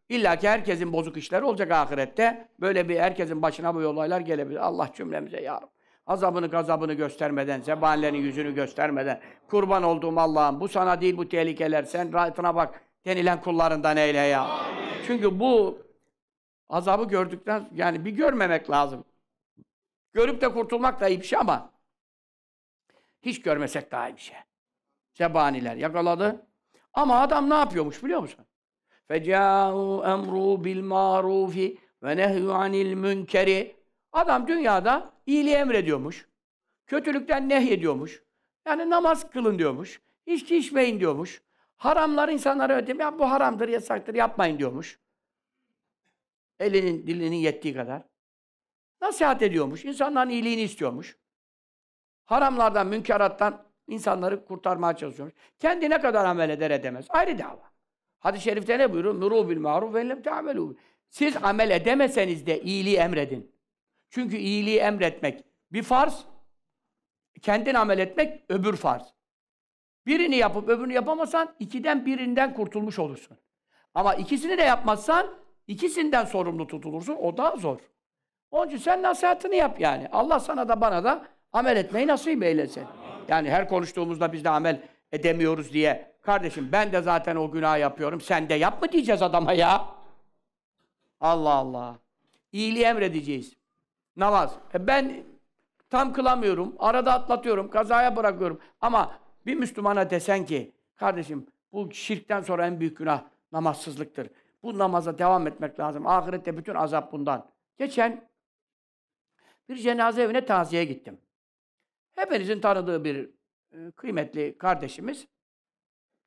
İlla ki herkesin bozuk işleri olacak ahirette. Böyle bir herkesin başına bu olaylar gelebilir. Allah cümlemize yarım azabını gazabını göstermeden, zebanilerin yüzünü göstermeden, kurban olduğum Allah'ım bu sana değil bu tehlikeler, sen rahatına bak denilen kullarından eyle ya. Amin. Çünkü bu azabı gördükten, yani bir görmemek lazım. Görüp de kurtulmak da iyi bir şey ama hiç görmesek daha iyi bir şey. Zebaniler yakaladı. Ama adam ne yapıyormuş biliyor musun? Fecau emru bil marufi ve nehyu anil münkeri Adam dünyada iyiliği emrediyormuş. Kötülükten nehyediyormuş. Yani namaz kılın diyormuş. İçki içmeyin diyormuş. Haramlar insanlara ödem. Ya bu haramdır, yasaktır, yapmayın diyormuş. Elinin, dilinin yettiği kadar. Nasihat ediyormuş. İnsanların iyiliğini istiyormuş. Haramlardan, münkerattan insanları kurtarmaya çalışıyormuş. Kendi ne kadar amel eder edemez. Ayrı dava. Hadis-i şerifte ne buyuruyor? Muru bil maruf ve lem Siz amel edemeseniz de iyiliği emredin. Çünkü iyiliği emretmek bir farz, kendin amel etmek öbür farz. Birini yapıp öbürünü yapamasan ikiden birinden kurtulmuş olursun. Ama ikisini de yapmazsan ikisinden sorumlu tutulursun. O daha zor. Onun için sen nasihatini yap yani. Allah sana da bana da amel etmeyi nasip eylesin. Yani her konuştuğumuzda biz de amel edemiyoruz diye. Kardeşim ben de zaten o günah yapıyorum. Sen de yap mı diyeceğiz adama ya? Allah Allah. İyiliği emredeceğiz. Namaz. E ben tam kılamıyorum, arada atlatıyorum, kazaya bırakıyorum. Ama bir Müslümana desen ki, kardeşim bu şirkten sonra en büyük günah namazsızlıktır. Bu namaza devam etmek lazım. Ahirette bütün azap bundan. Geçen bir cenaze evine taziye gittim. Hepinizin tanıdığı bir e, kıymetli kardeşimiz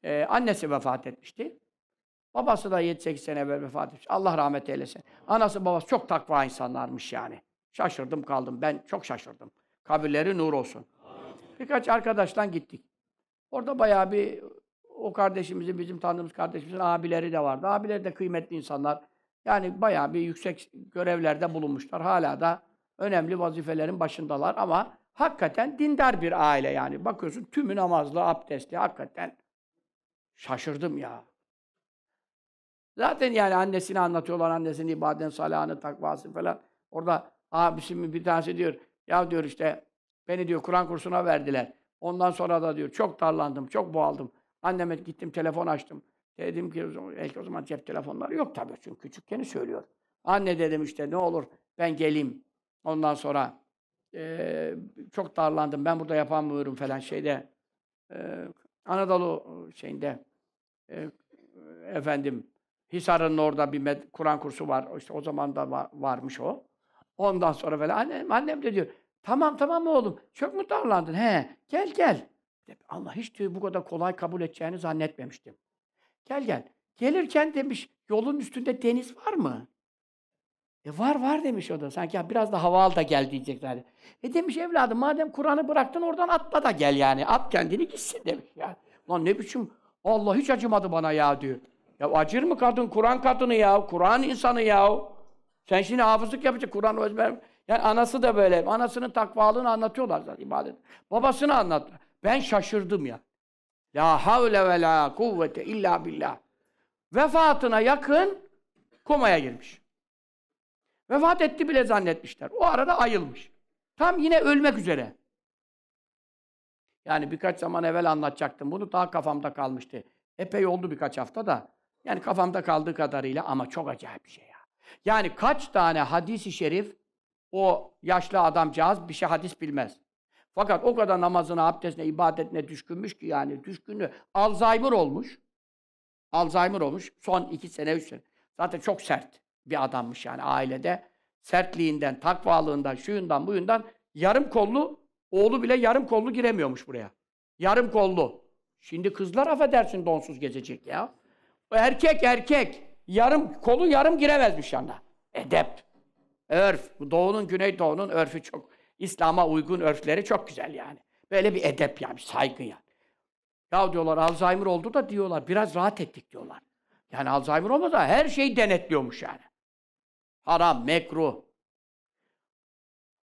e, annesi vefat etmişti. Babası da 7-8 sene evvel vefat etmiş. Allah rahmet eylesin. Anası babası çok takva insanlarmış yani. Şaşırdım kaldım. Ben çok şaşırdım. Kabirleri nur olsun. Birkaç arkadaştan gittik. Orada bayağı bir o kardeşimizin, bizim tanıdığımız kardeşimizin abileri de vardı. Abileri de kıymetli insanlar. Yani bayağı bir yüksek görevlerde bulunmuşlar. Hala da önemli vazifelerin başındalar ama hakikaten dindar bir aile yani. Bakıyorsun tümü namazlı, abdestli hakikaten. Şaşırdım ya. Zaten yani annesini anlatıyorlar, annesinin ibadetini, salahını, takvasını falan. Orada abisimin bir tanesi diyor, ya diyor işte beni diyor Kur'an kursuna verdiler. Ondan sonra da diyor çok darlandım, çok boğaldım. Anneme gittim telefon açtım. Dedim ki belki o zaman cep telefonları yok tabii çünkü küçükken söylüyor. Anne dedim işte ne olur ben geleyim. Ondan sonra e, çok darlandım. Ben burada yapamıyorum falan şeyde. E, Anadolu şeyinde e, efendim Hisar'ın orada bir Kur'an kursu var. İşte o zaman da var, varmış o. Ondan sonra böyle annem, annem de diyor tamam tamam oğlum çok mu darlandın? He gel gel. Allah hiç diyor bu kadar kolay kabul edeceğini zannetmemiştim. Gel gel. Gelirken demiş yolun üstünde deniz var mı? E var var demiş o da. Sanki ya biraz da hava al da gel diyeceklerdi E demiş evladım madem Kur'an'ı bıraktın oradan atla da gel yani. At kendini gitsin demiş ya Lan ne biçim Allah hiç acımadı bana ya diyor. Ya acır mı kadın? Kur'an kadını ya. Kur'an insanı ya. Sen şimdi hafızlık yapacak Kur'an ezber. Yani anası da böyle. Anasının takvalığını anlatıyorlar zaten ibadet. Babasını anlat. Ben şaşırdım ya. La havle ve la kuvvete illa billah. Vefatına yakın komaya girmiş. Vefat etti bile zannetmişler. O arada ayılmış. Tam yine ölmek üzere. Yani birkaç zaman evvel anlatacaktım. Bunu daha kafamda kalmıştı. Epey oldu birkaç hafta da. Yani kafamda kaldığı kadarıyla ama çok acayip bir şey. Yani kaç tane hadisi şerif o yaşlı adamcağız bir şey hadis bilmez. Fakat o kadar namazına, abdestine, ibadetine düşkünmüş ki yani düşkünlüğü. Alzheimer olmuş. Alzheimer olmuş. Son iki sene, üç sene. Zaten çok sert bir adammış yani ailede. Sertliğinden, takvalığından, şuyundan, buyundan yarım kollu, oğlu bile yarım kollu giremiyormuş buraya. Yarım kollu. Şimdi kızlar affedersin donsuz gezecek ya. Erkek erkek yarım kolu yarım giremezmiş yanına. Edep, örf. Doğunun, Güneydoğu'nun örfü çok. İslam'a uygun örfleri çok güzel yani. Böyle bir edep yani, saygı yani. Ya diyorlar Alzheimer oldu da diyorlar biraz rahat ettik diyorlar. Yani Alzheimer olmasa her şeyi denetliyormuş yani. Haram, mekruh.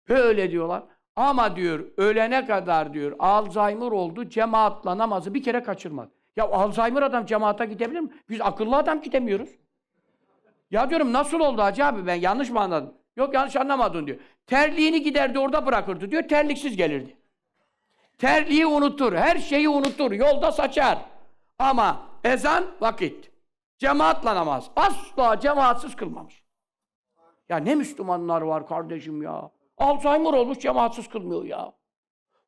Böyle diyorlar. Ama diyor ölene kadar diyor Alzheimer oldu cemaatla namazı bir kere kaçırmadı. Ya Alzheimer adam cemaata gidebilir mi? Biz akıllı adam gidemiyoruz. Ya diyorum nasıl oldu Hacı abi ben yanlış mı anladım? Yok yanlış anlamadın diyor. Terliğini giderdi orada bırakırdı diyor. Terliksiz gelirdi. Terliği unutur. Her şeyi unutur. Yolda saçar. Ama ezan vakit. Cemaatle namaz. Asla cemaatsiz kılmamış. Ya ne Müslümanlar var kardeşim ya. Alzheimer olmuş cemaatsiz kılmıyor ya.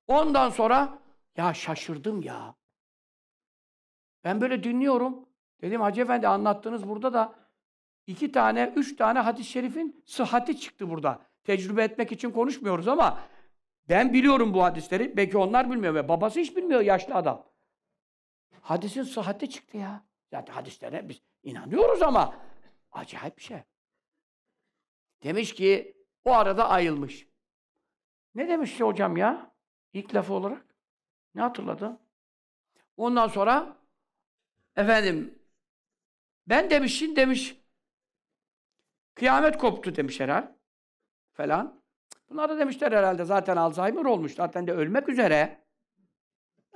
Ondan sonra ya şaşırdım ya. Ben böyle dinliyorum. Dedim Hacı Efendi anlattınız burada da iki tane, üç tane hadis-i şerifin sıhhati çıktı burada. Tecrübe etmek için konuşmuyoruz ama ben biliyorum bu hadisleri. Belki onlar bilmiyor ve babası hiç bilmiyor yaşlı adam. Hadisin sıhhati çıktı ya. Zaten hadislere biz inanıyoruz ama acayip bir şey. Demiş ki o arada ayılmış. Ne demişti hocam ya? İlk lafı olarak. Ne hatırladı? Ondan sonra efendim ben demişsin demiş Kıyamet koptu demişler falan. Bunlar da demişler herhalde zaten Alzheimer olmuş. Zaten de ölmek üzere.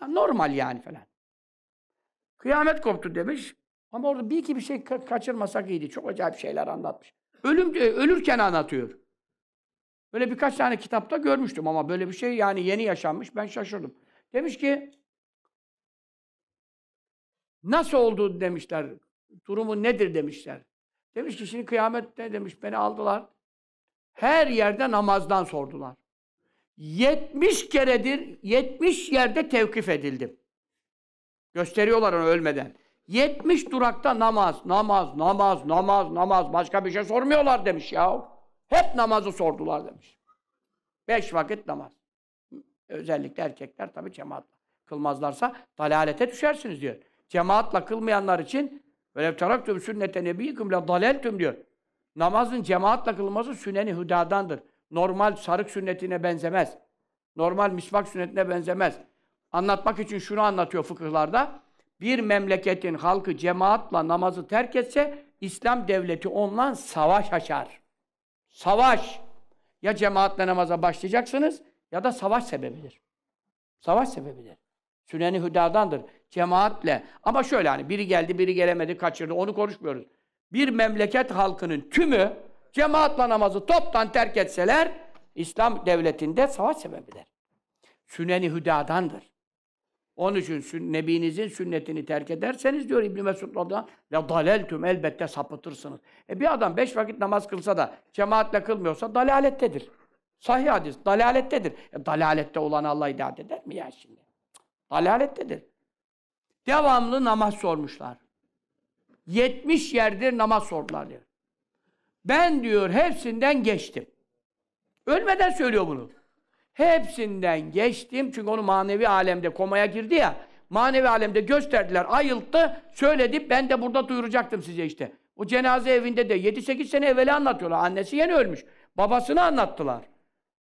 Yani normal yani falan. Kıyamet koptu demiş. Ama orada bir iki bir şey kaçırmasak iyiydi. Çok acayip şeyler anlatmış. Ölüm e, ölürken anlatıyor. Böyle birkaç tane kitapta görmüştüm ama böyle bir şey yani yeni yaşanmış. Ben şaşırdım. Demiş ki nasıl oldu demişler. Durumu nedir demişler. Demiş ki şimdi kıyamette demiş beni aldılar. Her yerde namazdan sordular. 70 keredir 70 yerde tevkif edildim. Gösteriyorlar onu ölmeden. 70 durakta namaz, namaz, namaz, namaz, namaz. Başka bir şey sormuyorlar demiş ya. Hep namazı sordular demiş. Beş vakit namaz. Özellikle erkekler tabii cemaatla kılmazlarsa dalalete düşersiniz diyor. Cemaatla kılmayanlar için ve lev teraktum sünnete nebiyyikum le daleltum diyor. Namazın cemaatle kılması sünneni hüdadandır. Normal sarık sünnetine benzemez. Normal misvak sünnetine benzemez. Anlatmak için şunu anlatıyor fıkıhlarda. Bir memleketin halkı cemaatla namazı terk etse İslam devleti onunla savaş açar. Savaş. Ya cemaatle namaza başlayacaksınız ya da savaş sebebidir. Savaş sebebidir. Süneni hüdadandır. Cemaatle. Ama şöyle hani biri geldi, biri gelemedi, kaçırdı. Onu konuşmuyoruz. Bir memleket halkının tümü cemaatle namazı toptan terk etseler İslam devletinde savaş sebebidir. Süneni hüdadandır. Onun için Nebinizin sünnetini terk ederseniz diyor İbn-i Mesud Radyan ve daleltüm elbette sapıtırsınız. E bir adam beş vakit namaz kılsa da cemaatle kılmıyorsa dalalettedir. Sahih hadis dalalettedir. E, dalalette olan Allah idat eder mi ya şimdi? Dalalettedir. Devamlı namaz sormuşlar. 70 yerdir namaz sordular diyor. Ben diyor hepsinden geçtim. Ölmeden söylüyor bunu. Hepsinden geçtim. Çünkü onu manevi alemde komaya girdi ya. Manevi alemde gösterdiler. Ayılttı. Söyledi. Ben de burada duyuracaktım size işte. O cenaze evinde de 7-8 sene evveli anlatıyorlar. Annesi yeni ölmüş. Babasını anlattılar.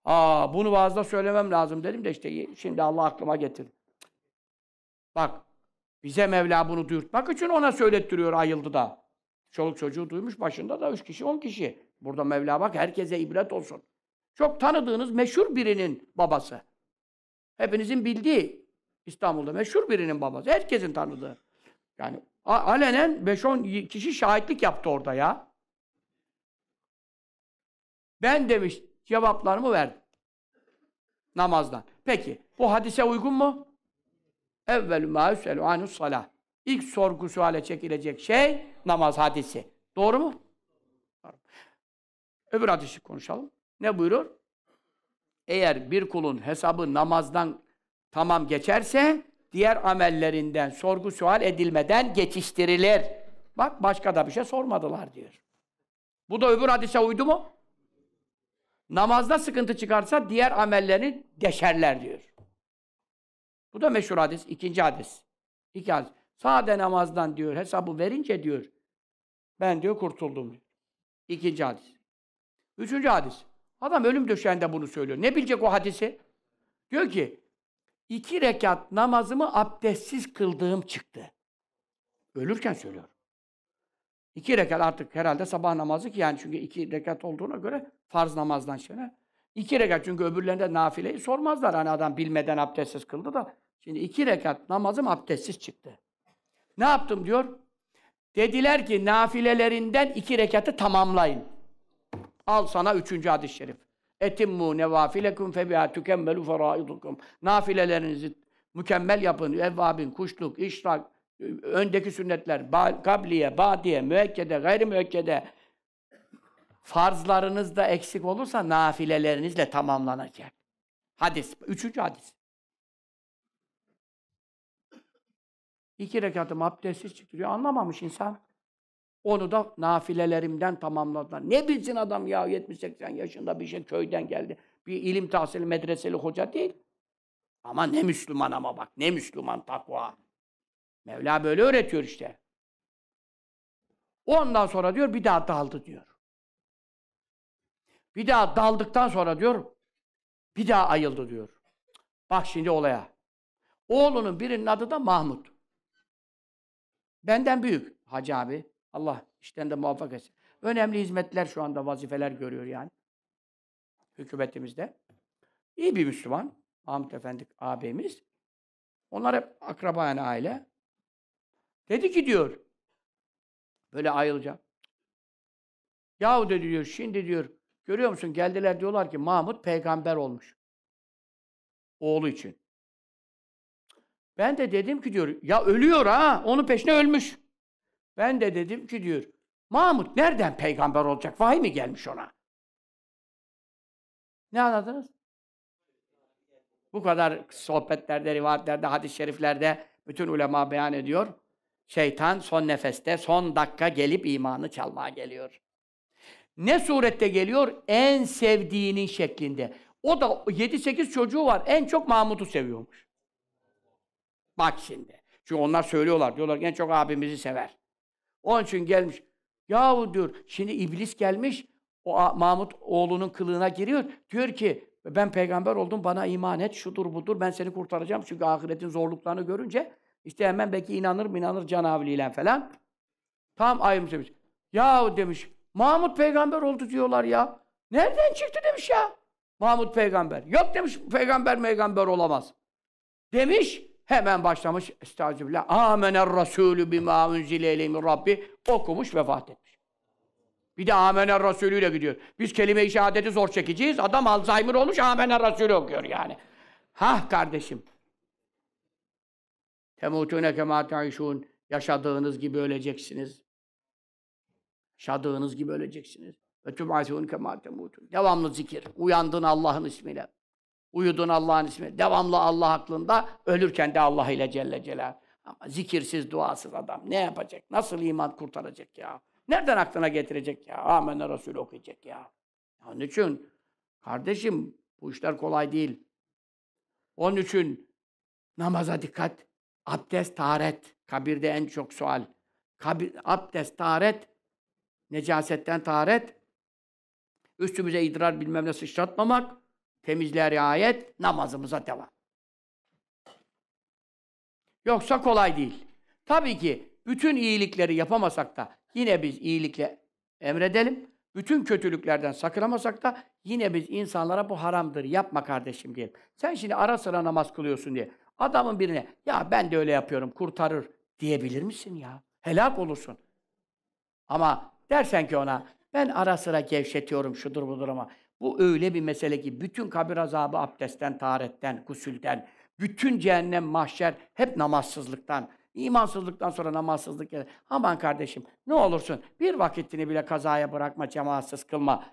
Aa bunu vaazda söylemem lazım dedim de işte şimdi Allah aklıma getirdi. Bak bize Mevla bunu duyurtmak için ona söylettiriyor ayıldı da. Çoluk çocuğu duymuş başında da üç kişi on kişi. Burada Mevla bak herkese ibret olsun. Çok tanıdığınız meşhur birinin babası. Hepinizin bildiği İstanbul'da meşhur birinin babası. Herkesin tanıdığı. Yani alenen 5-10 kişi şahitlik yaptı orada ya. Ben demiş cevaplarımı verdim. Namazdan. Peki bu hadise uygun mu? Evvelü mâ yüselü anus salah. İlk sorgu suale çekilecek şey namaz hadisi. Doğru mu? Öbür hadisi konuşalım. Ne buyurur? Eğer bir kulun hesabı namazdan tamam geçerse diğer amellerinden sorgu sual edilmeden geçiştirilir. Bak başka da bir şey sormadılar diyor. Bu da öbür hadise uydu mu? Namazda sıkıntı çıkarsa diğer amellerini deşerler diyor. Bu da meşhur hadis. ikinci hadis. İki hadis. Sade namazdan diyor hesabı verince diyor ben diyor kurtuldum diyor. İkinci hadis. Üçüncü hadis. Adam ölüm döşeğinde bunu söylüyor. Ne bilecek o hadisi? Diyor ki iki rekat namazımı abdestsiz kıldığım çıktı. Ölürken söylüyor. İki rekat artık herhalde sabah namazı ki yani çünkü iki rekat olduğuna göre farz namazdan şöyle. İki rekat çünkü öbürlerinde nafileyi sormazlar. Hani adam bilmeden abdestsiz kıldı da Şimdi iki rekat namazım abdestsiz çıktı. Ne yaptım diyor? Dediler ki nafilelerinden iki rekatı tamamlayın. Al sana üçüncü hadis-i şerif. Etimmu nevafilekum febiha tükemmelu feraidukum. Nafilelerinizi mükemmel yapın. Evvabin, kuşluk, işrak, öndeki sünnetler, ba kabliye, badiye, müekkede, gayri müekkede. Farzlarınız da eksik olursa nafilelerinizle tamamlanacak. Hadis. Üçüncü hadis. İki rekatım abdestsiz çıkıyor, Anlamamış insan. Onu da nafilelerimden tamamladılar. Ne bilsin adam ya 70-80 yaşında bir şey köyden geldi. Bir ilim tahsili medreseli hoca değil. Ama ne Müslüman ama bak ne Müslüman takva. Mevla böyle öğretiyor işte. Ondan sonra diyor bir daha daldı diyor. Bir daha daldıktan sonra diyor bir daha ayıldı diyor. Bak şimdi olaya. Oğlunun birinin adı da Mahmut. Benden büyük hacı abi. Allah işten de muvaffak etsin. Önemli hizmetler şu anda vazifeler görüyor yani. Hükümetimizde. İyi bir Müslüman. Ahmet Efendi abimiz. Onlar hep akraba yani aile. Dedi ki diyor. Böyle ayrılacağım. Yahu dedi diyor şimdi diyor. Görüyor musun geldiler diyorlar ki Mahmut peygamber olmuş. Oğlu için. Ben de dedim ki diyor, ya ölüyor ha, onun peşine ölmüş. Ben de dedim ki diyor, Mahmut nereden peygamber olacak? Vahiy mi gelmiş ona? Ne anladınız? Bu kadar sohbetlerde, rivayetlerde, hadis-i şeriflerde bütün ulema beyan ediyor. Şeytan son nefeste, son dakika gelip imanı çalmaya geliyor. Ne surette geliyor? En sevdiğinin şeklinde. O da 7-8 çocuğu var. En çok Mahmut'u seviyormuş. Bak şimdi. Çünkü onlar söylüyorlar. Diyorlar ki en çok abimizi sever. Onun için gelmiş. Yahu diyor şimdi iblis gelmiş. O Mahmut oğlunun kılığına giriyor. Diyor ki ben peygamber oldum bana iman et şudur budur ben seni kurtaracağım. Çünkü ahiretin zorluklarını görünce işte hemen belki inanır mı inanır canavliyle falan. Tam ayım demiş. Yahu demiş Mahmut peygamber oldu diyorlar ya. Nereden çıktı demiş ya. Mahmut peygamber. Yok demiş peygamber peygamber olamaz. Demiş Hemen başlamış estağfirullah. Amener Resulü bima unzile ileyhi Rabbi okumuş vefat etmiş. Bir de Amener Resulü ile gidiyor. Biz kelime-i şehadeti zor çekeceğiz. Adam Alzheimer olmuş Amener Resulü okuyor yani. Hah kardeşim. Temutune kema taişun. Yaşadığınız gibi öleceksiniz. Yaşadığınız gibi öleceksiniz. Ve tüb'asûn kemâ temûtun. Devamlı zikir. Uyandın Allah'ın ismiyle. Uyudun Allah'ın ismi. Devamlı Allah aklında. Ölürken de Allah ile Celle Celal. Ama zikirsiz, duasız adam ne yapacak? Nasıl iman kurtaracak ya? Nereden aklına getirecek ya? Amenna Resul okuyacak ya. Onun için kardeşim bu işler kolay değil. Onun için namaza dikkat, abdest, taharet. Kabirde en çok sual. Kabir, abdest, taharet, necasetten taharet, üstümüze idrar bilmem ne sıçratmamak, temizliğe riayet, namazımıza devam. Yoksa kolay değil. Tabii ki bütün iyilikleri yapamasak da yine biz iyilikle emredelim. Bütün kötülüklerden sakınamasak da yine biz insanlara bu haramdır, yapma kardeşim diyelim. Sen şimdi ara sıra namaz kılıyorsun diye. Adamın birine, ya ben de öyle yapıyorum, kurtarır diyebilir misin ya? Helak olursun. Ama dersen ki ona, ben ara sıra gevşetiyorum şudur budur ama bu öyle bir mesele ki bütün kabir azabı abdestten, taharetten, kusülden, bütün cehennem, mahşer hep namazsızlıktan, imansızlıktan sonra namazsızlık gelir. Aman kardeşim ne olursun bir vakitini bile kazaya bırakma, cemaatsiz kılma.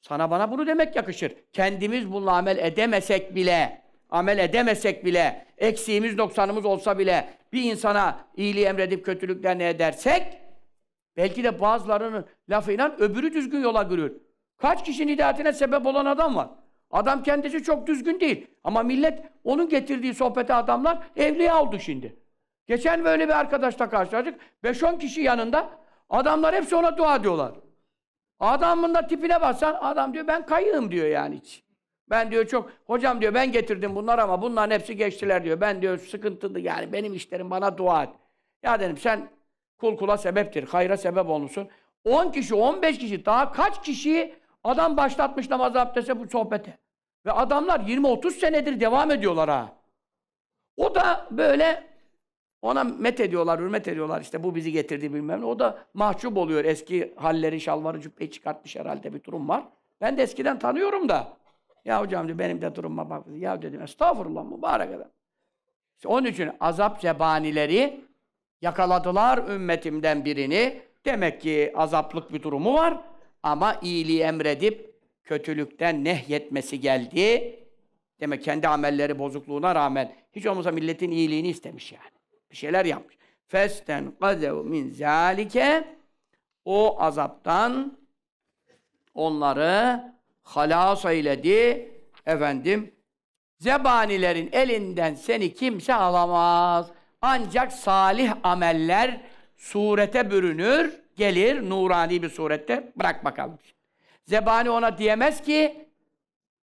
Sana bana bunu demek yakışır. Kendimiz bununla amel edemesek bile, amel edemesek bile, eksiğimiz noksanımız olsa bile bir insana iyiliği emredip kötülükler ne edersek belki de bazılarının lafıyla öbürü düzgün yola görür. Kaç kişinin hidayetine sebep olan adam var. Adam kendisi çok düzgün değil. Ama millet onun getirdiği sohbete adamlar evliye oldu şimdi. Geçen böyle bir arkadaşla karşılaştık. 5-10 kişi yanında. Adamlar hepsi ona dua diyorlar. Adamın da tipine baksan adam diyor ben kayığım diyor yani hiç. Ben diyor çok, hocam diyor ben getirdim bunlar ama bunların hepsi geçtiler diyor. Ben diyor sıkıntılı yani benim işlerim bana dua et. Ya dedim sen kul kula sebeptir, hayra sebep olmuşsun. 10 kişi, 15 kişi daha kaç kişiyi Adam başlatmış namaz abdeste bu sohbete. Ve adamlar 20-30 senedir devam ediyorlar ha. O da böyle ona met ediyorlar, hürmet ediyorlar. İşte bu bizi getirdi bilmem ne. O da mahcup oluyor. Eski halleri, şalvarı, cübbeyi çıkartmış herhalde bir durum var. Ben de eskiden tanıyorum da. Ya hocam diyor, benim de durumuma bak. Ya dedim estağfurullah mübarek adam. İşte onun için azap zebanileri yakaladılar ümmetimden birini. Demek ki azaplık bir durumu var. Ama iyiliği emredip kötülükten nehyetmesi geldi. Demek kendi amelleri bozukluğuna rağmen hiç olmazsa milletin iyiliğini istemiş yani. Bir şeyler yapmış. Festen kadev min zalike o azaptan onları halas eyledi. Efendim zebanilerin elinden seni kimse alamaz. Ancak salih ameller surete bürünür gelir nurani bir surette. Bırak bakalım. Zebani ona diyemez ki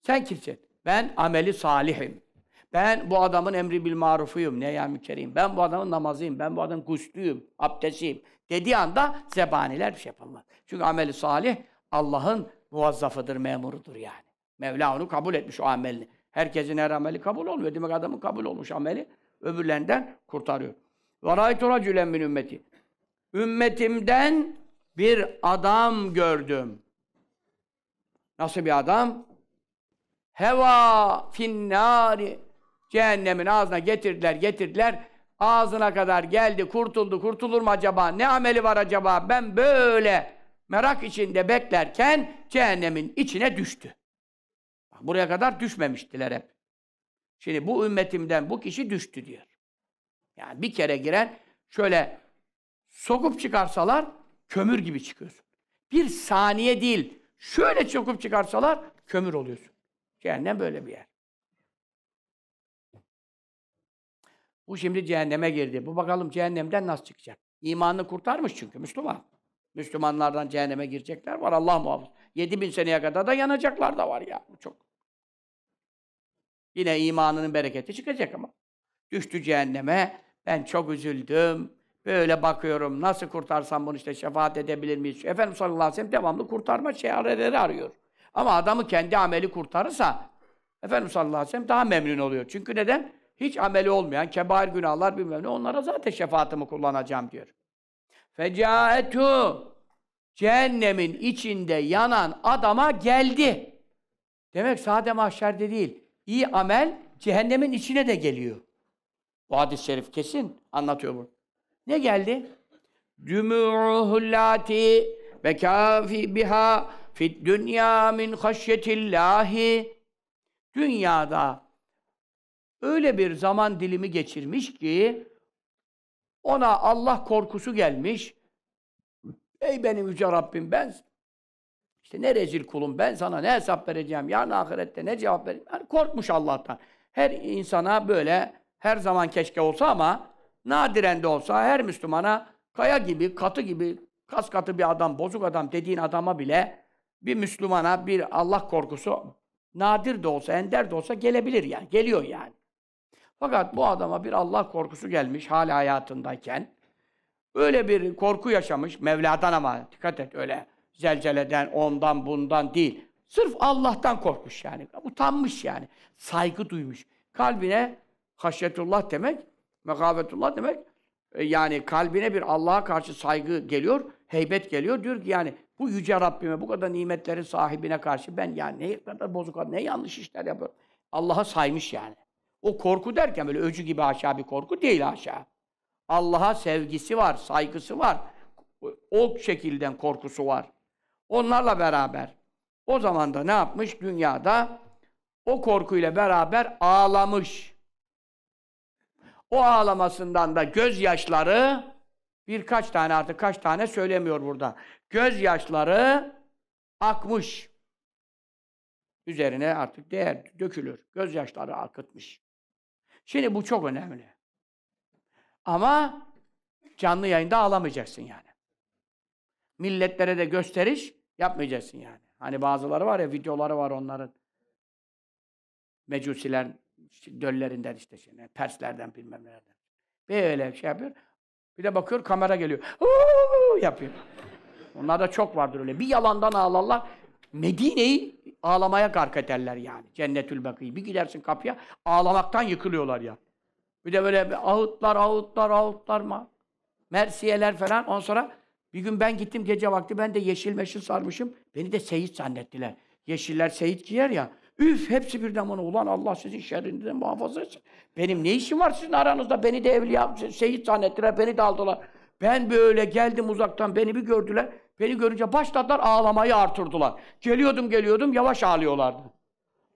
sen kimsin? Ben ameli salihim. Ben bu adamın emri bil marufuyum. Ne ya mükereyim. Ben bu adamın namazıyım. Ben bu adamın guslüyüm. Abdestiyim. Dediği anda zebaniler bir şey yapamaz. Çünkü ameli salih Allah'ın muvazzafıdır, memurudur yani. Mevla onu kabul etmiş o amelini. Herkesin her ameli kabul olmuyor. Demek adamın kabul olmuş ameli öbürlerinden kurtarıyor. وَرَيْتُ رَجُلًا مِنْ ümmeti ümmetimden bir adam gördüm. Nasıl bir adam? Heva finnari. Cehennemin ağzına getirdiler, getirdiler. Ağzına kadar geldi, kurtuldu, kurtulur mu acaba? Ne ameli var acaba? Ben böyle merak içinde beklerken cehennemin içine düştü. Buraya kadar düşmemiştiler hep. Şimdi bu ümmetimden bu kişi düştü diyor. Yani bir kere giren şöyle sokup çıkarsalar kömür gibi çıkıyorsun. Bir saniye değil, şöyle sokup çıkarsalar kömür oluyorsun. Cehennem böyle bir yer. Bu şimdi cehenneme girdi. Bu bakalım cehennemden nasıl çıkacak? İmanını kurtarmış çünkü Müslüman. Müslümanlardan cehenneme girecekler var Allah muhafaza. bin seneye kadar da yanacaklar da var ya. çok. Yine imanının bereketi çıkacak ama. Düştü cehenneme. Ben çok üzüldüm. Böyle bakıyorum, nasıl kurtarsam bunu işte şefaat edebilir miyiz? Efendimiz sallallahu aleyhi ve sellem devamlı kurtarma çareleri arıyor. Ama adamı kendi ameli kurtarırsa, Efendimiz sallallahu aleyhi ve sellem daha memnun oluyor. Çünkü neden? Hiç ameli olmayan, kebair günahlar bilmem ne, onlara zaten şefaatimi kullanacağım diyor. Fecaetu cehennemin içinde yanan adama geldi. Demek sade mahşerde değil. İyi amel cehennemin içine de geliyor. Bu hadis-i şerif kesin anlatıyor bunu. Ne geldi? Cümûhullâti ve kâfi biha fit dünya min haşyetillahi. Dünyada öyle bir zaman dilimi geçirmiş ki ona Allah korkusu gelmiş. Ey benim yüce Rabbim ben işte ne rezil kulum ben sana ne hesap vereceğim yarın ahirette ne cevap vereceğim. Yani korkmuş Allah'tan. Her insana böyle her zaman keşke olsa ama nadiren de olsa her Müslümana kaya gibi, katı gibi, kas katı bir adam, bozuk adam dediğin adama bile bir Müslümana bir Allah korkusu nadir de olsa, ender de olsa gelebilir yani. Geliyor yani. Fakat bu adama bir Allah korkusu gelmiş hala hayatındayken. Öyle bir korku yaşamış Mevla'dan ama dikkat et öyle zelceleden, ondan, bundan değil. Sırf Allah'tan korkmuş yani. Utanmış yani. Saygı duymuş. Kalbine haşyetullah demek Mekavetullah demek e, yani kalbine bir Allah'a karşı saygı geliyor, heybet geliyor. Diyor ki yani bu yüce Rabbime, bu kadar nimetlerin sahibine karşı ben yani ne kadar bozuk, ne yanlış işler yapıyorum. Allah'a saymış yani. O korku derken böyle öcü gibi aşağı bir korku değil aşağı. Allah'a sevgisi var, saygısı var. O şekilden korkusu var. Onlarla beraber o zaman da ne yapmış? Dünyada o korkuyla beraber ağlamış. O ağlamasından da gözyaşları birkaç tane artık kaç tane söylemiyor burada. Gözyaşları akmış. Üzerine artık değer dökülür. Gözyaşları akıtmış. Şimdi bu çok önemli. Ama canlı yayında ağlamayacaksın yani. Milletlere de gösteriş yapmayacaksın yani. Hani bazıları var ya videoları var onların. Mecusiler döllerinden işte şimdi, Perslerden şey, bilmem nelerden. Böyle şey yapıyor. Bir de bakıyor kamera geliyor. Huu yapıyor. Onlarda çok vardır öyle. Bir yalandan ağlarlar. Medine'yi ağlamaya gark ederler yani. Cennetül Bakı'yı. Bir gidersin kapıya ağlamaktan yıkılıyorlar ya. Bir de böyle bir ağıtlar, ağıtlar, ağıtlar mı? Mersiyeler falan. Ondan sonra bir gün ben gittim gece vakti ben de yeşil meşil sarmışım. Beni de seyit zannettiler. Yeşiller seyit giyer ya. Üf hepsi bir bana ulan Allah sizin şerrinden muhafaza etsin. Benim ne işim var sizin aranızda? Beni de evliya, seyit zannettiler, beni de aldılar. Ben böyle geldim uzaktan, beni bir gördüler. Beni görünce başladılar ağlamayı artırdılar. Geliyordum geliyordum yavaş ağlıyorlardı.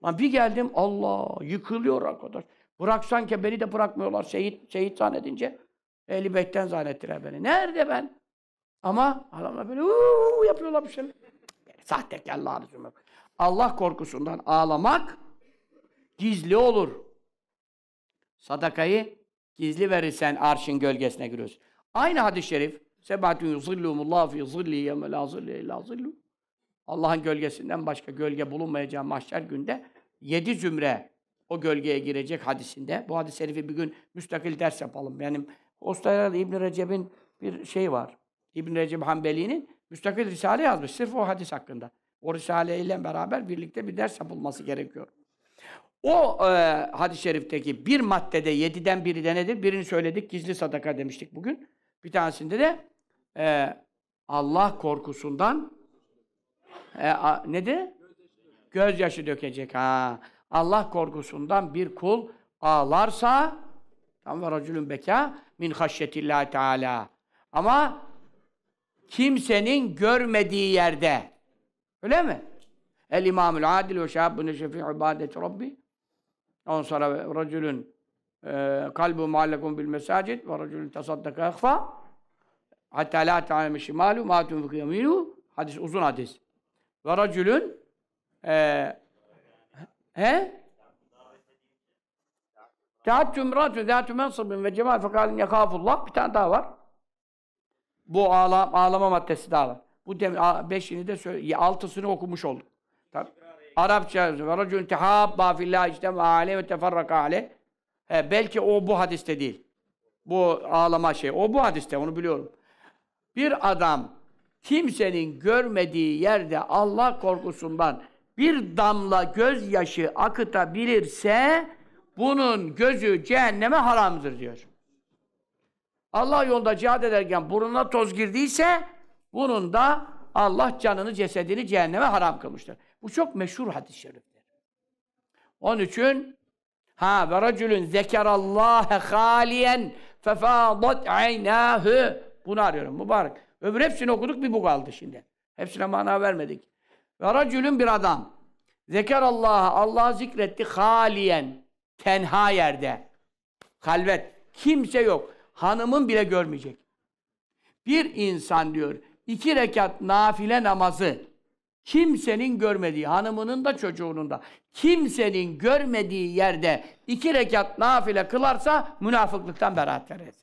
Lan bir geldim Allah yıkılıyor arkadaş. Bıraksan ki beni de bırakmıyorlar şehit, şehit zannedince. Ehli Beyt'ten zannettiler beni. Nerede ben? Ama adamlar böyle uuu yapıyorlar bir şey. şeyler. Sahtekarlar. Allah korkusundan ağlamak gizli olur. Sadakayı gizli verirsen arşın gölgesine giriyorsun. Aynı hadis-i şerif Sebatun yuzillumullah fi zilli yevme la zille illa zillu. Allah'ın gölgesinden başka gölge bulunmayacağı mahşer günde yedi zümre o gölgeye girecek hadisinde. Bu hadis-i şerifi bir gün müstakil ders yapalım. Benim Ostaylar İbn Recep'in bir şey var. İbn Recep Hanbeli'nin müstakil risale yazmış sırf o hadis hakkında. O Risale ile beraber birlikte bir ders yapılması gerekiyor. O e, hadis-i şerifteki bir maddede yediden biri de nedir? Birini söyledik, gizli sadaka demiştik bugün. Bir tanesinde de e, Allah korkusundan e, a, ne de? Gözyaşı dökecek. Ha. Allah korkusundan bir kul ağlarsa tam ve racülün beka min haşyetillahi teala. Ama kimsenin görmediği yerde Öyle mi? El imamül adil ve şahabbüne şefi ibadeti rabbi. On sonra racülün e, kalbu muallekun bil mesacid ve racülün tasaddaka ehfa. Hatta la ta'lemi şimalu ma tunfiku yeminu. Hadis uzun hadis. Ve racülün e, he? Tehattü imratü zâtü mensıbın ve cemal fekalin yekâfullah. Bir tane daha var. Bu ağla, ağlama maddesi daha var. Bu dem beşini de söyle, altısını okumuş olduk. Tabii. Arapça ve racun tehabba fillah işte ale ve teferraka ale. belki o bu hadiste değil. Bu ağlama şey. O bu hadiste onu biliyorum. Bir adam kimsenin görmediği yerde Allah korkusundan bir damla gözyaşı akıtabilirse bunun gözü cehenneme haramdır diyor. Allah yolunda cihad ederken burnuna toz girdiyse bunun da Allah canını, cesedini cehenneme haram kılmıştır. Bu çok meşhur hadis-i şeriftir. Onun için ha ve racülün zekerallâhe hâliyen fefâdat aynâhü bunu arıyorum mübarek. Öbür hepsini okuduk bir bu kaldı şimdi. Hepsine mana vermedik. Ve racülün bir adam. zekar Zekerallâhe Allah zikretti hâliyen tenha yerde. Halvet. Kimse yok. Hanımın bile görmeyecek. Bir insan diyor iki rekat nafile namazı kimsenin görmediği, hanımının da çocuğunun da kimsenin görmediği yerde iki rekat nafile kılarsa münafıklıktan beraat verir.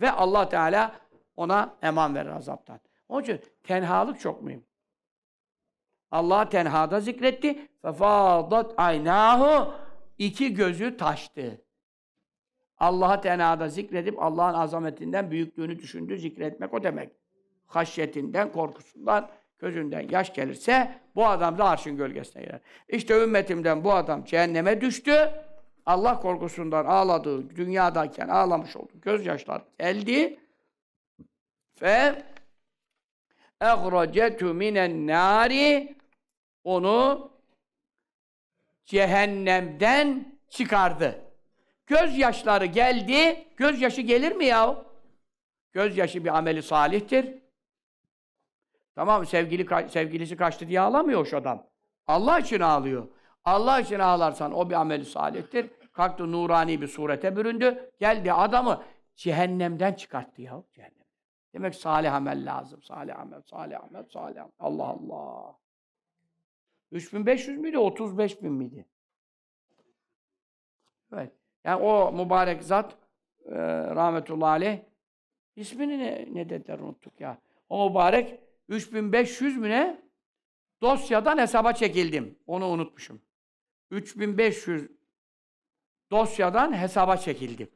Ve Allah Teala ona eman verir azaptan. Onun için tenhalık çok mühim. Allah tenhada zikretti. Fefadat aynahu iki gözü taştı. Allah'a tenhada zikredip Allah'ın azametinden büyüklüğünü düşündü. Zikretmek o demek haşyetinden, korkusundan gözünden yaş gelirse bu adam da arşın gölgesine girer. İşte ümmetimden bu adam cehenneme düştü. Allah korkusundan ağladı, dünyadayken ağlamış oldu. Gözyaşlar geldi. ve اَخْرَجَتُ minen nari Onu cehennemden çıkardı. Gözyaşları geldi. Gözyaşı gelir mi yahu? Gözyaşı bir ameli salihtir. Tamam sevgili sevgilisi kaçtı diye ağlamıyor şu adam. Allah için ağlıyor. Allah için ağlarsan o bir amel salihtir. Kalktı nurani bir surete büründü. Geldi adamı cehennemden çıkarttı ya. Cehennem. Demek salih amel lazım. Salih amel, salih amel, salih amel. Allah Allah. 3500 müydü, 35 bin miydi? Evet. Yani o mübarek zat e, rahmetullahi aleyh ismini ne, ne dediler unuttuk ya. O mübarek 3500 mü ne? Dosyadan hesaba çekildim. Onu unutmuşum. 3500 dosyadan hesaba çekildim.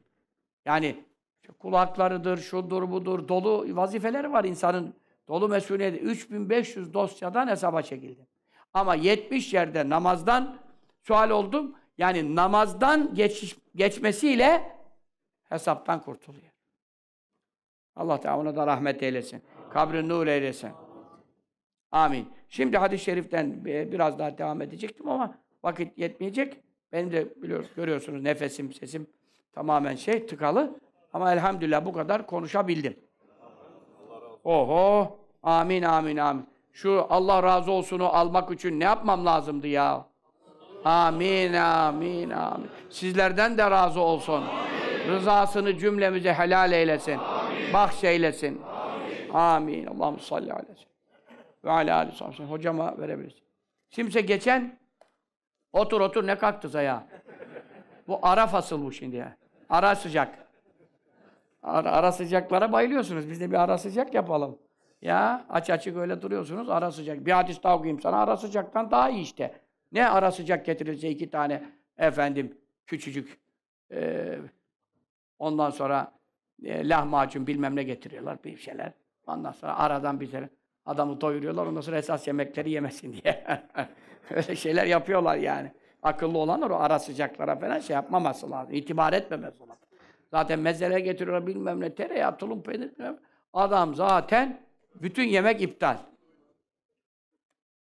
Yani kulaklarıdır, şudur budur, dolu vazifeleri var insanın. Dolu mesuliyeti. 3500 dosyadan hesaba çekildim. Ama 70 yerde namazdan sual oldum. Yani namazdan geç, geçmesiyle hesaptan kurtuluyor. Allah Teala ona da rahmet eylesin. Kabri nur eylesin. Amin. Şimdi hadis-i şeriften e, biraz daha devam edecektim ama vakit yetmeyecek. Benim de biliyoruz, görüyorsunuz nefesim, sesim tamamen şey tıkalı. Ama elhamdülillah bu kadar konuşabildim. Oho. Amin, amin, amin. Şu Allah razı olsunu almak için ne yapmam lazımdı ya? Amin, amin, amin. Sizlerden de razı olsun. Rızasını cümlemize helal eylesin. Amin. Bahşeylesin. Amin. amin. Allah'ım salli aleyhi ve alâ aleyhi sallallahu Hocama verebilirsin. Kimse geçen otur otur ne kalktı ya? bu ara fasıl bu şimdi ya. Ara sıcak. Ara, ara sıcaklara bayılıyorsunuz. Biz de bir ara sıcak yapalım. Ya aç açık öyle duruyorsunuz ara sıcak. Bir hadis daha okuyayım sana ara sıcaktan daha iyi işte. Ne ara sıcak getirilse iki tane efendim küçücük e, ondan sonra e, lahmacun bilmem ne getiriyorlar bir şeyler. Ondan sonra aradan bir şeyler. Adamı doyuruyorlar, ondan sonra esas yemekleri yemesin diye. *laughs* Öyle şeyler yapıyorlar yani. Akıllı olanlar o ara sıcaklara falan şey yapmaması lazım. İtibar etmemesi lazım. Zaten mezere getiriyorlar bilmem ne, tereyağı, tulum, peynir bilmem. Adam zaten bütün yemek iptal.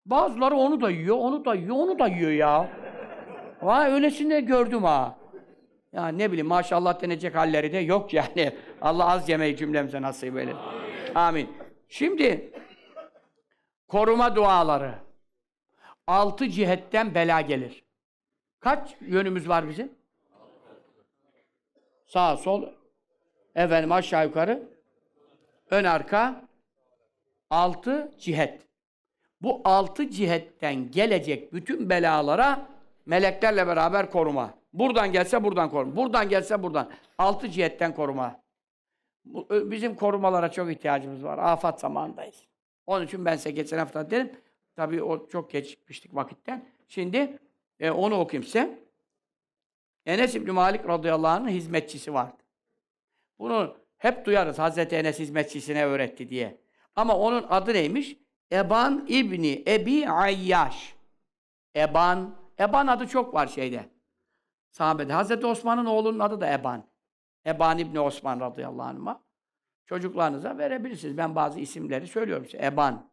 Bazıları onu da yiyor, onu da yiyor, onu da yiyor ya. Vay öylesine gördüm ha. Ya ne bileyim maşallah denecek halleri de yok yani. *laughs* Allah az yemeği cümlemize nasip eylesin. Amin. Amin. Şimdi koruma duaları. Altı cihetten bela gelir. Kaç yönümüz var bizim? Sağ, sol, efendim aşağı yukarı, ön arka, altı cihet. Bu altı cihetten gelecek bütün belalara meleklerle beraber koruma. Buradan gelse buradan koruma. Buradan gelse buradan. Altı cihetten koruma. Bizim korumalara çok ihtiyacımız var. Afat zamandayız. Onun için ben size geçen hafta dedim. Tabii o çok geçmiştik vakitten. Şimdi e, onu okuyayım size. Enes İbni Malik radıyallahu anh'ın hizmetçisi vardı. Bunu hep duyarız Hazreti Enes hizmetçisine öğretti diye. Ama onun adı neymiş? Eban İbni Ebi Ayyaş. Eban. Eban adı çok var şeyde. Sahabede. Hazreti Osman'ın oğlunun adı da Eban. Eban İbni Osman radıyallahu anh'a çocuklarınıza verebilirsiniz. Ben bazı isimleri söylüyorum size. Eban.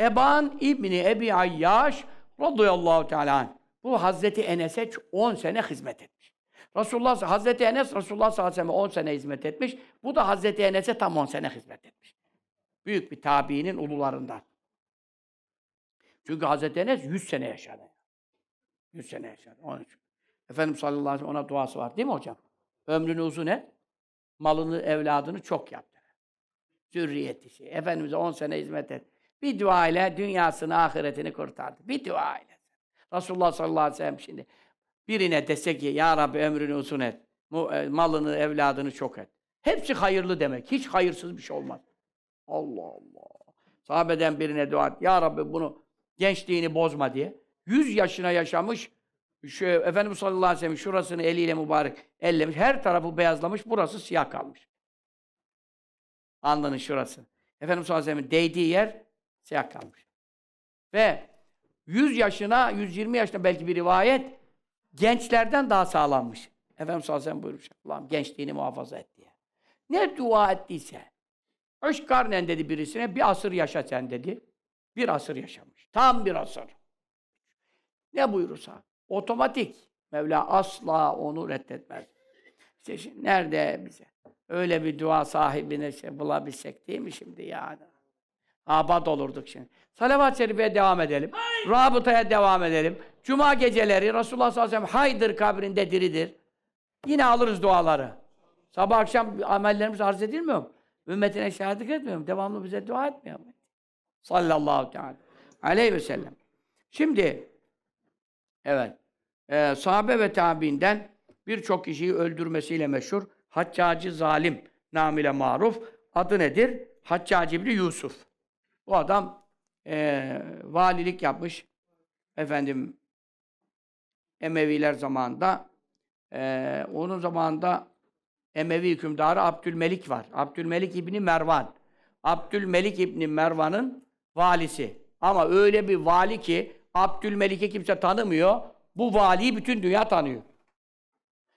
Eban İbni Ebi Ayyaş radıyallahu teala bu Hazreti Enes'e 10 sene hizmet etmiş. Resulullah Hazreti Enes Resulullah sallallahu aleyhi ve 10 sene hizmet etmiş. Bu da Hazreti Enes'e tam 10 sene hizmet etmiş. Büyük bir tabiinin ulularından. Çünkü Hazreti Enes 100 sene yaşadı. 100 sene yaşadı. Onun için. Efendimiz sallallahu aleyhi ve sellem ona duası var değil mi hocam? Ömrünü uzun et malını, evladını çok yaptı. Zürriyeti şey. Efendimiz'e on sene hizmet etti. Bir dua ile dünyasını, ahiretini kurtardı. Bir dua ile. Resulullah sallallahu aleyhi ve sellem şimdi birine dese ki Ya Rabbi ömrünü uzun et. E, malını, evladını çok et. Hepsi hayırlı demek. Hiç hayırsız bir şey olmaz. Allah Allah. Sahabeden birine dua et. Ya Rabbi bunu gençliğini bozma diye. Yüz yaşına yaşamış şu, Efendimiz sallallahu aleyhi ve sellem şurasını eliyle mübarek ellemiş. Her tarafı beyazlamış, burası siyah kalmış. Alnının şurası. Efendimiz sallallahu aleyhi ve sellem değdiği yer siyah kalmış. Ve 100 yaşına, 120 yaşına belki bir rivayet gençlerden daha sağlanmış. Efendimiz sallallahu aleyhi ve sellem buyurmuş. Allah'ım gençliğini muhafaza et diye. Ne dua ettiyse. Üç karnen dedi birisine, bir asır yaşa sen dedi. Bir asır yaşamış. Tam bir asır. Ne buyurursa. Otomatik. Mevla asla onu reddetmez. İşte şimdi nerede bize? Öyle bir dua sahibine şey bulabilsek değil mi şimdi yani? Abad olurduk şimdi. Salavat-ı Şerife'ye devam edelim. Hayır. Rabıtaya devam edelim. Cuma geceleri Resulullah sallallahu aleyhi ve sellem haydır kabrinde diridir. Yine alırız duaları. Sabah akşam amellerimiz arz edilmiyor mu? Ümmetine şahitlik etmiyor mu? Devamlı bize dua etmiyor mu? Sallallahu teala aleyhi ve sellem. Şimdi Evet. Ee, sahabe ve tabiinden birçok kişiyi öldürmesiyle meşhur Haccacı Zalim namile maruf. Adı nedir? Haccacı İbni Yusuf. Bu adam e, valilik yapmış. Efendim Emeviler zamanında e, onun zamanında Emevi hükümdarı Abdülmelik var. Abdülmelik İbni Mervan. Abdülmelik İbni Mervan'ın valisi. Ama öyle bir vali ki Abdülmelik'i kimse tanımıyor. Bu valiyi bütün dünya tanıyor.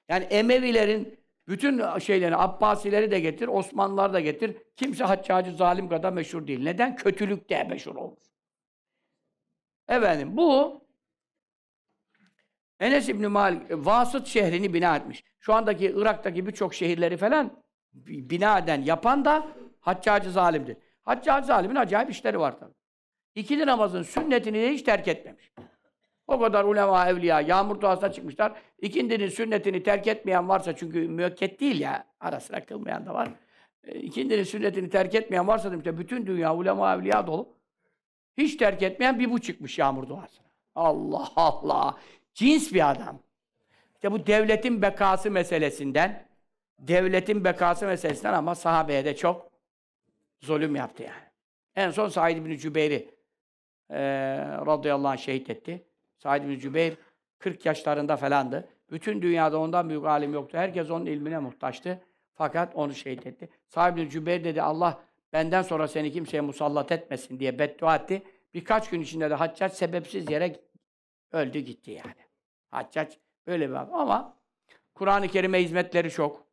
Yani Emevilerin bütün şeylerini, Abbasileri de getir, Osmanlılar da getir. Kimse Haccacı zalim kadar meşhur değil. Neden? Kötülük de meşhur olmuş. Efendim bu Enes İbni Malik e, Vasıt şehrini bina etmiş. Şu andaki Irak'taki birçok şehirleri falan bina eden, yapan da Haccacı zalimdir. Haccacı zalimin acayip işleri var tabii. İkili namazın sünnetini hiç terk etmemiş. O kadar ulema, evliya, yağmur duasına çıkmışlar. İkindinin sünnetini terk etmeyen varsa, çünkü müekket değil ya, ara sıra kılmayan da var. E, ikindinin sünnetini terk etmeyen varsa ki bütün dünya ulema, evliya dolu. Hiç terk etmeyen bir bu çıkmış yağmur duasına. Allah Allah! Cins bir adam. İşte bu devletin bekası meselesinden, devletin bekası meselesinden ama sahabeye de çok zulüm yaptı yani. En son Said bin Cübeyr'i e, radıyallahu anh şehit etti. Said bin Cübeyr 40 yaşlarında falandı. Bütün dünyada ondan büyük alim yoktu. Herkes onun ilmine muhtaçtı. Fakat onu şehit etti. Said bin Cübeyr dedi Allah benden sonra seni kimseye musallat etmesin diye beddua etti. Birkaç gün içinde de Haccac sebepsiz yere öldü gitti yani. Haccac böyle bir adam. Ama Kur'an-ı Kerim'e hizmetleri çok.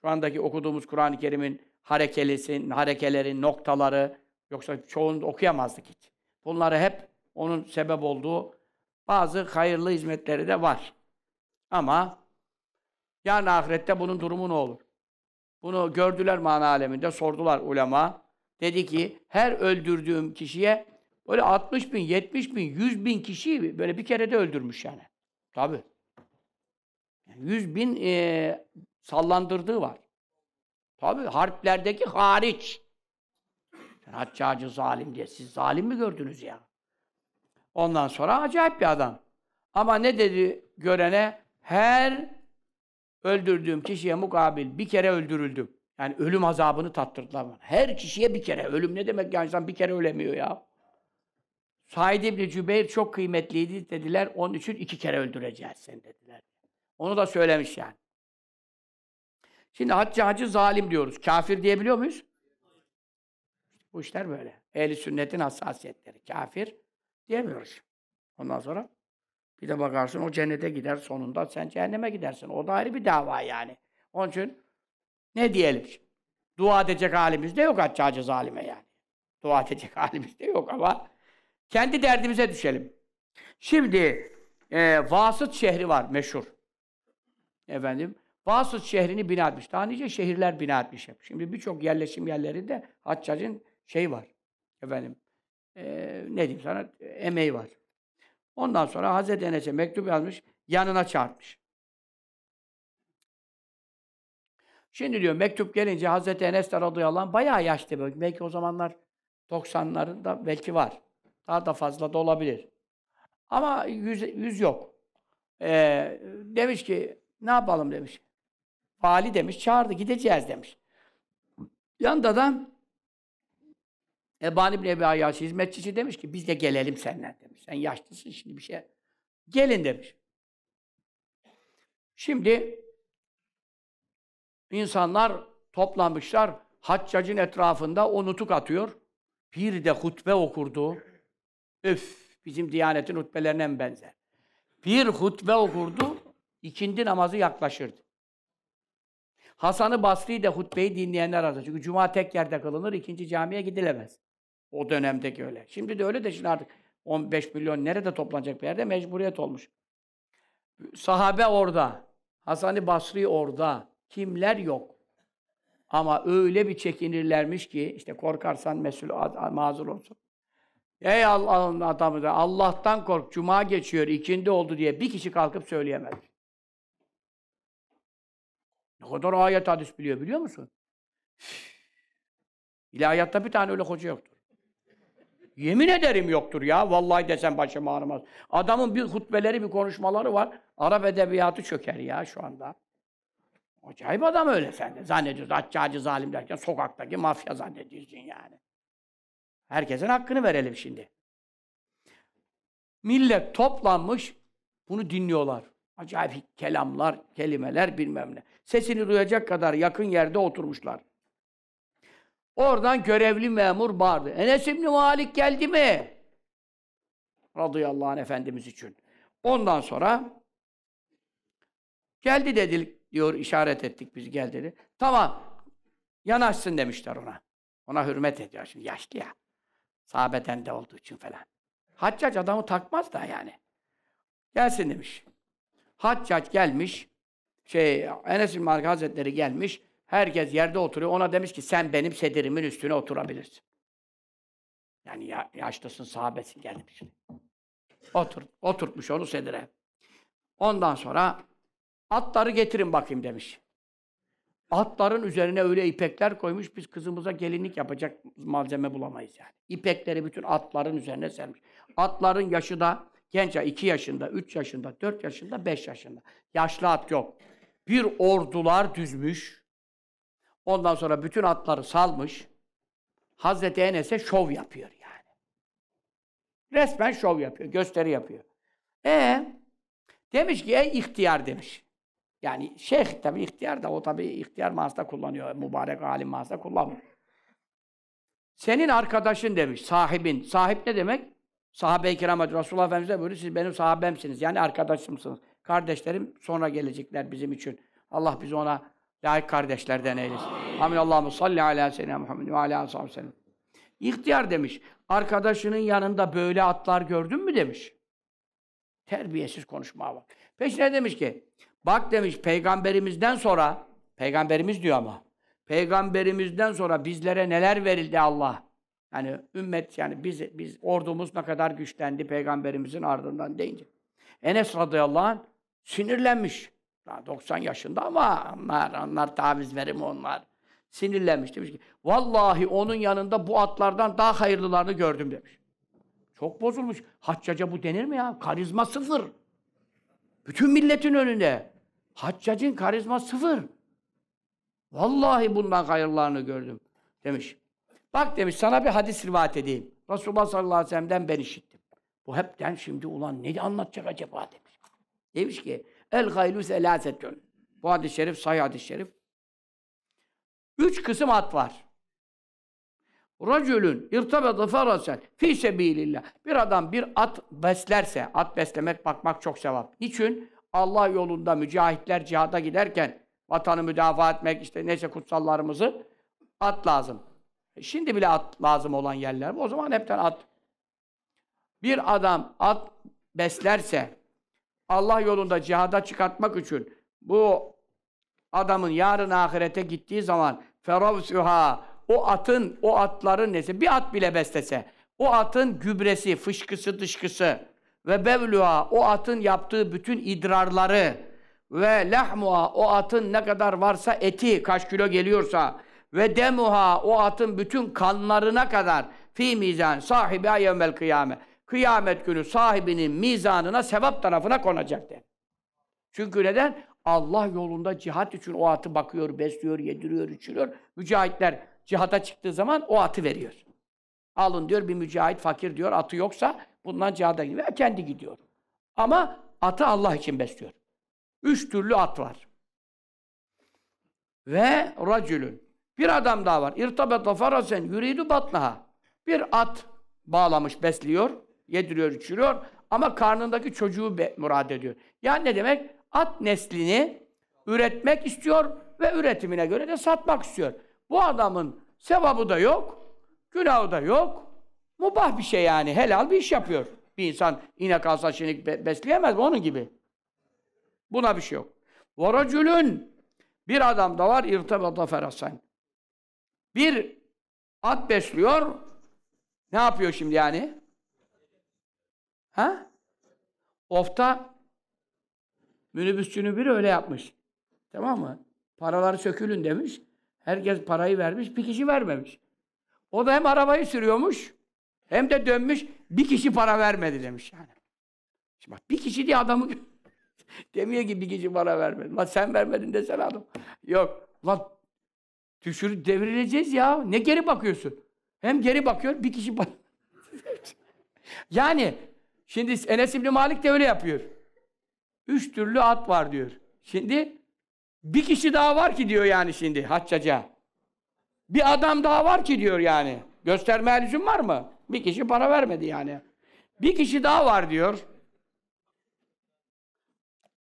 Şu andaki okuduğumuz Kur'an-ı Kerim'in harekelesi, harekeleri, noktaları yoksa çoğunu okuyamazdık hiç. Bunları hep onun sebep olduğu bazı hayırlı hizmetleri de var. Ama yani ahirette bunun durumu ne olur? Bunu gördüler mana aleminde, sordular ulema. Dedi ki, her öldürdüğüm kişiye böyle 60 bin, 70 bin, 100 bin kişiyi böyle bir kere de öldürmüş yani. Tabi. Yani 100 bin e, sallandırdığı var. Tabi harplerdeki hariç. Yani haccacı zalim diye. Siz zalim mi gördünüz ya? Ondan sonra acayip bir adam. Ama ne dedi görene? Her öldürdüğüm kişiye mukabil bir kere öldürüldüm. Yani ölüm azabını tattırdılar bana. Her kişiye bir kere. Ölüm ne demek yani insan bir kere ölemiyor ya. Said İbni Cübeyr çok kıymetliydi dediler. Onun için iki kere öldüreceğiz seni dediler. Onu da söylemiş yani. Şimdi haccacı zalim diyoruz. Kafir diyebiliyor muyuz? Bu işler böyle. Ehli sünnetin hassasiyetleri. Kafir diyemiyoruz. Ondan sonra bir de bakarsın o cennete gider sonunda sen cehenneme gidersin. O da ayrı bir dava yani. Onun için ne diyelim? Dua edecek halimiz de yok haccacı zalime yani. Dua edecek *laughs* halimiz de yok ama kendi derdimize düşelim. Şimdi e, Vasıt şehri var meşhur. Efendim Vasıt şehrini bina etmiş. Daha nice şehirler bina etmiş hep. Şimdi birçok yerleşim yerlerinde Haccac'ın şey var. Efendim e, ne diyeyim sana emeği var. Ondan sonra Hazreti Enes'e mektup yazmış, yanına çağırmış. Şimdi diyor mektup gelince Hazreti Enes de radıyallahu anh bayağı yaşlı. Belki o zamanlar 90'larında belki var. Daha da fazla da olabilir. Ama yüz, yüz yok. Ee, demiş ki ne yapalım demiş. Vali demiş çağırdı gideceğiz demiş. Yanında da Eban İbni Ebi Ayyaş hizmetçisi demiş ki biz de gelelim seninle demiş. Sen yaşlısın şimdi bir şey. Gelin demiş. Şimdi insanlar toplanmışlar. Haccacın etrafında o nutuk atıyor. Bir de hutbe okurdu. Öf! Bizim Diyanet'in hutbelerine mi benzer? Bir hutbe okurdu, ikindi namazı yaklaşırdı. Hasan-ı Basri de hutbeyi dinleyenler arasında. Çünkü cuma tek yerde kılınır, ikinci camiye gidilemez. O dönemdeki öyle. Şimdi de öyle de şimdi artık 15 milyon nerede toplanacak bir yerde mecburiyet olmuş. Sahabe orada. Hasan-ı Basri orada. Kimler yok. Ama öyle bir çekinirlermiş ki işte korkarsan mesul mazur olsun. Ey Allah'ın adamı da Allah'tan kork. Cuma geçiyor, ikindi oldu diye bir kişi kalkıp söyleyemez. Ne kadar ayet hadis biliyor biliyor musun? İlahiyatta bir tane öyle hoca yoktur. Yemin ederim yoktur ya. Vallahi desem başım ağrımaz. Adamın bir hutbeleri, bir konuşmaları var. Arap edebiyatı çöker ya şu anda. Acayip adam öyle sen de. Zannediyorsun haccacı zalim derken sokaktaki mafya zannediyorsun yani. Herkesin hakkını verelim şimdi. Millet toplanmış, bunu dinliyorlar. Acayip kelamlar, kelimeler bilmem ne. Sesini duyacak kadar yakın yerde oturmuşlar. Oradan görevli memur bağırdı. Enes İbni Malik geldi mi? Radıyallahu anh Efendimiz için. Ondan sonra geldi dedi diyor işaret ettik biz gel dedi. Tamam yanaşsın demişler ona. Ona hürmet ediyor şimdi yaşlı ya. Sahabeden de olduğu için falan. Haccac adamı takmaz da yani. Gelsin demiş. Haccac gelmiş. Şey Enes bin Malik Hazretleri gelmiş. Herkes yerde oturuyor. Ona demiş ki sen benim sedirimin üstüne oturabilirsin. Yani ya, yaşlısın, sahabesin şimdi. Otur, oturtmuş onu sedire. Ondan sonra atları getirin bakayım demiş. Atların üzerine öyle ipekler koymuş, biz kızımıza gelinlik yapacak malzeme bulamayız yani. İpekleri bütün atların üzerine sermiş. Atların yaşı da genç, ya iki yaşında, üç yaşında, dört yaşında, beş yaşında. Yaşlı at yok. Bir ordular düzmüş, Ondan sonra bütün atları salmış. Hazreti Enes'e şov yapıyor yani. Resmen şov yapıyor, gösteri yapıyor. E demiş ki E ihtiyar demiş. Yani şeyh tabi ihtiyar da o tabi ihtiyar manasında kullanıyor. Mübarek alim manasında kullanmıyor. Senin arkadaşın demiş, sahibin. Sahip ne demek? Sahabe-i kiram Resulullah Efendimiz de buyuruyor, siz benim sahabemsiniz. Yani arkadaşımsınız. Kardeşlerim sonra gelecekler bizim için. Allah bizi ona Layık kardeşlerden eylesin. Amin. Allahu salli ala seyyidina Muhammed ve ala ashabi sellem. İhtiyar demiş. Arkadaşının yanında böyle atlar gördün mü demiş. Terbiyesiz konuşmaya bak. Peşine demiş ki bak demiş peygamberimizden sonra peygamberimiz diyor ama peygamberimizden sonra bizlere neler verildi Allah. Yani ümmet yani biz biz ordumuz ne kadar güçlendi peygamberimizin ardından deyince. Enes radıyallahu anh sinirlenmiş. Daha 90 yaşında ama onlar, onlar taviz verim onlar. Sinirlenmiş demiş ki, vallahi onun yanında bu atlardan daha hayırlılarını gördüm demiş. Çok bozulmuş. Haccaca bu denir mi ya? Karizma sıfır. Bütün milletin önünde. Haccacın karizma sıfır. Vallahi bundan hayırlarını gördüm demiş. Bak demiş sana bir hadis rivayet edeyim. Resulullah sallallahu aleyhi ve sellem'den ben işittim. Bu hepten şimdi ulan ne anlatacak acaba demiş. Demiş ki El gaylu selâsetün. Bu hadis-i şerif, sahih hadis-i şerif. Üç kısım at var. Racülün irtabede farasen fi sebilillah. Bir adam bir at beslerse, at beslemek, bakmak çok sevap. Niçin? Allah yolunda mücahitler cihada giderken vatanı müdafaa etmek, işte neyse kutsallarımızı at lazım. E şimdi bile at lazım olan yerler. O zaman hepten at. Bir adam at beslerse Allah yolunda cihada çıkartmak için bu adamın yarın ahirete gittiği zaman feravsuha o atın, o atların nesi, bir at bile beslese, o atın gübresi, fışkısı, dışkısı ve bevluha, o atın yaptığı bütün idrarları ve lahmuha, o atın ne kadar varsa eti, kaç kilo geliyorsa ve demuha, o atın bütün kanlarına kadar fi mizan sahibi yevmel kıyame kıyamet günü sahibinin mizanına, sevap tarafına konacak der. Çünkü neden? Allah yolunda cihat için o atı bakıyor, besliyor, yediriyor, içiriyor. Mücahitler cihata çıktığı zaman o atı veriyor. Alın diyor bir mücahit fakir diyor atı yoksa bundan cihada gidiyor. Kendi gidiyor. Ama atı Allah için besliyor. Üç türlü at var. Ve racülün. Bir adam daha var. İrtabeta farasen yürüydü batnaha. Bir at bağlamış, besliyor yediriyor, içiriyor ama karnındaki çocuğu be, murad ediyor. Yani ne demek? At neslini üretmek istiyor ve üretimine göre de satmak istiyor. Bu adamın sevabı da yok, günahı da yok. Mubah bir şey yani, helal bir iş yapıyor. Bir insan inek alsa şimdi besleyemez mi? Onun gibi. Buna bir şey yok. Varacülün bir adam da var irtibata ferasen. Bir at besliyor. Ne yapıyor şimdi yani? Ha? Ofta minibüsçünü biri öyle yapmış. Tamam mı? Paralar sökülün demiş. Herkes parayı vermiş, bir kişi vermemiş. O da hem arabayı sürüyormuş, hem de dönmüş, bir kişi para vermedi demiş yani. Şimdi bak bir kişi diye adamı *laughs* demiyor ki bir kişi para vermedi. Lan sen vermedin desene adam. Yok. Lan düşür devrileceğiz ya. Ne geri bakıyorsun? Hem geri bakıyor, bir kişi para... *laughs* yani Şimdi Enes İbni Malik de öyle yapıyor. Üç türlü at var diyor. Şimdi bir kişi daha var ki diyor yani şimdi haccaca. Bir adam daha var ki diyor yani. Gösterme lüzum var mı? Bir kişi para vermedi yani. Bir kişi daha var diyor.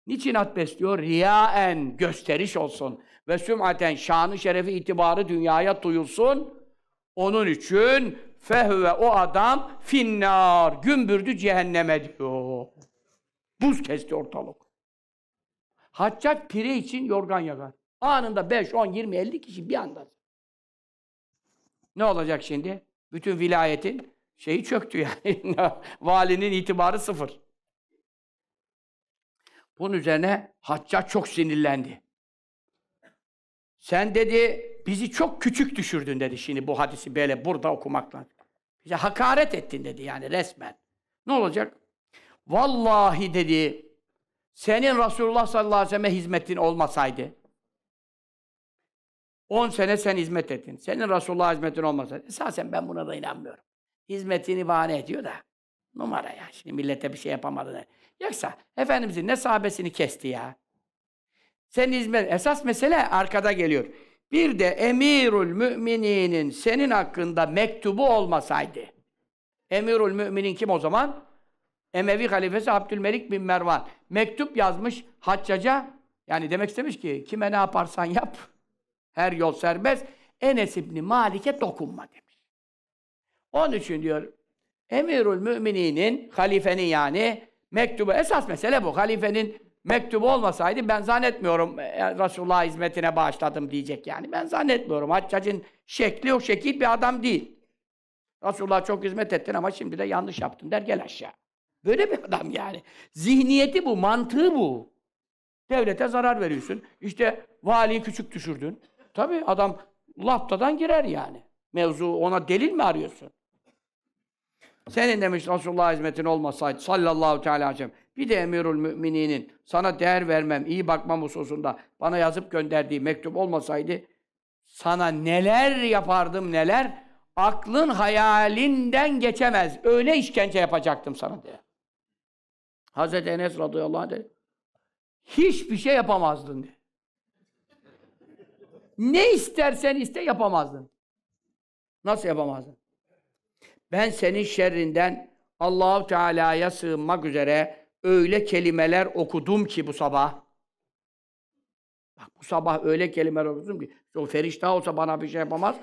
Niçin at besliyor? Riyaen, gösteriş olsun. Ve sümaten, şanı, şerefi, itibarı dünyaya duyulsun. Onun için fehüve o adam finnar gümbürdü cehenneme diyor. Buz kesti ortalık. Haccat pire için yorgan yakar. Anında 5, 10, 20, 50 kişi bir anda. Ne olacak şimdi? Bütün vilayetin şeyi çöktü yani. *laughs* Valinin itibarı sıfır. Bunun üzerine Haccat çok sinirlendi. Sen dedi bizi çok küçük düşürdün dedi şimdi bu hadisi böyle burada okumakla. Bize hakaret ettin dedi yani resmen. Ne olacak? Vallahi dedi senin Resulullah sallallahu aleyhi ve sellem'e hizmetin olmasaydı 10 sene sen hizmet ettin. Senin Resulullah'a hizmetin olmasaydı. Esasen ben buna da inanmıyorum. Hizmetini bahane ediyor da. Numara ya. Şimdi millete bir şey yapamadı. Yoksa Efendimizin ne sahabesini kesti ya. senin hizmet. Esas mesele arkada geliyor. Bir de emirül mümininin senin hakkında mektubu olmasaydı. Emirül müminin kim o zaman? Emevi halifesi Abdülmelik bin Mervan. Mektup yazmış Haccaca. Yani demek istemiş ki kime ne yaparsan yap. Her yol serbest. Enes İbni Malik'e dokunma demiş. Onun için diyor Emirül Mümininin, halifenin yani mektubu. Esas mesele bu. Halifenin mektubu olmasaydı ben zannetmiyorum e, hizmetine bağışladım diyecek yani. Ben zannetmiyorum. Haccacın şekli yok. Şekil bir adam değil. Resulullah çok hizmet ettin ama şimdi de yanlış yaptın der gel aşağı. Böyle bir adam yani. Zihniyeti bu, mantığı bu. Devlete zarar veriyorsun. İşte valiyi küçük düşürdün. Tabii adam laftadan girer yani. Mevzu ona delil mi arıyorsun? Senin demiş Resulullah hizmetin olmasaydı sallallahu teala aleyhi ve sellem. Bir de emirül mümininin sana değer vermem, iyi bakmam hususunda bana yazıp gönderdiği mektup olmasaydı sana neler yapardım neler aklın hayalinden geçemez. Öyle işkence yapacaktım sana diye. Hazreti Enes radıyallahu anh Hiçbir şey yapamazdın diye. ne istersen iste yapamazdın. Nasıl yapamazdın? Ben senin şerrinden Allahu Teala'ya sığınmak üzere öyle kelimeler okudum ki bu sabah. Bak bu sabah öyle kelimeler okudum ki o ferişte olsa bana bir şey yapamaz.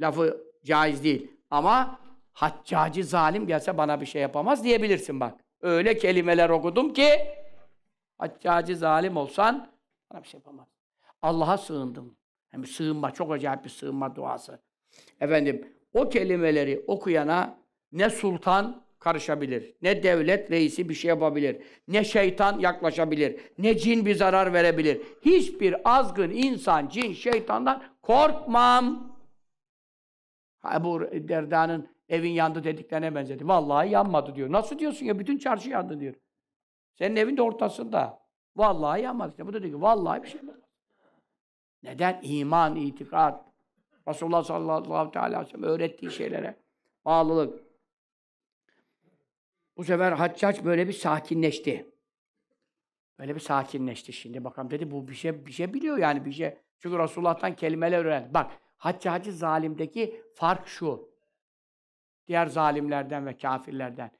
Lafı caiz değil. Ama haccacı zalim gelse bana bir şey yapamaz diyebilirsin bak. Öyle kelimeler okudum ki haccacı zalim olsan bana bir şey yapamaz. Allah'a sığındım. Hem yani sığınma çok acayip bir sığınma duası. Efendim o kelimeleri okuyana ne sultan karışabilir, ne devlet reisi bir şey yapabilir, ne şeytan yaklaşabilir, ne cin bir zarar verebilir. Hiçbir azgın insan, cin, şeytandan korkmam. Bu Derda'nın evin yandı dediklerine benzedi. Vallahi yanmadı diyor. Nasıl diyorsun ya? Bütün çarşı yandı diyor. Senin evin de ortasında. Vallahi yanmadı. İşte bu da diyor ki vallahi bir şey yanmadı. Neden? iman, itikat, Resulullah sallallahu teala aleyhi ve sellem öğrettiği şeylere bağlılık. Bu sefer Haccac böyle bir sakinleşti. Böyle bir sakinleşti şimdi. Bakalım dedi bu bir şey bir şey biliyor yani bir şey. Çünkü Resulullah'tan kelimeler öğrendi. Bak Haccacı zalimdeki fark şu. Diğer zalimlerden ve kafirlerden.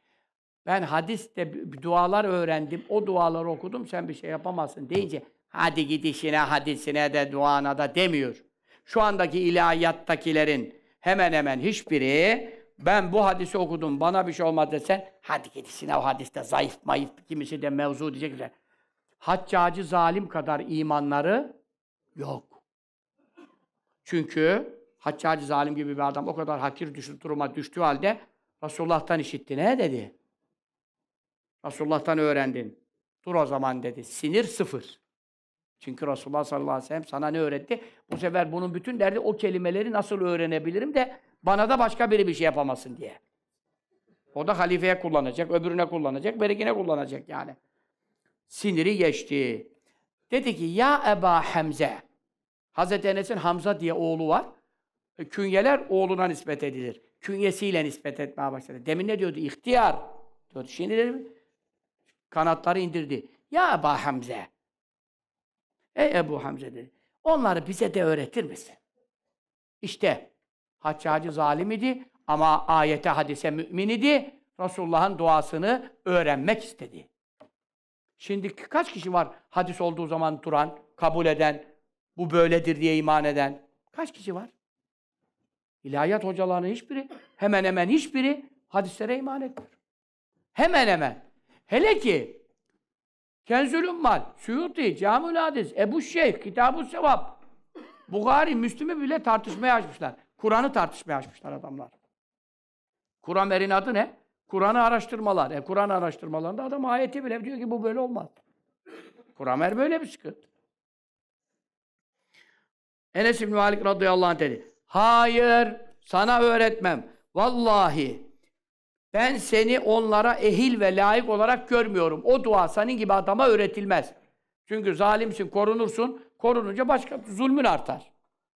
Ben hadiste dualar öğrendim. O duaları okudum. Sen bir şey yapamazsın deyince hadi gidişine, hadisine de duana da demiyor şu andaki ilahiyattakilerin hemen hemen hiçbiri ben bu hadisi okudum bana bir şey olmadı desen hadi git sinav hadiste zayıf mayıf kimisi de mevzu diyecekler. Haccacı zalim kadar imanları yok. Çünkü Haccacı zalim gibi bir adam o kadar hakir düşür duruma düştüğü halde Resulullah'tan işitti. Ne dedi? Resulullah'tan öğrendin. Dur o zaman dedi. Sinir sıfır. Çünkü Resulullah sallallahu aleyhi ve sellem sana ne öğretti? Bu sefer bunun bütün derdi o kelimeleri nasıl öğrenebilirim de bana da başka biri bir şey yapamasın diye. O da halifeye kullanacak, öbürüne kullanacak, berikine kullanacak yani. Siniri geçti. Dedi ki ya Eba Hemze. Hazreti Enes'in Hamza diye oğlu var. E, künyeler oğluna nispet edilir. Künyesiyle nispet etmeye başladı. Demin ne diyordu? İhtiyar. Diyordu. Şimdi dedi, kanatları indirdi. Ya Eba Hemze. Ey Ebu Hamze dedi. Onları bize de öğretir misin? İşte Haccacı zalim idi ama ayete hadise mümin idi. Resulullah'ın duasını öğrenmek istedi. Şimdi kaç kişi var hadis olduğu zaman duran, kabul eden, bu böyledir diye iman eden? Kaç kişi var? İlahiyat hocalarının hiçbiri, hemen hemen hiçbiri hadislere iman etmiyor. Hemen hemen. Hele ki Kenzülüm mal, Suyuti, Camül Hadis, Ebu Şeyh, Kitab-ı Sevap, Bukhari, Müslüm'ü bile tartışmaya açmışlar. Kur'an'ı tartışmaya açmışlar adamlar. Kur'an verin adı ne? Kur'an'ı araştırmalar. E, Kur'an araştırmalarında adam ayeti bile diyor ki bu böyle olmaz. Kur'an böyle bir sıkıntı. Enes İbn Malik radıyallahu anh dedi. Hayır, sana öğretmem. Vallahi ben seni onlara ehil ve layık olarak görmüyorum. O dua senin gibi adama öğretilmez. Çünkü zalimsin, korunursun. Korununca başka zulmün artar.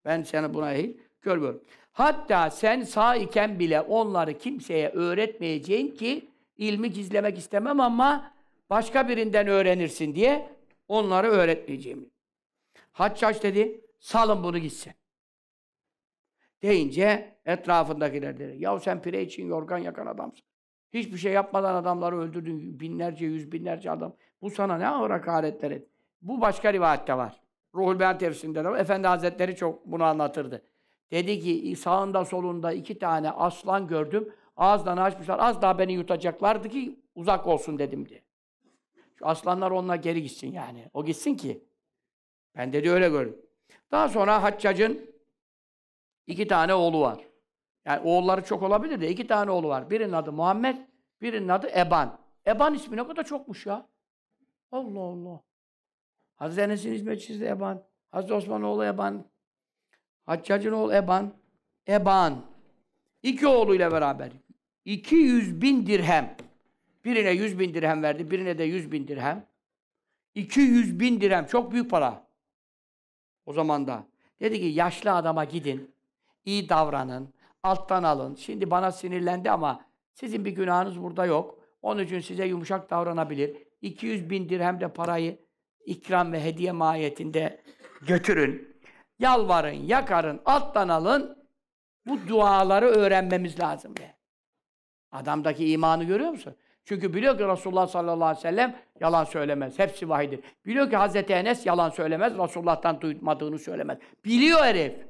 Ben seni buna ehil görmüyorum. Hatta sen sağ iken bile onları kimseye öğretmeyeceğin ki ilmi gizlemek istemem ama başka birinden öğrenirsin diye onları öğretmeyeceğim. Haccaç dedi, salın bunu gitsin deyince etrafındakiler dedi. Yahu sen pire için yorgan yakan adamsın. Hiçbir şey yapmadan adamları öldürdün. Binlerce, yüz binlerce adam. Bu sana ne ağır hakaretler et. Bu başka rivayette var. Ruhul Beyan tefsirinde de var. Efendi Hazretleri çok bunu anlatırdı. Dedi ki sağında solunda iki tane aslan gördüm. Ağızlarını açmışlar. Az daha beni yutacaklardı ki uzak olsun dedim diye. Şu aslanlar onunla geri gitsin yani. O gitsin ki. Ben dedi öyle gördüm. Daha sonra Haccac'ın İki tane oğlu var. Yani oğulları çok olabilir de iki tane oğlu var. Birinin adı Muhammed, birinin adı Eban. Eban ismi ne kadar çokmuş ya. Allah Allah. Hazreti Enes'in hizmetçisi Eban. Hazreti Osman oğlu Eban. Haccacın oğlu Eban. Eban. İki oğluyla beraber. 200 bin dirhem. Birine 100 bin dirhem verdi, birine de 100 bin dirhem. 200 bin dirhem. Çok büyük para. O zaman da. Dedi ki yaşlı adama gidin iyi davranın, alttan alın. Şimdi bana sinirlendi ama sizin bir günahınız burada yok. Onun için size yumuşak davranabilir. 200 bin dirhem de parayı ikram ve hediye mahiyetinde götürün. Yalvarın, yakarın, alttan alın. Bu duaları öğrenmemiz lazım diye. Adamdaki imanı görüyor musun? Çünkü biliyor ki Resulullah sallallahu aleyhi ve sellem yalan söylemez. Hepsi vahidir. Biliyor ki Hazreti Enes yalan söylemez. Resulullah'tan duymadığını söylemez. Biliyor herif.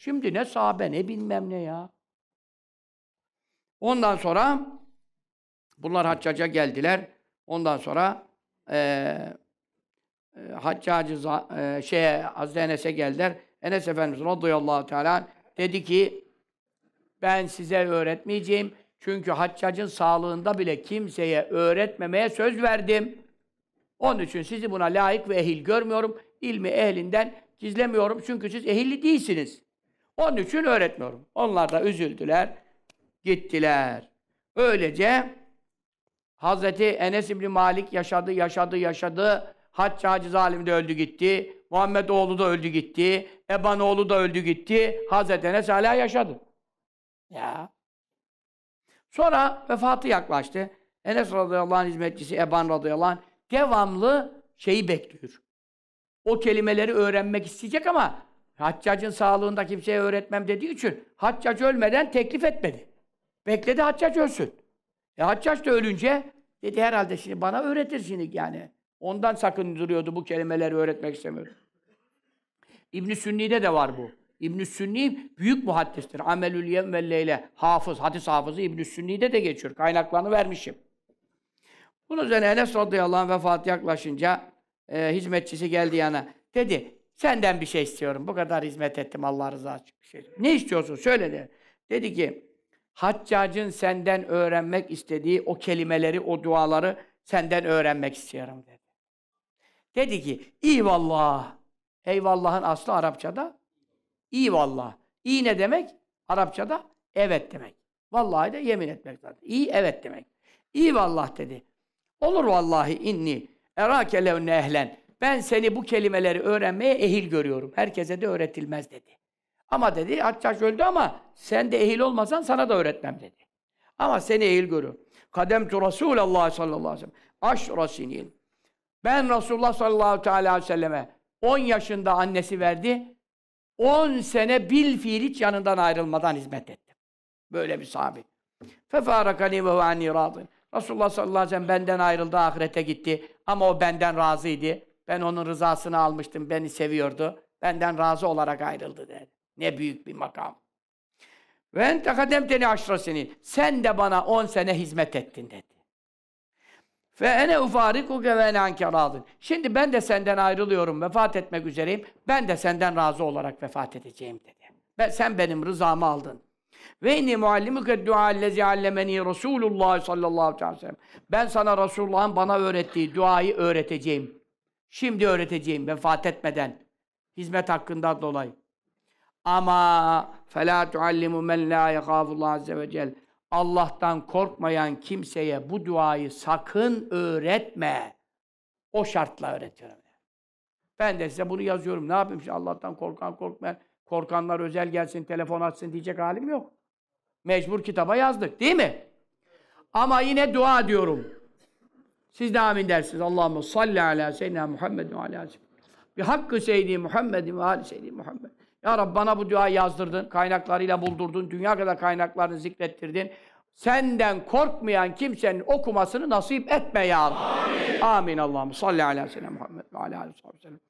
Şimdi ne sahabe ne bilmem ne ya. Ondan sonra bunlar haccaca geldiler. Ondan sonra e, e, haccacı e, şeye, Hazreti Enes'e geldiler. Enes Efendimiz radıyallahu teala dedi ki ben size öğretmeyeceğim. Çünkü haccacın sağlığında bile kimseye öğretmemeye söz verdim. Onun için sizi buna layık ve ehil görmüyorum. İlmi ehlinden gizlemiyorum. Çünkü siz ehilli değilsiniz. Onun için öğretmiyorum. Onlar da üzüldüler, gittiler. Öylece Hazreti Enes İbni Malik yaşadı, yaşadı, yaşadı. Haccacı zalim de öldü gitti. Muhammed oğlu da öldü gitti. Eban oğlu da öldü gitti. Hazreti Enes hala yaşadı. Ya. Sonra vefatı yaklaştı. Enes radıyallahu hizmetçisi Eban radıyallahu anh devamlı şeyi bekliyor. O kelimeleri öğrenmek isteyecek ama Haccacın sağlığında kimseye öğretmem dediği için Haccac ölmeden teklif etmedi. Bekledi Haccac ölsün. E Haccac da ölünce dedi herhalde şimdi bana öğretir yani. Ondan sakın duruyordu bu kelimeleri öğretmek istemiyordu. İbn Sünni'de de var bu. İbn Sünni büyük muhaddistir. Amelül yem ve hafız, hadis hafızı İbn Sünni'de de geçiyor. Kaynaklarını vermişim. Bunun üzerine Enes radıyallahu anh vefat yaklaşınca e, hizmetçisi geldi yana. Dedi, Senden bir şey istiyorum. Bu kadar hizmet ettim Allah rızası için. Bir şey. Ne istiyorsun? Söyle de. Dedi ki, Haccac'ın senden öğrenmek istediği o kelimeleri, o duaları senden öğrenmek istiyorum dedi. Dedi ki, vallahi. Eyvallah'ın aslı Arapçada. Eyvallah. İyi ne demek? Arapçada evet demek. Vallahi de yemin etmek zaten. İyi evet demek. İyi vallah dedi. Olur vallahi inni erake levne ehlen. Ben seni bu kelimeleri öğrenmeye ehil görüyorum. Herkese de öğretilmez dedi. Ama dedi Haccaç öldü ama sen de ehil olmasan sana da öğretmem dedi. Ama seni ehil görüyorum. Kadem Kademtu Resulallah sallallahu aleyhi ve sellem. Aşra sinin. Ben Resulullah sallallahu aleyhi ve selleme 10 yaşında annesi verdi. 10 sene bil hiç yanından ayrılmadan hizmet ettim. Böyle bir sahabi. Fefarakani ve anni radın. Resulullah sallallahu aleyhi ve sellem benden ayrıldı, ahirete gitti. Ama o benden razıydı. Ben onun rızasını almıştım, beni seviyordu. Benden razı olarak ayrıldı dedi. Ne büyük bir makam. Ve ente kademteni aşrasini. Sen de bana on sene hizmet ettin dedi. Ve ene ufarikuke ve ene aldın. Şimdi ben de senden ayrılıyorum, vefat etmek üzereyim. Ben de senden razı olarak vefat edeceğim dedi. Ben, sen benim rızamı aldın. Ve inni muallimuke dua lezi allemeni Resulullah sallallahu aleyhi ve sellem. Ben sana Resulullah'ın bana öğrettiği duayı öğreteceğim. Şimdi öğreteceğim vefat etmeden. Hizmet hakkında dolayı. Ama فَلَا تُعَلِّمُ مَنْ لَا يَخَافُ اللّٰهَ عَزَّ وَجَلَّ Allah'tan korkmayan kimseye bu duayı sakın öğretme. O şartla öğretiyorum. Ben de size bunu yazıyorum. Ne yapayım şimdi Allah'tan korkan korkmayan, korkanlar özel gelsin, telefon açsın diyecek halim yok. Mecbur kitaba yazdık değil mi? Ama yine dua diyorum. Siz de amin dersiniz. Allahümme salli ala seyyidina Muhammed ve ala Bi hakkı seyyidi Muhammedin ve ala seyyidi Muhammed. Ya Rabbi bana bu dua yazdırdın, kaynaklarıyla buldurdun, dünya kadar kaynaklarını zikrettirdin. Senden korkmayan kimsenin okumasını nasip etme ya Rabbi. Amin. Amin Allah'ım. Salli ala seyyidina Muhammed ve ala aleyhi ve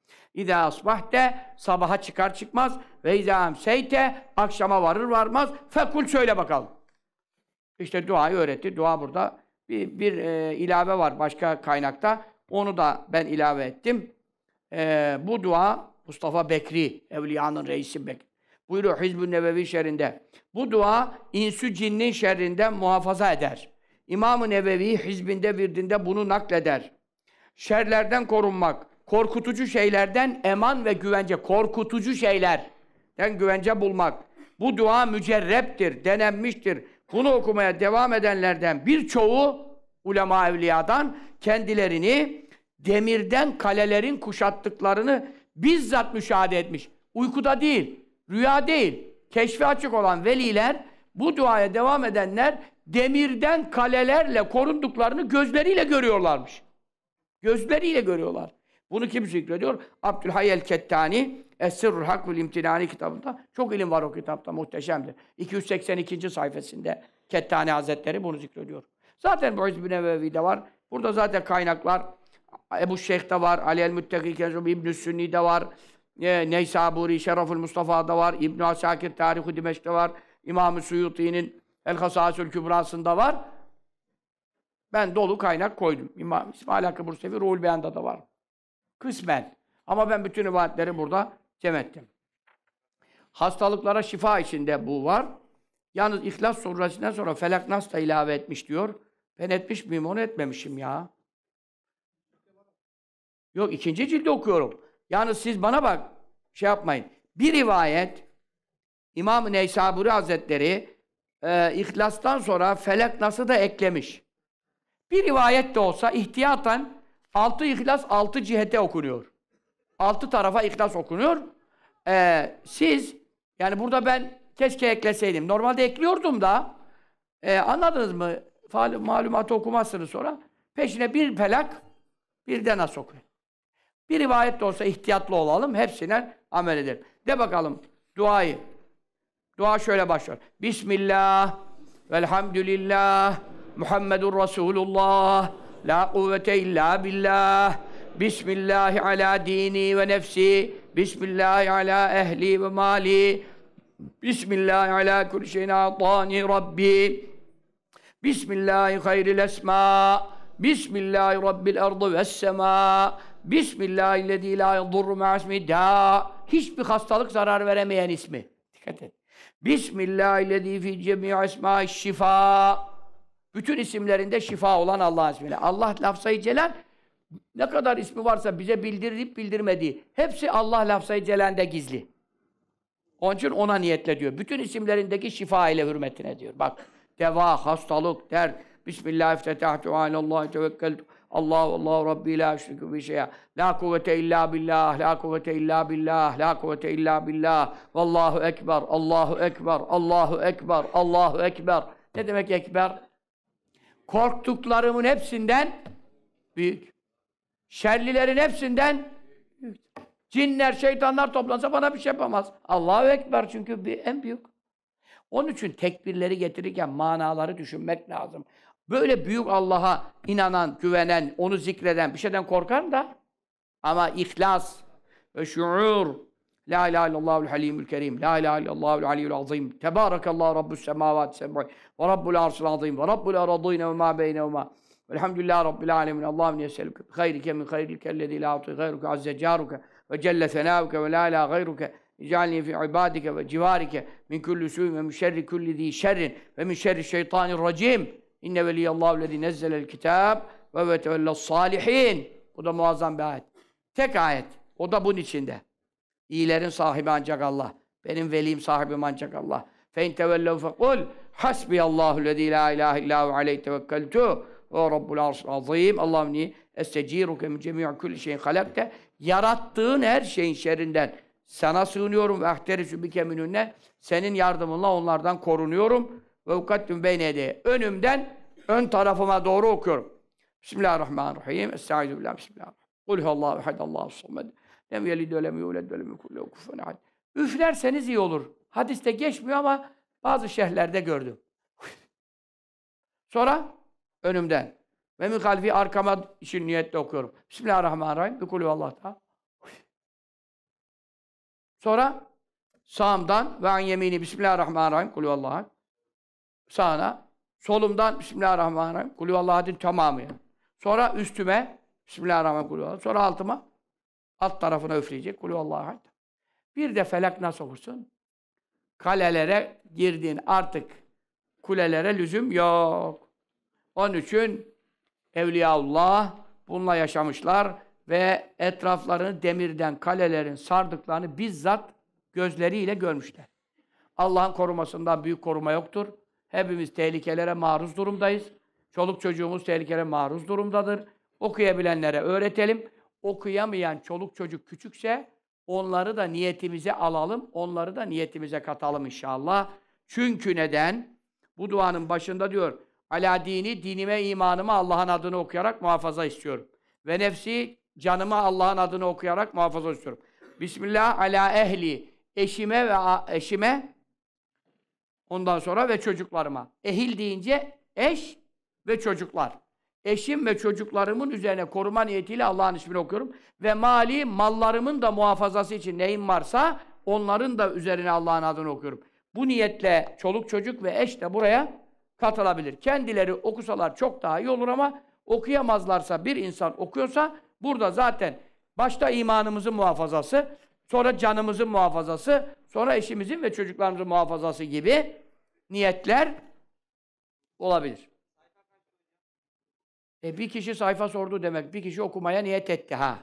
sellem. asbahte, sabaha çıkar çıkmaz. Ve izâ amseyte, akşama varır varmaz. Fekul söyle bakalım. İşte duayı öğretti. Dua burada bir, bir e, ilave var başka kaynakta. Onu da ben ilave ettim. E, bu dua Mustafa Bekri, Evliya'nın reisi Bekri. Buyuruyor Hizb-ü Nebevi şerrinde. Bu dua insü cinnin şerrinden muhafaza eder. İmam-ı Nebevi hizbinde virdinde bunu nakleder. Şerlerden korunmak, korkutucu şeylerden eman ve güvence, korkutucu şeylerden güvence bulmak. Bu dua mücerreptir, denenmiştir. Bunu okumaya devam edenlerden birçoğu ulema evliyadan kendilerini demirden kalelerin kuşattıklarını bizzat müşahede etmiş. Uykuda değil, rüya değil. Keşfi açık olan veliler, bu duaya devam edenler demirden kalelerle korunduklarını gözleriyle görüyorlarmış. Gözleriyle görüyorlar. Bunu kim zikrediyor? Abdülhay el-Kettani Esrarul Hak vel İmtinani kitabında çok ilim var o kitapta muhteşemdir. 282. sayfasında Kettani Hazretleri bunu zikrediyor. Zaten bin İzbin de var. Burada zaten kaynaklar Ebu de var, Ali el Müttaki Kenzum İbn-i de var, e, Neysaburi Şerafül da var, i̇bn Asakir Tarih-i de var, İmam-ı Suyuti'nin El Hasasül Kübrası'nda var. Ben dolu kaynak koydum. İmam İsmail Hakkı Bursevi Ruhul Beyan'da da var. Kısmen. Ama ben bütün rivayetleri burada cem ettim. Hastalıklara şifa içinde bu var. Yalnız İhlas suresinden sonra Felak Nas da ilave etmiş diyor. Ben etmiş miyim onu etmemişim ya. Yok ikinci cilde okuyorum. Yalnız siz bana bak şey yapmayın. Bir rivayet İmam-ı Neysaburi Hazretleri e, İhlas'tan sonra Felak nasıl da eklemiş. Bir rivayet de olsa ihtiyaten altı İhlas altı cihete okunuyor altı tarafa ihlas okunuyor. Ee, siz, yani burada ben keşke ekleseydim. Normalde ekliyordum da, e, anladınız mı? Fal malumatı okumazsınız sonra. Peşine bir pelak, bir de nasıl okuyun. Bir rivayet de olsa ihtiyatlı olalım, hepsine amel edelim. De bakalım duayı. Dua şöyle başlar: Bismillah, velhamdülillah, Muhammedur Resulullah, la kuvvete illa billah, Bismillahi ala dini ve nefsi. Bismillahi ala ehli ve mali. Bismillahi ala kulli şeyin atani Rabbi. Bismillahi hayril esma. Bismillahi rabbil ardı ve sema. Bismillahi lezi la yadurru ma'asmi da. Hiçbir hastalık zarar veremeyen ismi. Dikkat et. Bismillahi lezi fi cemi'i esma şifa. Bütün isimlerinde şifa olan Allah'ın ismiyle. Allah lafzayı celal ne kadar ismi varsa bize bildirip bildirmediği hepsi Allah lafzayı celende gizli. Onun için ona niyetle diyor. Bütün isimlerindeki şifa ile hürmetine diyor. Bak deva, hastalık, der. Bismillahirrahmanirrahim. Alallahü tevekkeltu. Allahu Allahu Rabbi la şirku bi şey'a. La kuvvete illa billah, la kuvvete illa billah, la kuvvete illa billah. Vallahu ekber, Allahu ekber, Allahu ekber, Allahu ekber. Ne demek ekber? Korktuklarımın hepsinden büyük. Şerlilerin hepsinden cinler, şeytanlar toplansa bana bir şey yapamaz. Allahu Ekber çünkü bir, en büyük. Onun için tekbirleri getirirken manaları düşünmek lazım. Böyle büyük Allah'a inanan, güvenen, onu zikreden bir şeyden korkan da ama ihlas ve şuur La ilahe illallahul halimül kerim. La ilahe illallahul aliyyul azim. Tebarakallah rabbus semavati sem'i ve rabbul arşil azim ve rabbul aradîne ve ma beyne ma Velhamdülillahi Rabbil alemin. Allah'ım yeselüke hayrike min hayrike ellezî lâ atî gayruke azze câruke ve celle senâuke ve lâ ilâ gayruke. İcalni fi ibadike ve civarike min kulli su'in ve min şerri kulli zî şerrin ve min şerri şeytanir racim. İnne veliyallahu lezî nezzelel kitâb ve ve tevelles salihin. Bu da muazzam bir ayet. Tek ayet. O da bunun içinde. İyilerin sahibi ancak Allah. Benim velim sahibim ancak Allah. Fe in tevellev fekul hasbiyallahu lezî la ilahe illâhu aleyh tevekkeltuh ve Rabbul Arş'ın azim. Allah'ım ni esteciruke min cemi'i kulli şeyin halakte. Yarattığın her şeyin şerrinden sana sığınıyorum ve ahterisu bike minünne. Senin yardımınla onlardan korunuyorum. Ve ukattüm beynede. Önümden ön tarafıma doğru okuyorum. Bismillahirrahmanirrahim. Estaizu billah. Bismillahirrahmanirrahim. Kul huvallahu ehad Allahu samed. Lem yelid ve lem yulad lem yekun lehu ehad. Üflerseniz iyi olur. Hadiste geçmiyor ama bazı şehirlerde gördüm. *laughs* Sonra önümden. Ve min halfi arkama için niyetle okuyorum. Bismillahirrahmanirrahim. Bir kulü Allah'ta. Sonra sağımdan ve an yemini Bismillahirrahmanirrahim. Kulü Allah'a. Sağına. Solumdan Bismillahirrahmanirrahim. Kulü Allah'ın tamamı. Sonra üstüme Bismillahirrahmanirrahim. Kulü Sonra altıma alt tarafına üfleyecek. Kulü Allah'a. Bir de felak nasıl okursun? Kalelere girdin artık. Kulelere lüzum yok. Onun için Evliyaullah bununla yaşamışlar ve etraflarını demirden, kalelerin sardıklarını bizzat gözleriyle görmüşler. Allah'ın korumasından büyük koruma yoktur. Hepimiz tehlikelere maruz durumdayız. Çoluk çocuğumuz tehlikelere maruz durumdadır. Okuyabilenlere öğretelim. Okuyamayan çoluk çocuk küçükse onları da niyetimize alalım. Onları da niyetimize katalım inşallah. Çünkü neden? Bu duanın başında diyor Ala dini, dinime, imanımı Allah'ın adını okuyarak muhafaza istiyorum. Ve nefsi, canımı Allah'ın adını okuyarak muhafaza istiyorum. Bismillah ala ehli, eşime ve eşime, ondan sonra ve çocuklarıma. Ehil deyince eş ve çocuklar. Eşim ve çocuklarımın üzerine koruma niyetiyle Allah'ın ismini okuyorum. Ve mali, mallarımın da muhafazası için neyim varsa onların da üzerine Allah'ın adını okuyorum. Bu niyetle çoluk çocuk ve eş de buraya katılabilir. Kendileri okusalar çok daha iyi olur ama okuyamazlarsa bir insan okuyorsa burada zaten başta imanımızın muhafazası, sonra canımızın muhafazası, sonra eşimizin ve çocuklarımızın muhafazası gibi niyetler olabilir. E bir kişi sayfa sordu demek, bir kişi okumaya niyet etti ha.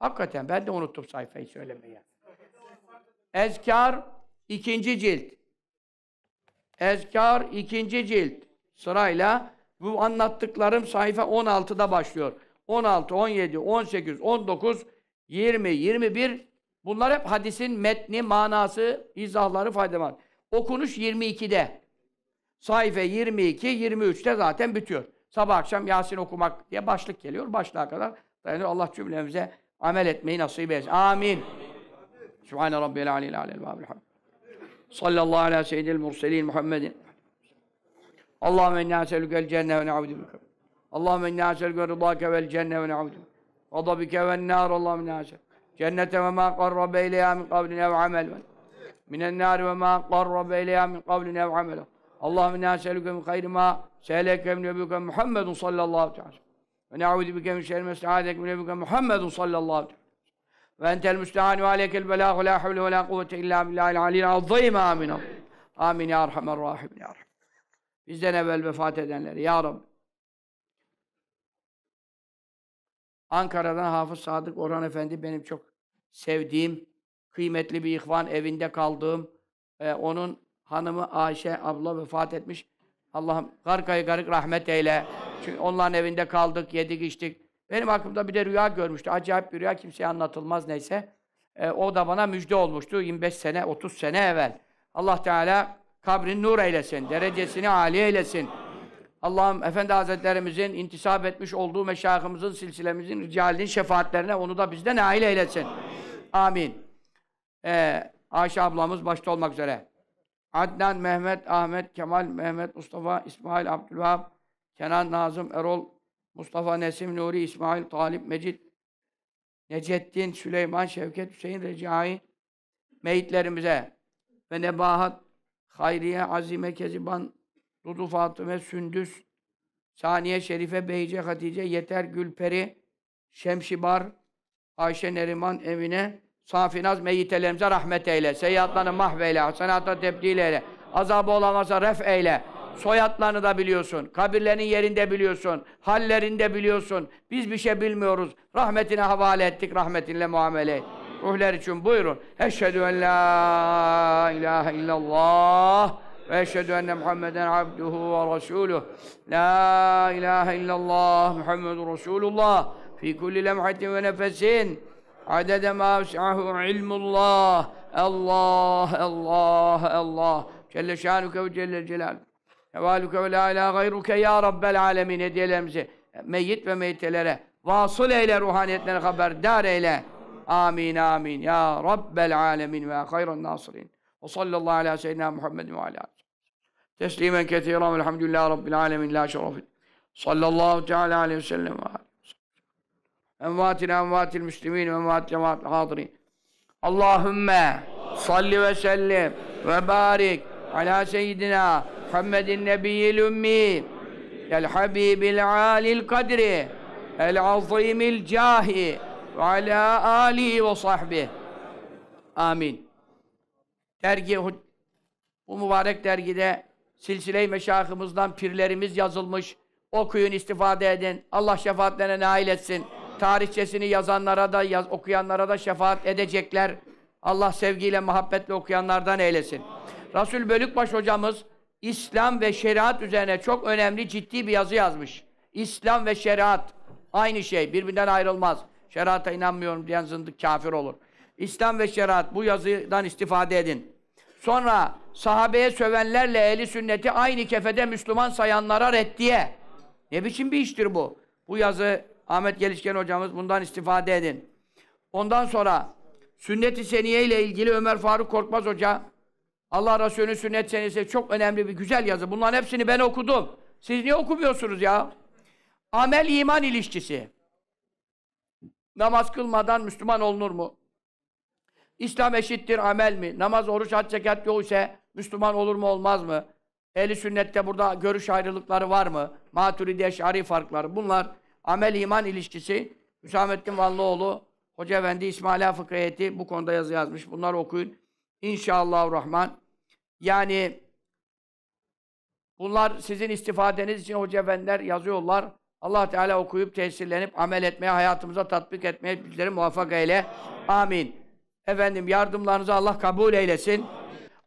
Hakikaten ben de unuttum sayfayı söylemeyi. Ezkar ikinci cilt. Ezkar ikinci cilt sırayla bu anlattıklarım sayfa 16'da başlıyor. 16, 17, 18, 19, 20, 21 bunlar hep hadisin metni, manası, izahları fayda var. Okunuş 22'de. Sayfa 22, 23'te zaten bitiyor. Sabah akşam Yasin okumak diye başlık geliyor. Başlığa kadar dayanıyor. Allah cümlemize amel etmeyi nasip etsin. Amin. Amin. Subhane Rabbiyel Aleyhi Aleyhi Aleyhi Sallallahu aleyhi ala seyyidil murselin Muhammedin. Allah inna eselükel cenne ve ne'udu bike. Allahümme inna eselükel rıdâke vel cenne ve ne'udu. Gadabike ven nâr Allahümme inna eselükel. Cennete ve mâ karrabe ileyâ min kavlin ev amel. Minen nâri ve mâ karrabe ileyâ min kavlin ev amel. Allahümme inna eselükel min hayri mâ seyleke min nebüke Muhammedun sallallahu aleyhi ve sellem. Ve ne'udu bike min şerri mesta'adeke min nebüke Muhammedun sallallahu aleyhi ve sellem. Ve entel müstehanu aleykel belâhu la havle ve la kuvvete illâ billâhil alîl azzîm amin. Amin ya arhamer rahim ya Rabbi. Bizden evvel vefat edenleri ya Rabbi. Ankara'dan Hafız Sadık Orhan Efendi benim çok sevdiğim, kıymetli bir ihvan evinde kaldığım, e, onun hanımı Ayşe abla vefat etmiş. Allah'ım garkayı garık rahmet eyle. Çünkü onların evinde kaldık, yedik, içtik. Benim hakkımda bir de rüya görmüştü. Acayip bir rüya kimseye anlatılmaz neyse. E, o da bana müjde olmuştu 25 sene, 30 sene evvel. Allah Teala kabrin nur eylesin, derecesini âli eylesin. Allah'ım Efendi Hazretlerimizin intisap etmiş olduğu meşahımızın, silsilemizin, ricalinin şefaatlerine onu da bizden nail eylesin. Amin. Ee, Ayşe ablamız başta olmak üzere. Adnan, Mehmet, Ahmet, Kemal, Mehmet, Mustafa, İsmail, Abdülvahap, Kenan, Nazım, Erol, Mustafa, Nesim, Nuri, İsmail, Talip, Mecid, Necettin, Süleyman, Şevket, Hüseyin, Recai meyitlerimize ve Nebahat, Hayriye, Azime, Keziban, Dudu, Fatıme, Sündüs, Saniye, Şerife, Beyce, Hatice, Yeter, Gülperi, Şemşibar, Ayşe, Neriman, Emine, Safinaz meyitelerimize rahmet eyle. Seyyatlarını mahveyle. Hasenata tebdil eyle. Azabı olamasa ref eyle. Soyadlarını da biliyorsun. kabirlerin yerinde biliyorsun. Hallerinde biliyorsun. Biz bir şey bilmiyoruz. Rahmetine havale ettik. Rahmetinle muamele Ruhlar için buyurun. Eşhedü en la ilahe illallah ve eşhedü enne Muhammeden abduhu ve resuluh. La ilahe illallah Muhammedun Resulullah. Fi kulli lemhatin ve nefesin. Adede ma vesi'ahu ilmullah. Allah, Allah, Allah. Celle şanuke ve celle celal. Evaluke ve la ilahe gayruke ya rabbel alemin hediyelerimizi meyyit ve meyitelere vasıl eyle ruhaniyetlere haberdar eyle. Amin amin. Ya rabbel alemin ve hayran nasirin. Ve sallallahu ala seyyidina Muhammedin ve ala Teslimen ketiren velhamdülillahi rabbil alemin la şerefin. Sallallahu teala aleyhi ve sellem ve aleyhi. Envatina envatil müslimin ve envatil cemaat hadirin. Allahümme salli ve sellim ve barik ala seyyidina el محمد النبي الأمي الحبيب العالي القدر ve الجاه وعلى ve وصحبه Amin. Dergi, bu mübarek dergide silsile-i meşahımızdan pirlerimiz yazılmış. Okuyun, istifade edin. Allah şefaatlerine nail etsin. Tarihçesini yazanlara da, yaz, okuyanlara da şefaat edecekler. Allah sevgiyle, muhabbetle okuyanlardan eylesin. Resul Bölükbaş hocamız İslam ve şeriat üzerine çok önemli ciddi bir yazı yazmış. İslam ve şeriat aynı şey. Birbirinden ayrılmaz. Şerata inanmıyorum diyen zındık kafir olur. İslam ve şeriat bu yazıdan istifade edin. Sonra sahabeye sövenlerle eli sünneti aynı kefede Müslüman sayanlara reddiye. Ne biçim bir iştir bu? Bu yazı Ahmet Gelişken hocamız bundan istifade edin. Ondan sonra sünnet-i seniye ile ilgili Ömer Faruk Korkmaz hoca Allah Resulü'nün sünnet senesi çok önemli bir güzel yazı. Bunların hepsini ben okudum. Siz niye okumuyorsunuz ya? Amel iman ilişkisi. Namaz kılmadan Müslüman olunur mu? İslam eşittir amel mi? Namaz, oruç, hac, zekat yok ise Müslüman olur mu olmaz mı? Ehli sünnette burada görüş ayrılıkları var mı? Maturidi Eş'ari farkları. Bunlar amel iman ilişkisi. Hüsamettin Vallıoğlu, Hoca Efendi İsmaila Fıkriyeti bu konuda yazı yazmış. Bunları okuyun. İnşallah Rahman. Yani bunlar sizin istifadeniz için hoca efendiler yazıyorlar. Allah Teala okuyup tesirlenip amel etmeye, hayatımıza tatbik etmeye bizleri muvaffak eyle. Amin. Efendim yardımlarınızı Allah kabul eylesin. Amin.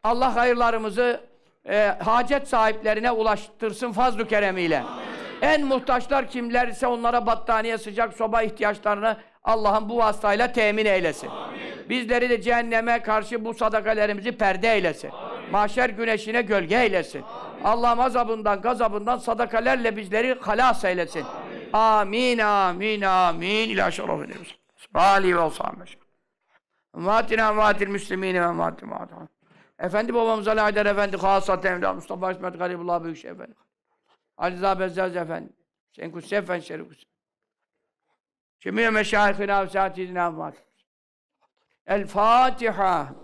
Allah hayırlarımızı e, hacet sahiplerine ulaştırsın fazl-ı keremiyle. Amin. En muhtaçlar kimlerse onlara battaniye, sıcak soba ihtiyaçlarını Allah'ın bu vasıtayla temin eylesin. Amin. Bizleri de cehenneme karşı bu sadakalarımızı perde eylesin. Amin. Mahşer güneşine gölge eylesin. Allah'ın azabından, gazabından sadakalerle bizleri halas eylesin. Amin, amin, amin. İlâ şerefine. Ali ve sahabe. Matina matil müslimine ve matil matil. Efendi babamız Ali Haydar Efendi, Hasat Evla, Mustafa İsmet Garibullah Büyükşehir Efendi. Ali Zahab Efendi. Hüseyin Kutsi Efendi, Şerif Kutsi. Cemiye meşayihina ve saatidina El Fatiha.